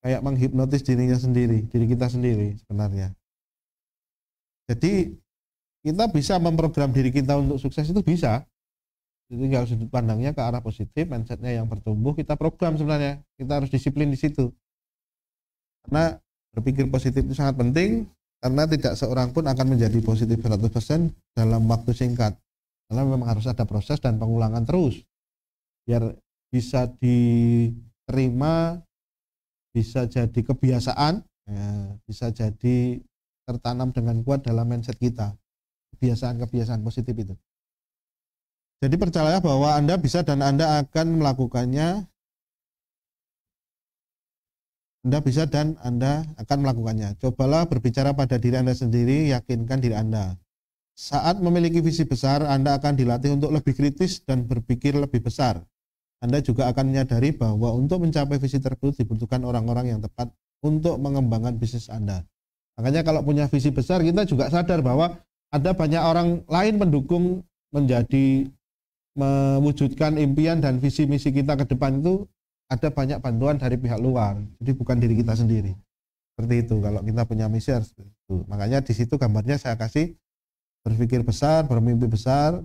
kayak menghipnotis dirinya sendiri diri kita sendiri sebenarnya jadi kita bisa memprogram diri kita untuk sukses itu bisa jadi kalau sudut pandangnya ke arah positif mindsetnya yang bertumbuh kita program sebenarnya kita harus disiplin di situ karena Berpikir positif itu sangat penting karena tidak seorang pun akan menjadi positif 100% dalam waktu singkat. Karena memang harus ada proses dan pengulangan terus biar bisa diterima, bisa jadi kebiasaan, ya, bisa jadi tertanam dengan kuat dalam mindset kita. Kebiasaan-kebiasaan positif itu. Jadi percayalah bahwa Anda bisa dan Anda akan melakukannya anda bisa dan Anda akan melakukannya. Cobalah berbicara pada diri Anda sendiri, yakinkan diri Anda. Saat memiliki visi besar, Anda akan dilatih untuk lebih kritis dan berpikir lebih besar. Anda juga akan menyadari bahwa untuk mencapai visi tersebut dibutuhkan orang-orang yang tepat untuk mengembangkan bisnis Anda. Makanya kalau punya visi besar, kita juga sadar bahwa ada banyak orang lain pendukung menjadi mewujudkan impian dan visi misi kita ke depan itu ada banyak bantuan dari pihak luar jadi bukan diri kita sendiri seperti itu kalau kita punya misi harus itu makanya di situ gambarnya saya kasih berpikir besar bermimpi besar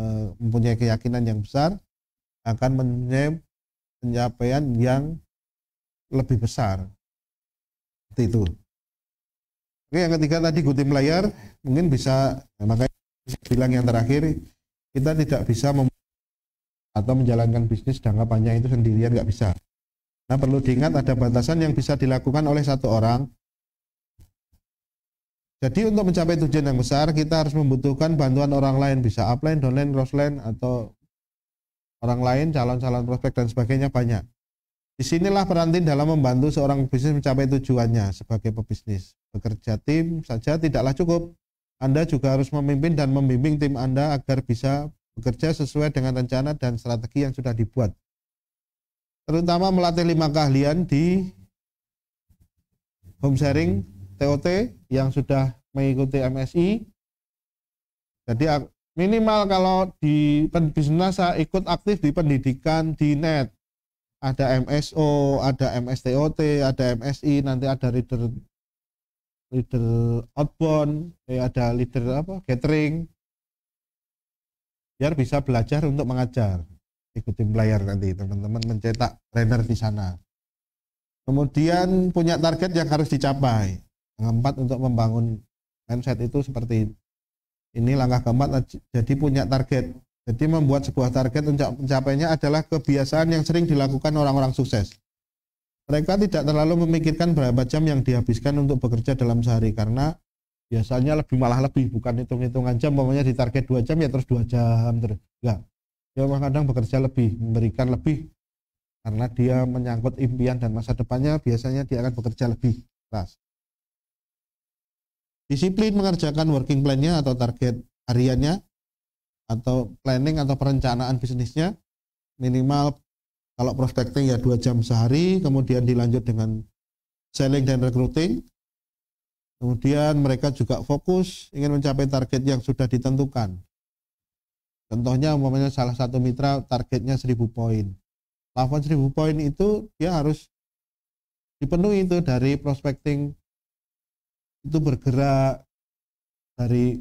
eh, mempunyai keyakinan yang besar akan mempunyai pencapaian yang lebih besar seperti itu oke yang ketiga tadi gutim layar mungkin bisa makanya bilang yang terakhir kita tidak bisa mem atau menjalankan bisnis jangka panjang itu sendirian nggak bisa. Nah perlu diingat ada batasan yang bisa dilakukan oleh satu orang. Jadi untuk mencapai tujuan yang besar kita harus membutuhkan bantuan orang lain bisa upline, downline, crossline atau orang lain, calon-calon prospek dan sebagainya banyak. Disinilah peran tim dalam membantu seorang bisnis mencapai tujuannya sebagai pebisnis. Bekerja tim saja tidaklah cukup. Anda juga harus memimpin dan membimbing tim Anda agar bisa bekerja sesuai dengan rencana dan strategi yang sudah dibuat. Terutama melatih lima keahlian di home sharing TOT yang sudah mengikuti MSI. Jadi minimal kalau di bisnis saya ikut aktif di pendidikan di net. Ada MSO, ada MSTOT, ada MSI, nanti ada leader leader outbound, eh, ada leader apa gathering, biar bisa belajar untuk mengajar ikutin player nanti teman-teman mencetak trainer di sana kemudian punya target yang harus dicapai Yang keempat untuk membangun mindset itu seperti ini langkah keempat jadi punya target jadi membuat sebuah target untuk mencapainya adalah kebiasaan yang sering dilakukan orang-orang sukses mereka tidak terlalu memikirkan berapa jam yang dihabiskan untuk bekerja dalam sehari karena biasanya lebih malah lebih bukan hitung-hitungan jam pokoknya di target dua jam ya terus dua jam terus enggak dia memang kadang bekerja lebih memberikan lebih karena dia menyangkut impian dan masa depannya biasanya dia akan bekerja lebih keras disiplin mengerjakan working plan-nya atau target hariannya atau planning atau perencanaan bisnisnya minimal kalau prospecting ya dua jam sehari kemudian dilanjut dengan selling dan recruiting Kemudian mereka juga fokus ingin mencapai target yang sudah ditentukan. Contohnya umpamanya salah satu mitra targetnya 1000 poin. Plafon 1000 poin itu dia harus dipenuhi itu dari prospecting itu bergerak dari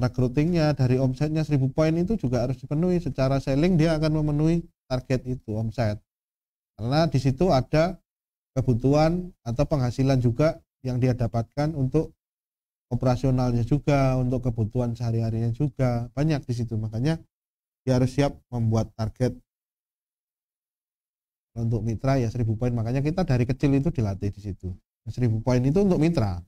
recruitingnya, dari omsetnya 1000 poin itu juga harus dipenuhi secara selling dia akan memenuhi target itu omset. Karena di situ ada kebutuhan atau penghasilan juga yang dia dapatkan untuk operasionalnya juga, untuk kebutuhan sehari-harinya juga. Banyak di situ. Makanya dia harus siap membuat target untuk mitra ya seribu poin makanya kita dari kecil itu dilatih di situ seribu poin itu untuk mitra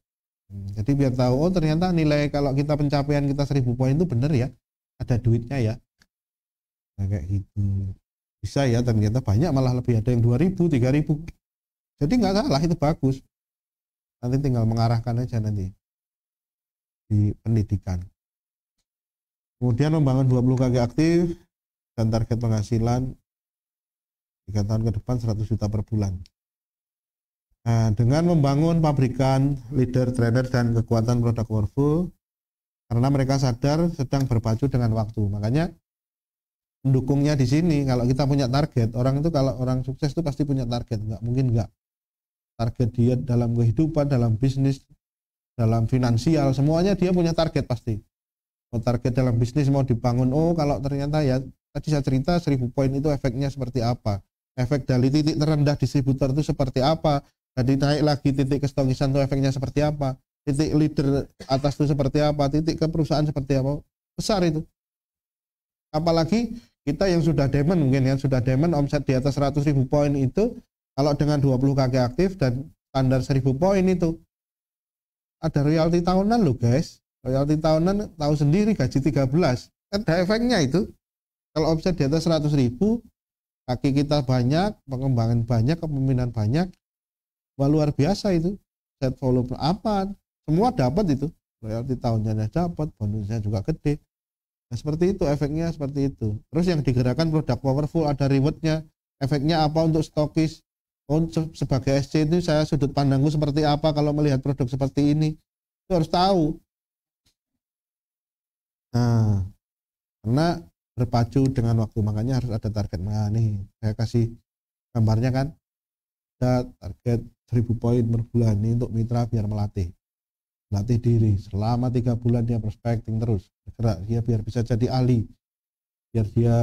hmm, jadi biar tahu oh ternyata nilai kalau kita pencapaian kita seribu poin itu benar ya ada duitnya ya nah, kayak gitu bisa ya ternyata banyak malah lebih ada yang 2000 3000 jadi nggak salah itu bagus nanti tinggal mengarahkan aja nanti di pendidikan kemudian membangun 20 KG aktif dan target penghasilan 3 tahun ke depan 100 juta per bulan nah, dengan membangun pabrikan leader trader dan kekuatan produk Warful karena mereka sadar sedang berpacu dengan waktu makanya mendukungnya di sini kalau kita punya target orang itu kalau orang sukses itu pasti punya target nggak mungkin nggak target dia dalam kehidupan, dalam bisnis, dalam finansial, semuanya dia punya target pasti. Mau target dalam bisnis mau dibangun, oh kalau ternyata ya tadi saya cerita seribu poin itu efeknya seperti apa. Efek dari titik terendah distributor itu seperti apa. Jadi naik lagi titik kestongisan itu efeknya seperti apa. Titik leader atas itu seperti apa. Titik ke perusahaan seperti apa. Besar itu. Apalagi kita yang sudah diamond mungkin ya sudah diamond omset di atas 100 ribu poin itu kalau dengan 20 KG aktif dan standar 1000 poin itu ada royalti tahunan loh guys. Royalti tahunan tahu sendiri gaji 13. Kan ada efeknya itu. Kalau offset di atas 100 ribu, kaki kita banyak, pengembangan banyak, kepemimpinan banyak, wah luar biasa itu. Set volume apa, semua dapat itu. Royalti tahunannya dapat, bonusnya juga gede. Nah, seperti itu efeknya seperti itu. Terus yang digerakkan produk powerful ada rewardnya. Efeknya apa untuk stokis? oh sebagai SC itu saya sudut pandangku seperti apa kalau melihat produk seperti ini itu harus tahu nah karena berpacu dengan waktu makanya harus ada target nah nih saya kasih gambarnya kan ada target 1000 poin per bulan ini untuk mitra biar melatih melatih diri selama tiga bulan dia prospecting terus bergerak dia biar bisa jadi ahli biar dia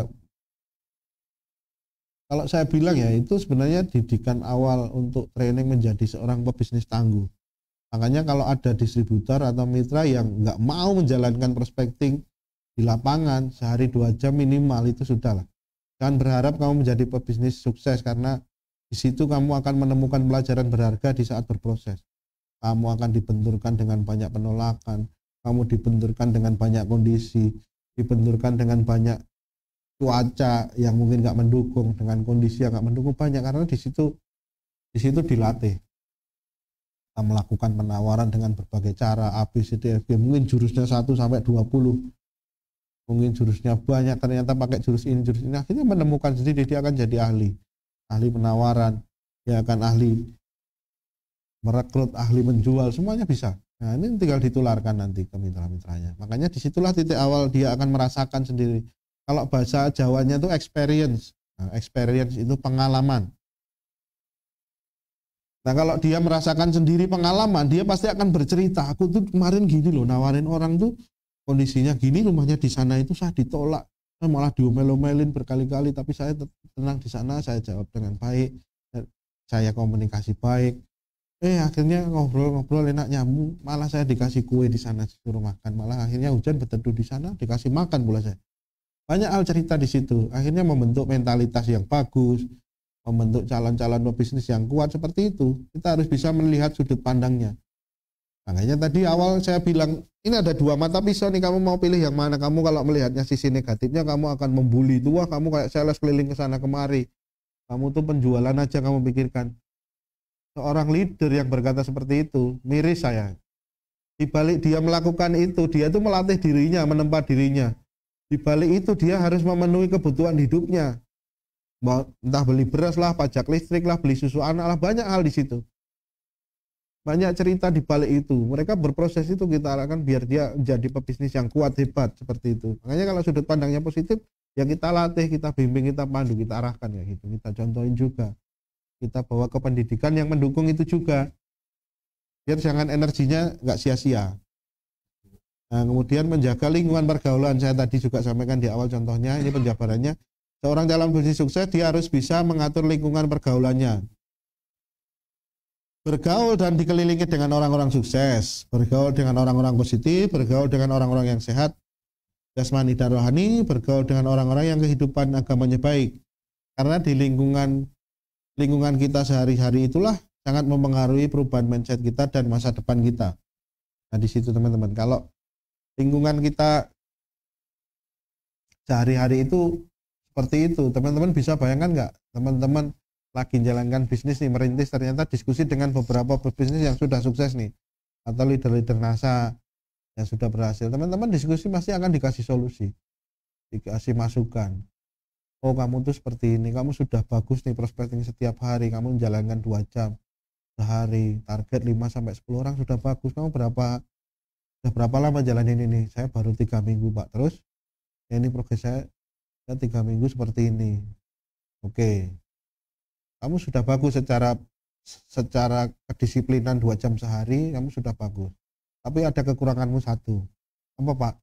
kalau saya bilang ya itu sebenarnya didikan awal untuk training menjadi seorang pebisnis tangguh. Makanya kalau ada distributor atau mitra yang nggak mau menjalankan prospecting di lapangan sehari dua jam minimal itu sudah lah. dan berharap kamu menjadi pebisnis sukses karena di situ kamu akan menemukan pelajaran berharga di saat berproses. Kamu akan dibenturkan dengan banyak penolakan, kamu dibenturkan dengan banyak kondisi, dibenturkan dengan banyak cuaca yang mungkin nggak mendukung dengan kondisi yang nggak mendukung banyak karena di situ di situ dilatih kita melakukan penawaran dengan berbagai cara A B mungkin jurusnya 1 sampai 20 mungkin jurusnya banyak ternyata pakai jurus ini jurus ini akhirnya menemukan sendiri dia akan jadi ahli ahli penawaran dia akan ahli merekrut ahli menjual semuanya bisa nah ini tinggal ditularkan nanti ke mitra-mitranya makanya disitulah titik awal dia akan merasakan sendiri kalau bahasa Jawanya itu experience. Nah, experience itu pengalaman. Nah kalau dia merasakan sendiri pengalaman, dia pasti akan bercerita. Aku tuh kemarin gini loh, nawarin orang tuh kondisinya gini, rumahnya di sana itu sah ditolak, saya malah diomel-omelin berkali-kali, tapi saya tenang di sana, saya jawab dengan baik, saya komunikasi baik. Eh akhirnya ngobrol-ngobrol enak nyambung, malah saya dikasih kue di sana suruh makan, malah akhirnya hujan berteduh di sana dikasih makan pula saya. Banyak hal cerita di situ. Akhirnya membentuk mentalitas yang bagus, membentuk calon-calon pebisnis yang kuat seperti itu. Kita harus bisa melihat sudut pandangnya. Makanya tadi awal saya bilang, ini ada dua mata pisau nih, kamu mau pilih yang mana? Kamu kalau melihatnya sisi negatifnya, kamu akan membuli tua kamu kayak sales keliling ke sana kemari. Kamu tuh penjualan aja kamu pikirkan. Seorang leader yang berkata seperti itu, miris saya. dibalik dia melakukan itu, dia tuh melatih dirinya, menempat dirinya. Di balik itu dia harus memenuhi kebutuhan hidupnya. Entah beli beras lah, pajak listrik lah, beli susu anak lah, banyak hal di situ. Banyak cerita di balik itu. Mereka berproses itu kita arahkan biar dia jadi pebisnis yang kuat, hebat seperti itu. Makanya kalau sudut pandangnya positif, ya kita latih, kita bimbing, kita pandu, kita arahkan ya gitu. Kita contohin juga. Kita bawa ke pendidikan yang mendukung itu juga biar jangan energinya nggak sia-sia Nah, kemudian menjaga lingkungan pergaulan saya tadi juga sampaikan di awal contohnya ini penjabarannya seorang dalam bisnis sukses dia harus bisa mengatur lingkungan pergaulannya. Bergaul dan dikelilingi dengan orang-orang sukses, bergaul dengan orang-orang positif, bergaul dengan orang-orang yang sehat jasmani dan rohani, bergaul dengan orang-orang yang kehidupan agamanya baik. Karena di lingkungan lingkungan kita sehari-hari itulah sangat mempengaruhi perubahan mindset kita dan masa depan kita. Nah, di situ teman-teman, kalau lingkungan kita sehari-hari itu seperti itu teman-teman bisa bayangkan nggak teman-teman lagi jalankan bisnis nih merintis ternyata diskusi dengan beberapa pebisnis yang sudah sukses nih atau leader-leader NASA yang sudah berhasil teman-teman diskusi pasti akan dikasih solusi dikasih masukan oh kamu tuh seperti ini kamu sudah bagus nih prospecting setiap hari kamu menjalankan dua jam sehari target 5 sampai 10 orang sudah bagus kamu berapa udah berapa lama jalanin ini saya baru tiga minggu pak terus ya ini progres saya saya tiga minggu seperti ini oke kamu sudah bagus secara secara kedisiplinan dua jam sehari kamu sudah bagus tapi ada kekuranganmu satu apa pak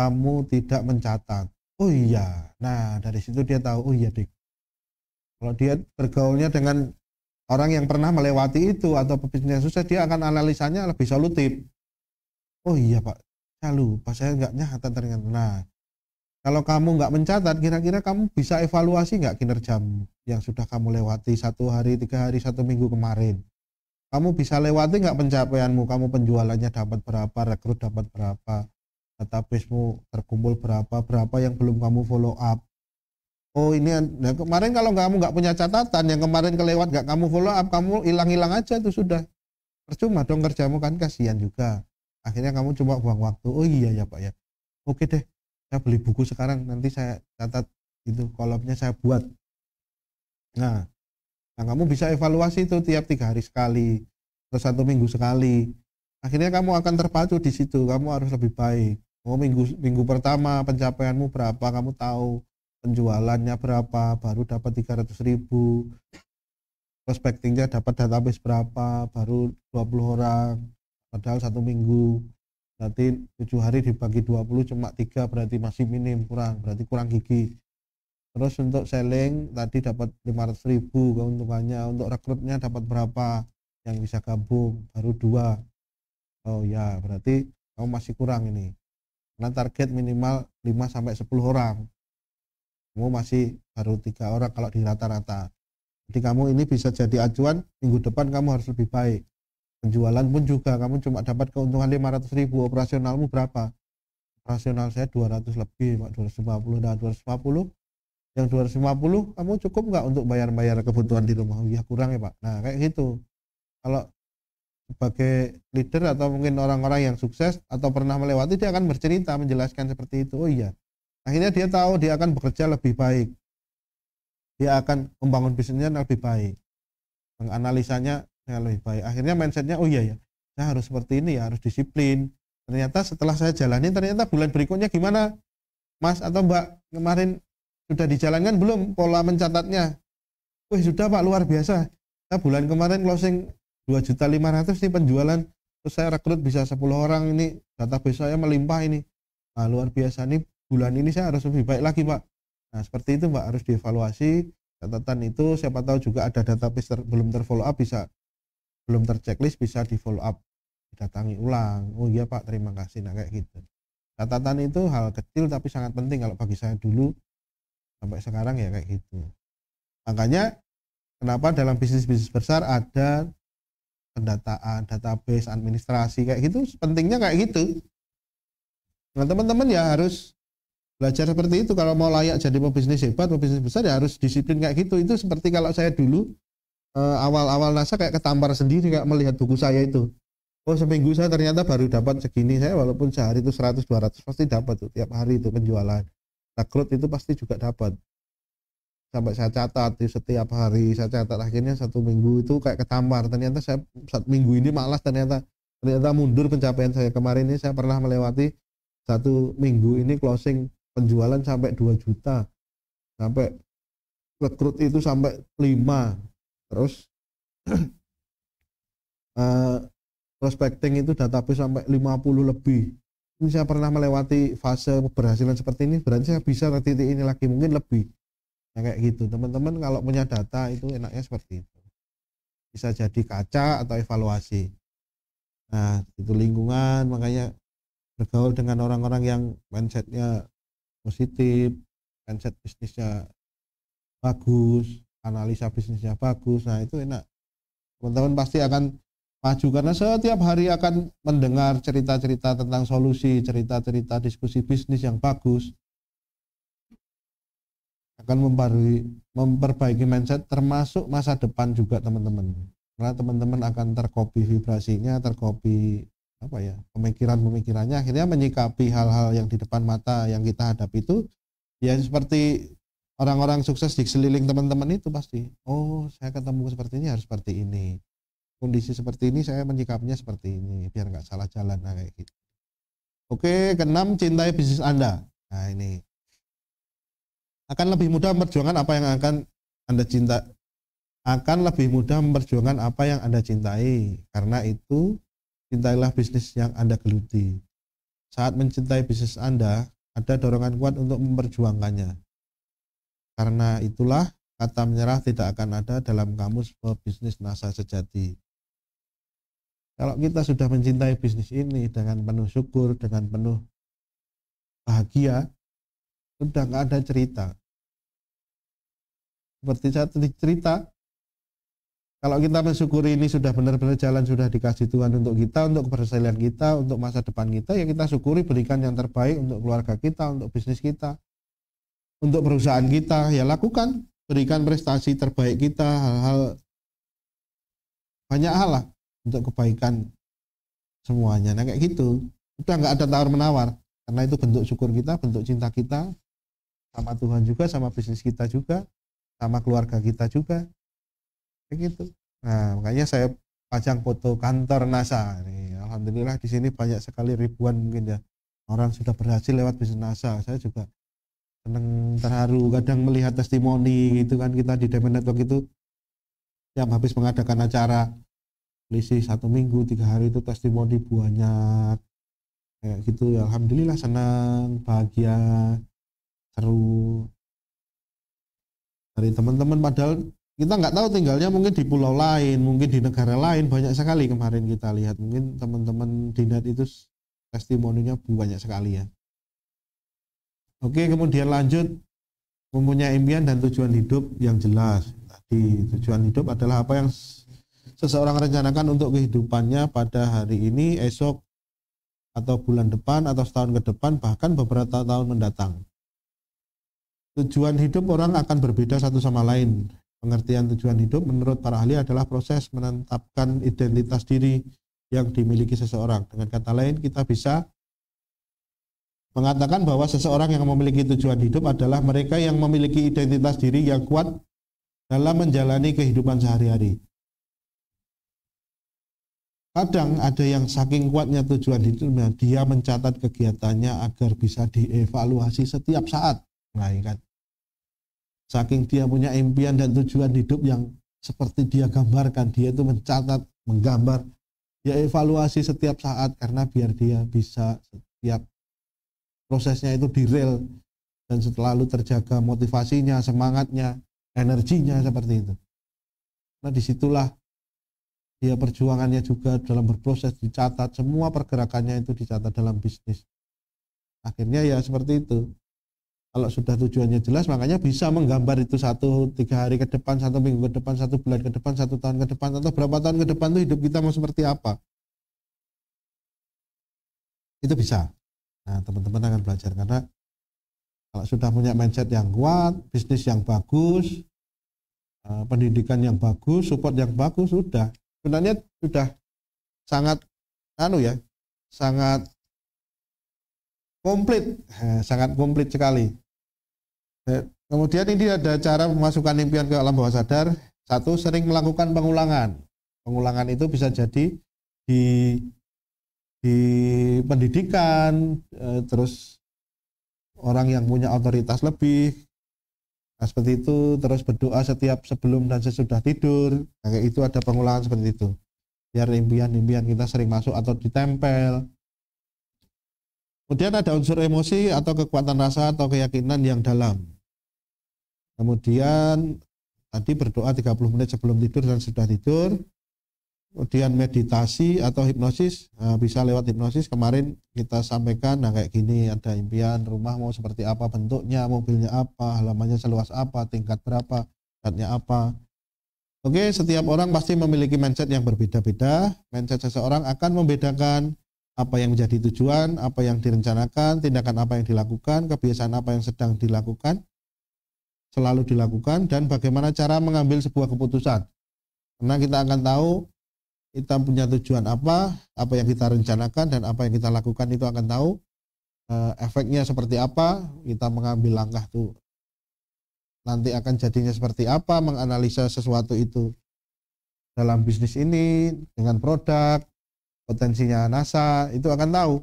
kamu tidak mencatat oh iya nah dari situ dia tahu oh iya dik kalau dia bergaulnya dengan orang yang pernah melewati itu atau pebisnis susah dia akan analisanya lebih solutif oh iya pak saya lupa saya nggak nyata ternyata nah kalau kamu nggak mencatat kira-kira kamu bisa evaluasi nggak kinerja yang sudah kamu lewati satu hari tiga hari satu minggu kemarin kamu bisa lewati nggak pencapaianmu kamu penjualannya dapat berapa rekrut dapat berapa databasemu terkumpul berapa berapa yang belum kamu follow up oh ini nah kemarin kalau kamu nggak punya catatan yang kemarin kelewat nggak kamu follow up kamu hilang-hilang aja itu sudah percuma dong kerjamu kan kasihan juga akhirnya kamu cuma buang waktu oh iya ya pak ya oke deh saya beli buku sekarang nanti saya catat itu kolomnya saya buat nah nah kamu bisa evaluasi itu tiap tiga hari sekali atau satu minggu sekali akhirnya kamu akan terpacu di situ kamu harus lebih baik oh minggu minggu pertama pencapaianmu berapa kamu tahu penjualannya berapa baru dapat 300 ribu prospectingnya dapat database berapa baru 20 orang padahal satu minggu berarti tujuh hari dibagi 20 cuma tiga berarti masih minim kurang berarti kurang gigi terus untuk selling tadi dapat 500 ribu keuntungannya untuk rekrutnya dapat berapa yang bisa gabung baru dua oh ya berarti kamu masih kurang ini karena target minimal 5 sampai 10 orang kamu masih baru tiga orang kalau di rata-rata jadi kamu ini bisa jadi acuan minggu depan kamu harus lebih baik Penjualan pun juga kamu cuma dapat keuntungan 500 ribu, operasionalmu berapa? Operasional saya 200 lebih, Pak, 250, dan 250 yang 250 kamu cukup nggak untuk bayar-bayar kebutuhan di rumah? Ya kurang ya Pak. Nah kayak gitu. Kalau sebagai leader atau mungkin orang-orang yang sukses atau pernah melewati dia akan bercerita menjelaskan seperti itu oh iya akhirnya dia tahu dia akan bekerja lebih baik dia akan membangun bisnisnya lebih baik menganalisanya saya nah, lebih baik akhirnya mindsetnya oh iya ya saya harus seperti ini ya harus disiplin ternyata setelah saya jalani ternyata bulan berikutnya gimana mas atau mbak kemarin sudah dijalankan belum pola mencatatnya wih sudah pak luar biasa Nah bulan kemarin closing 2.500 nih penjualan terus saya rekrut bisa 10 orang ini database saya melimpah ini nah, luar biasa nih bulan ini saya harus lebih baik lagi pak nah seperti itu Mbak harus dievaluasi catatan itu siapa tahu juga ada database ter belum terfollow up bisa belum terceklis bisa di follow up didatangi ulang oh iya pak terima kasih nah kayak gitu catatan itu hal kecil tapi sangat penting kalau bagi saya dulu sampai sekarang ya kayak gitu makanya kenapa dalam bisnis bisnis besar ada pendataan database administrasi kayak gitu pentingnya kayak gitu nah teman-teman ya harus belajar seperti itu kalau mau layak jadi pebisnis hebat pebisnis besar ya harus disiplin kayak gitu itu seperti kalau saya dulu Eh, awal-awal uh, NASA kayak ketampar sendiri kayak melihat buku saya itu oh seminggu saya ternyata baru dapat segini saya walaupun sehari itu 100 200 pasti dapat tuh tiap hari itu penjualan nah, rekrut itu pasti juga dapat sampai saya catat di setiap hari saya catat akhirnya satu minggu itu kayak ketampar ternyata saya satu minggu ini malas ternyata ternyata mundur pencapaian saya kemarin ini saya pernah melewati satu minggu ini closing penjualan sampai 2 juta sampai rekrut itu sampai 5 terus uh, prospecting itu database sampai 50 lebih ini saya pernah melewati fase keberhasilan seperti ini berarti saya bisa titik ini lagi mungkin lebih nah, kayak gitu teman-teman kalau punya data itu enaknya seperti itu bisa jadi kaca atau evaluasi nah itu lingkungan makanya bergaul dengan orang-orang yang mindsetnya positif mindset bisnisnya bagus analisa bisnisnya bagus nah itu enak teman-teman pasti akan maju karena setiap hari akan mendengar cerita-cerita tentang solusi, cerita-cerita diskusi bisnis yang bagus akan memperbaiki, memperbaiki mindset termasuk masa depan juga teman-teman karena teman-teman akan terkopi vibrasinya, terkopi apa ya pemikiran-pemikirannya akhirnya menyikapi hal-hal yang di depan mata yang kita hadapi itu ya seperti orang-orang sukses di seliling teman-teman itu pasti oh saya ketemu seperti ini harus seperti ini kondisi seperti ini saya menyikapnya seperti ini biar nggak salah jalan nah, kayak gitu oke keenam cintai bisnis anda nah ini akan lebih mudah memperjuangkan apa yang akan anda cinta akan lebih mudah memperjuangkan apa yang anda cintai karena itu cintailah bisnis yang anda geluti saat mencintai bisnis anda ada dorongan kuat untuk memperjuangkannya karena itulah kata menyerah tidak akan ada dalam kamus pebisnis nasa sejati. Kalau kita sudah mencintai bisnis ini dengan penuh syukur, dengan penuh bahagia, sudah nggak ada cerita. Seperti satu cerita, kalau kita mensyukuri ini sudah benar-benar jalan sudah dikasih Tuhan untuk kita, untuk keberhasilan kita, untuk masa depan kita, ya kita syukuri berikan yang terbaik untuk keluarga kita, untuk bisnis kita, untuk perusahaan kita ya lakukan berikan prestasi terbaik kita hal-hal banyak hal lah untuk kebaikan semuanya nah kayak gitu udah nggak ada tawar menawar karena itu bentuk syukur kita bentuk cinta kita sama Tuhan juga sama bisnis kita juga sama keluarga kita juga kayak gitu nah makanya saya pajang foto kantor NASA nih alhamdulillah di sini banyak sekali ribuan mungkin ya orang sudah berhasil lewat bisnis NASA saya juga seneng terharu kadang melihat testimoni gitu kan kita di Demen Network itu yang habis mengadakan acara lisi satu minggu tiga hari itu testimoni banyak kayak gitu ya alhamdulillah senang bahagia seru dari teman-teman padahal kita nggak tahu tinggalnya mungkin di pulau lain mungkin di negara lain banyak sekali kemarin kita lihat mungkin teman-teman net itu testimoninya banyak sekali ya Oke, kemudian lanjut mempunyai impian dan tujuan hidup yang jelas. Tadi tujuan hidup adalah apa yang seseorang rencanakan untuk kehidupannya pada hari ini, esok, atau bulan depan, atau setahun ke depan, bahkan beberapa tahun mendatang. Tujuan hidup orang akan berbeda satu sama lain. Pengertian tujuan hidup menurut para ahli adalah proses menetapkan identitas diri yang dimiliki seseorang. Dengan kata lain, kita bisa mengatakan bahwa seseorang yang memiliki tujuan hidup adalah mereka yang memiliki identitas diri yang kuat dalam menjalani kehidupan sehari-hari. Kadang ada yang saking kuatnya tujuan hidupnya, dia mencatat kegiatannya agar bisa dievaluasi setiap saat. Nah, kan? Saking dia punya impian dan tujuan hidup yang seperti dia gambarkan, dia itu mencatat, menggambar, dia evaluasi setiap saat karena biar dia bisa setiap prosesnya itu direl dan selalu terjaga motivasinya, semangatnya, energinya seperti itu. Nah disitulah dia perjuangannya juga dalam berproses dicatat, semua pergerakannya itu dicatat dalam bisnis. Akhirnya ya seperti itu. Kalau sudah tujuannya jelas, makanya bisa menggambar itu satu tiga hari ke depan, satu minggu ke depan, satu bulan ke depan, satu tahun ke depan, atau berapa tahun ke depan itu hidup kita mau seperti apa. Itu bisa. Nah, teman-teman akan belajar karena kalau sudah punya mindset yang kuat, bisnis yang bagus, eh, pendidikan yang bagus, support yang bagus sudah. Sebenarnya sudah sangat anu ya, sangat komplit, eh, sangat komplit sekali. Eh, kemudian ini ada cara memasukkan impian ke alam bawah sadar. Satu, sering melakukan pengulangan. Pengulangan itu bisa jadi di di pendidikan eh, terus orang yang punya otoritas lebih nah, seperti itu terus berdoa setiap sebelum dan sesudah tidur nah, kayak itu ada pengulangan seperti itu biar impian-impian kita sering masuk atau ditempel Kemudian ada unsur emosi atau kekuatan rasa atau keyakinan yang dalam. Kemudian tadi berdoa 30 menit sebelum tidur dan sudah tidur kemudian meditasi atau hipnosis eh, bisa lewat hipnosis kemarin kita sampaikan nah kayak gini ada impian rumah mau seperti apa bentuknya mobilnya apa halamannya seluas apa tingkat berapa tingkatnya apa oke setiap orang pasti memiliki mindset yang berbeda-beda mindset seseorang akan membedakan apa yang menjadi tujuan apa yang direncanakan tindakan apa yang dilakukan kebiasaan apa yang sedang dilakukan selalu dilakukan dan bagaimana cara mengambil sebuah keputusan karena kita akan tahu kita punya tujuan apa, apa yang kita rencanakan dan apa yang kita lakukan itu akan tahu eh, efeknya seperti apa, kita mengambil langkah itu Nanti akan jadinya seperti apa menganalisa sesuatu itu dalam bisnis ini dengan produk, potensinya NASA itu akan tahu.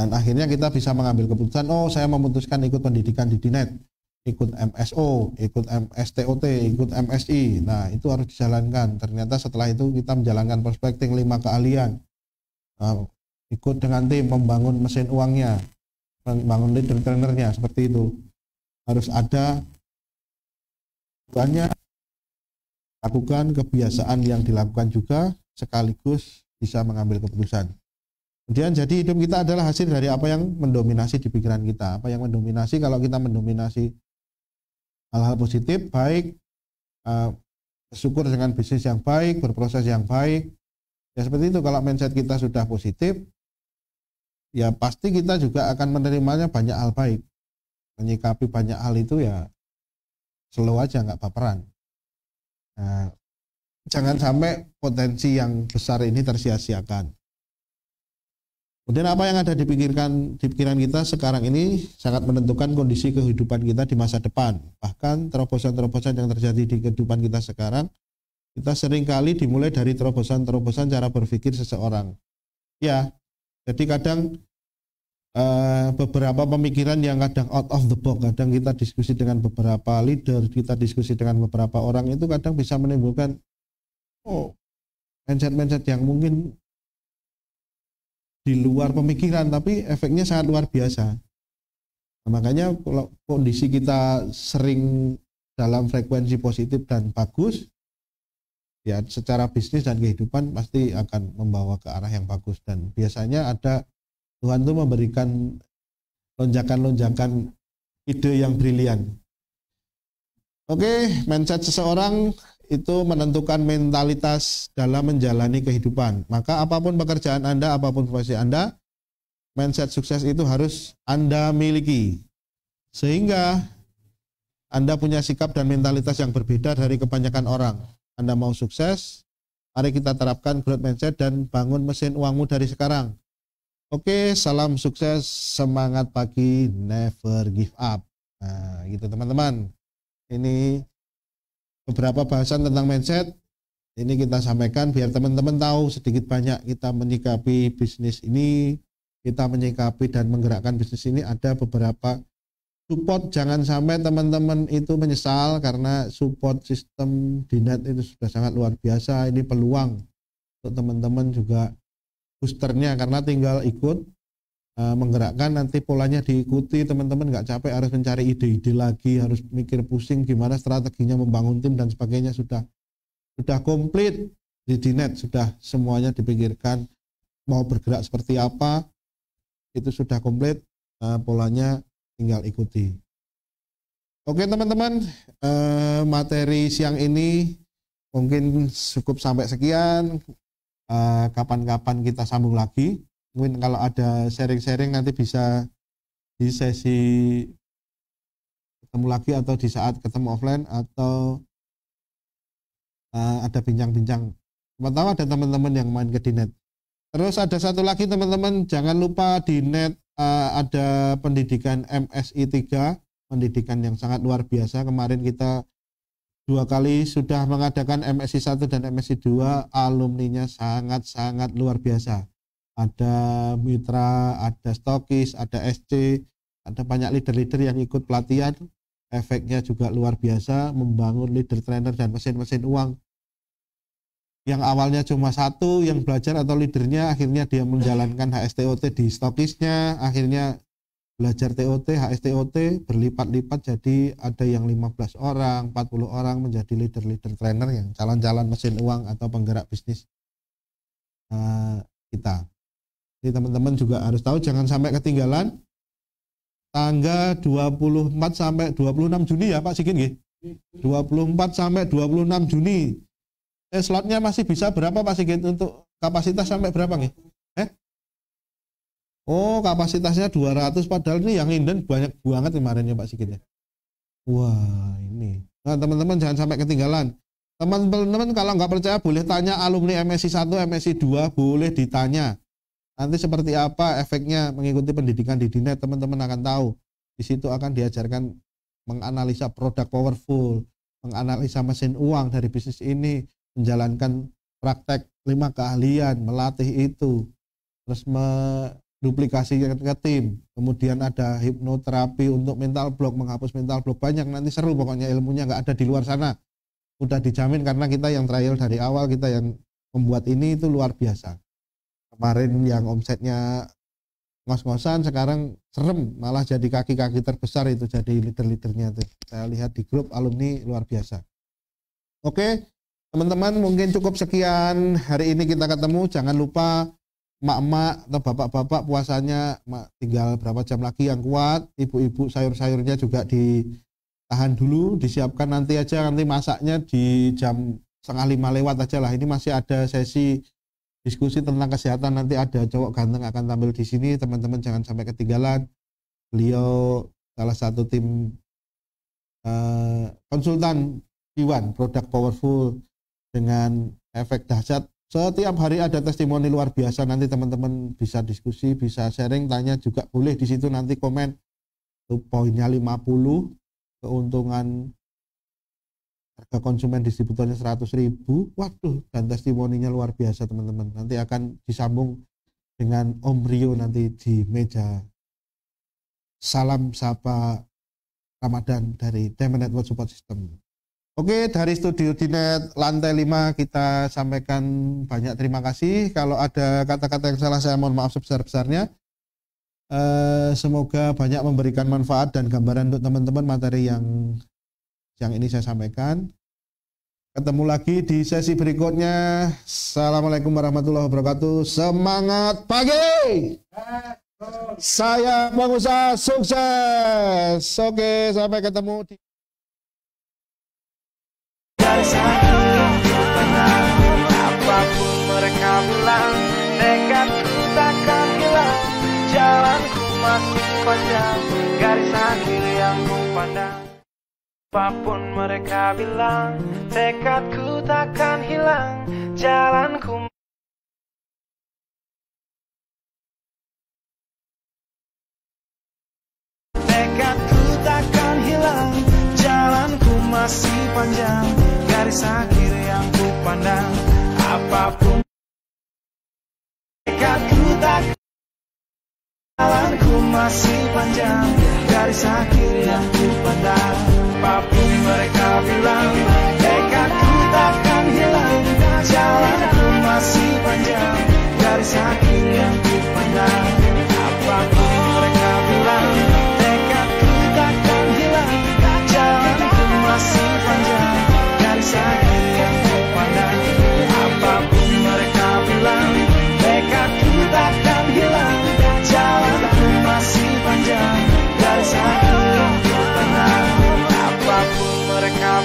Dan akhirnya kita bisa mengambil keputusan, oh saya memutuskan ikut pendidikan di Dinet ikut MSO, ikut MSTOT, ikut MSI. Nah, itu harus dijalankan. Ternyata setelah itu kita menjalankan prospecting lima keahlian. Nah, ikut dengan tim membangun mesin uangnya, membangun leader trainernya seperti itu. Harus ada banyak lakukan kebiasaan yang dilakukan juga sekaligus bisa mengambil keputusan. Kemudian jadi hidup kita adalah hasil dari apa yang mendominasi di pikiran kita. Apa yang mendominasi kalau kita mendominasi hal-hal positif baik uh, bersyukur dengan bisnis yang baik berproses yang baik ya seperti itu kalau mindset kita sudah positif ya pasti kita juga akan menerimanya banyak hal baik menyikapi banyak hal itu ya slow aja nggak baperan nah, jangan sampai potensi yang besar ini tersia-siakan Kemudian apa yang ada di pikiran, di pikiran kita sekarang ini sangat menentukan kondisi kehidupan kita di masa depan. Bahkan terobosan-terobosan yang terjadi di kehidupan kita sekarang, kita seringkali dimulai dari terobosan-terobosan cara berpikir seseorang. Ya, jadi kadang eh, beberapa pemikiran yang kadang out of the box, kadang kita diskusi dengan beberapa leader, kita diskusi dengan beberapa orang itu kadang bisa menimbulkan oh mindset-mindset yang mungkin di luar pemikiran tapi efeknya sangat luar biasa nah, makanya kalau kondisi kita sering dalam frekuensi positif dan bagus ya secara bisnis dan kehidupan pasti akan membawa ke arah yang bagus dan biasanya ada Tuhan itu memberikan lonjakan-lonjakan ide yang brilian. Oke, mindset seseorang itu menentukan mentalitas dalam menjalani kehidupan. Maka apapun pekerjaan Anda, apapun profesi Anda, mindset sukses itu harus Anda miliki. Sehingga Anda punya sikap dan mentalitas yang berbeda dari kebanyakan orang. Anda mau sukses, mari kita terapkan growth mindset dan bangun mesin uangmu dari sekarang. Oke, salam sukses, semangat pagi, never give up. Nah, gitu teman-teman. Ini beberapa bahasan tentang mindset ini kita sampaikan biar teman-teman tahu sedikit banyak kita menyikapi bisnis ini, kita menyikapi dan menggerakkan bisnis ini ada beberapa support jangan sampai teman-teman itu menyesal karena support sistem di net itu sudah sangat luar biasa ini peluang untuk teman-teman juga boosternya karena tinggal ikut Eh, menggerakkan nanti polanya diikuti teman-teman nggak capek harus mencari ide-ide lagi harus mikir pusing gimana strateginya membangun tim dan sebagainya sudah sudah komplit di dinet sudah semuanya dipikirkan mau bergerak seperti apa itu sudah komplit uh, polanya tinggal ikuti Oke teman-teman, uh, materi siang ini mungkin cukup sampai sekian. Kapan-kapan uh, kita sambung lagi mungkin kalau ada sharing-sharing nanti bisa di sesi ketemu lagi atau di saat ketemu offline atau uh, ada bincang-bincang teman-teman ada teman-teman yang main ke dinet terus ada satu lagi teman-teman jangan lupa di net uh, ada pendidikan MSI 3 pendidikan yang sangat luar biasa kemarin kita dua kali sudah mengadakan MSI 1 dan MSI 2 alumninya sangat-sangat luar biasa ada mitra, ada stokis, ada SC, ada banyak leader-leader yang ikut pelatihan. Efeknya juga luar biasa, membangun leader trainer dan mesin-mesin uang. Yang awalnya cuma satu yang belajar atau leadernya, akhirnya dia menjalankan HSTOT di stokisnya, akhirnya belajar TOT, HSTOT berlipat-lipat jadi ada yang 15 orang, 40 orang menjadi leader-leader trainer yang calon-calon mesin uang atau penggerak bisnis uh, kita. Jadi teman-teman juga harus tahu jangan sampai ketinggalan tanggal 24 sampai 26 Juni ya Pak Sigit 24 sampai 26 Juni. Eh, slotnya masih bisa berapa Pak Sigit untuk kapasitas sampai berapa nih? Eh? Oh, kapasitasnya 200 padahal ini yang inden banyak banget kemarin ya Pak Sigit ya. Wah, ini. Nah, teman-teman jangan sampai ketinggalan. Teman-teman kalau nggak percaya boleh tanya alumni MSI 1, MSI 2 boleh ditanya Nanti seperti apa efeknya mengikuti pendidikan di dinet teman-teman akan tahu. Di situ akan diajarkan menganalisa produk powerful, menganalisa mesin uang dari bisnis ini, menjalankan praktek lima keahlian, melatih itu, terus menduplikasinya ke tim. Kemudian ada hipnoterapi untuk mental block, menghapus mental block banyak. Nanti seru pokoknya ilmunya nggak ada di luar sana. Udah dijamin karena kita yang trial dari awal, kita yang membuat ini itu luar biasa kemarin yang omsetnya ngos-ngosan sekarang serem malah jadi kaki-kaki terbesar itu jadi liter-liternya itu saya lihat di grup alumni luar biasa oke teman-teman mungkin cukup sekian hari ini kita ketemu jangan lupa mak-mak atau bapak-bapak puasanya mak tinggal berapa jam lagi yang kuat ibu-ibu sayur-sayurnya juga ditahan dulu disiapkan nanti aja nanti masaknya di jam setengah lima lewat aja lah ini masih ada sesi diskusi tentang kesehatan nanti ada cowok ganteng akan tampil di sini teman-teman jangan sampai ketinggalan beliau salah satu tim uh, konsultan Iwan produk powerful dengan efek dahsyat setiap hari ada testimoni luar biasa nanti teman-teman bisa diskusi bisa sharing tanya juga boleh di situ nanti komen itu poinnya 50 keuntungan harga konsumen distributornya 100 ribu waduh dan testimoninya luar biasa teman-teman nanti akan disambung dengan Om Rio nanti di meja salam sapa Ramadan dari Diamond Network Support System Oke dari studio Dinet lantai 5 kita sampaikan banyak terima kasih kalau ada kata-kata yang salah saya mohon maaf sebesar-besarnya Uh, semoga banyak memberikan manfaat dan gambaran untuk teman-teman materi yang yang ini saya sampaikan. Ketemu lagi di sesi berikutnya. Assalamualaikum warahmatullahi wabarakatuh. Semangat pagi. Saya pengusaha sukses. Oke, sampai ketemu di Jalanku masih panjang Garis akhir yang ku pandang Apapun mereka bilang, tekadku takkan hilang, jalanku Tekadku takkan hilang, jalanku masih panjang, garis akhir yang ku pandang, apapun Tekadku takkan jalanku masih panjang, garis akhir yang ku pandang mereka bilang Dekatku takkan hilang Jalanku masih panjang dari sakit yang ku pandang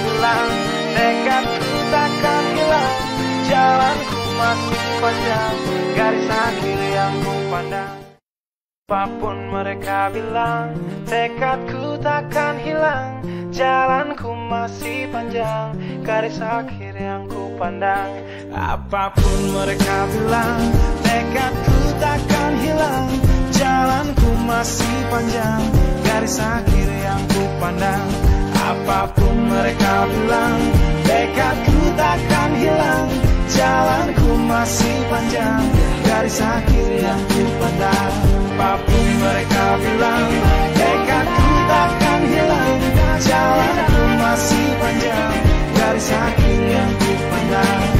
hilang ku takkan hilang Jalanku masih panjang Garis akhir yang ku pandang Apapun mereka bilang Tekadku takkan hilang Jalanku masih panjang Garis akhir yang ku pandang Apapun mereka bilang Tekadku takkan hilang Jalanku masih panjang Garis akhir yang ku pandang Apapun mereka bilang Dekatku takkan hilang Jalanku masih panjang Dari sakit yang ku pendam Apapun mereka bilang Dekatku takkan hilang Jalanku masih panjang Dari sakit yang ku pendam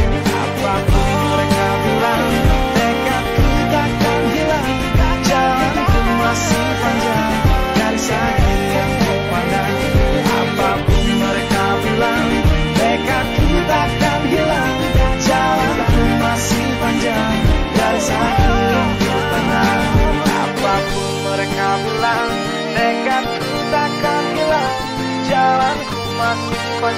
sakit tenang Apapun mereka bilang Nekatku takkan hilang Jalanku masih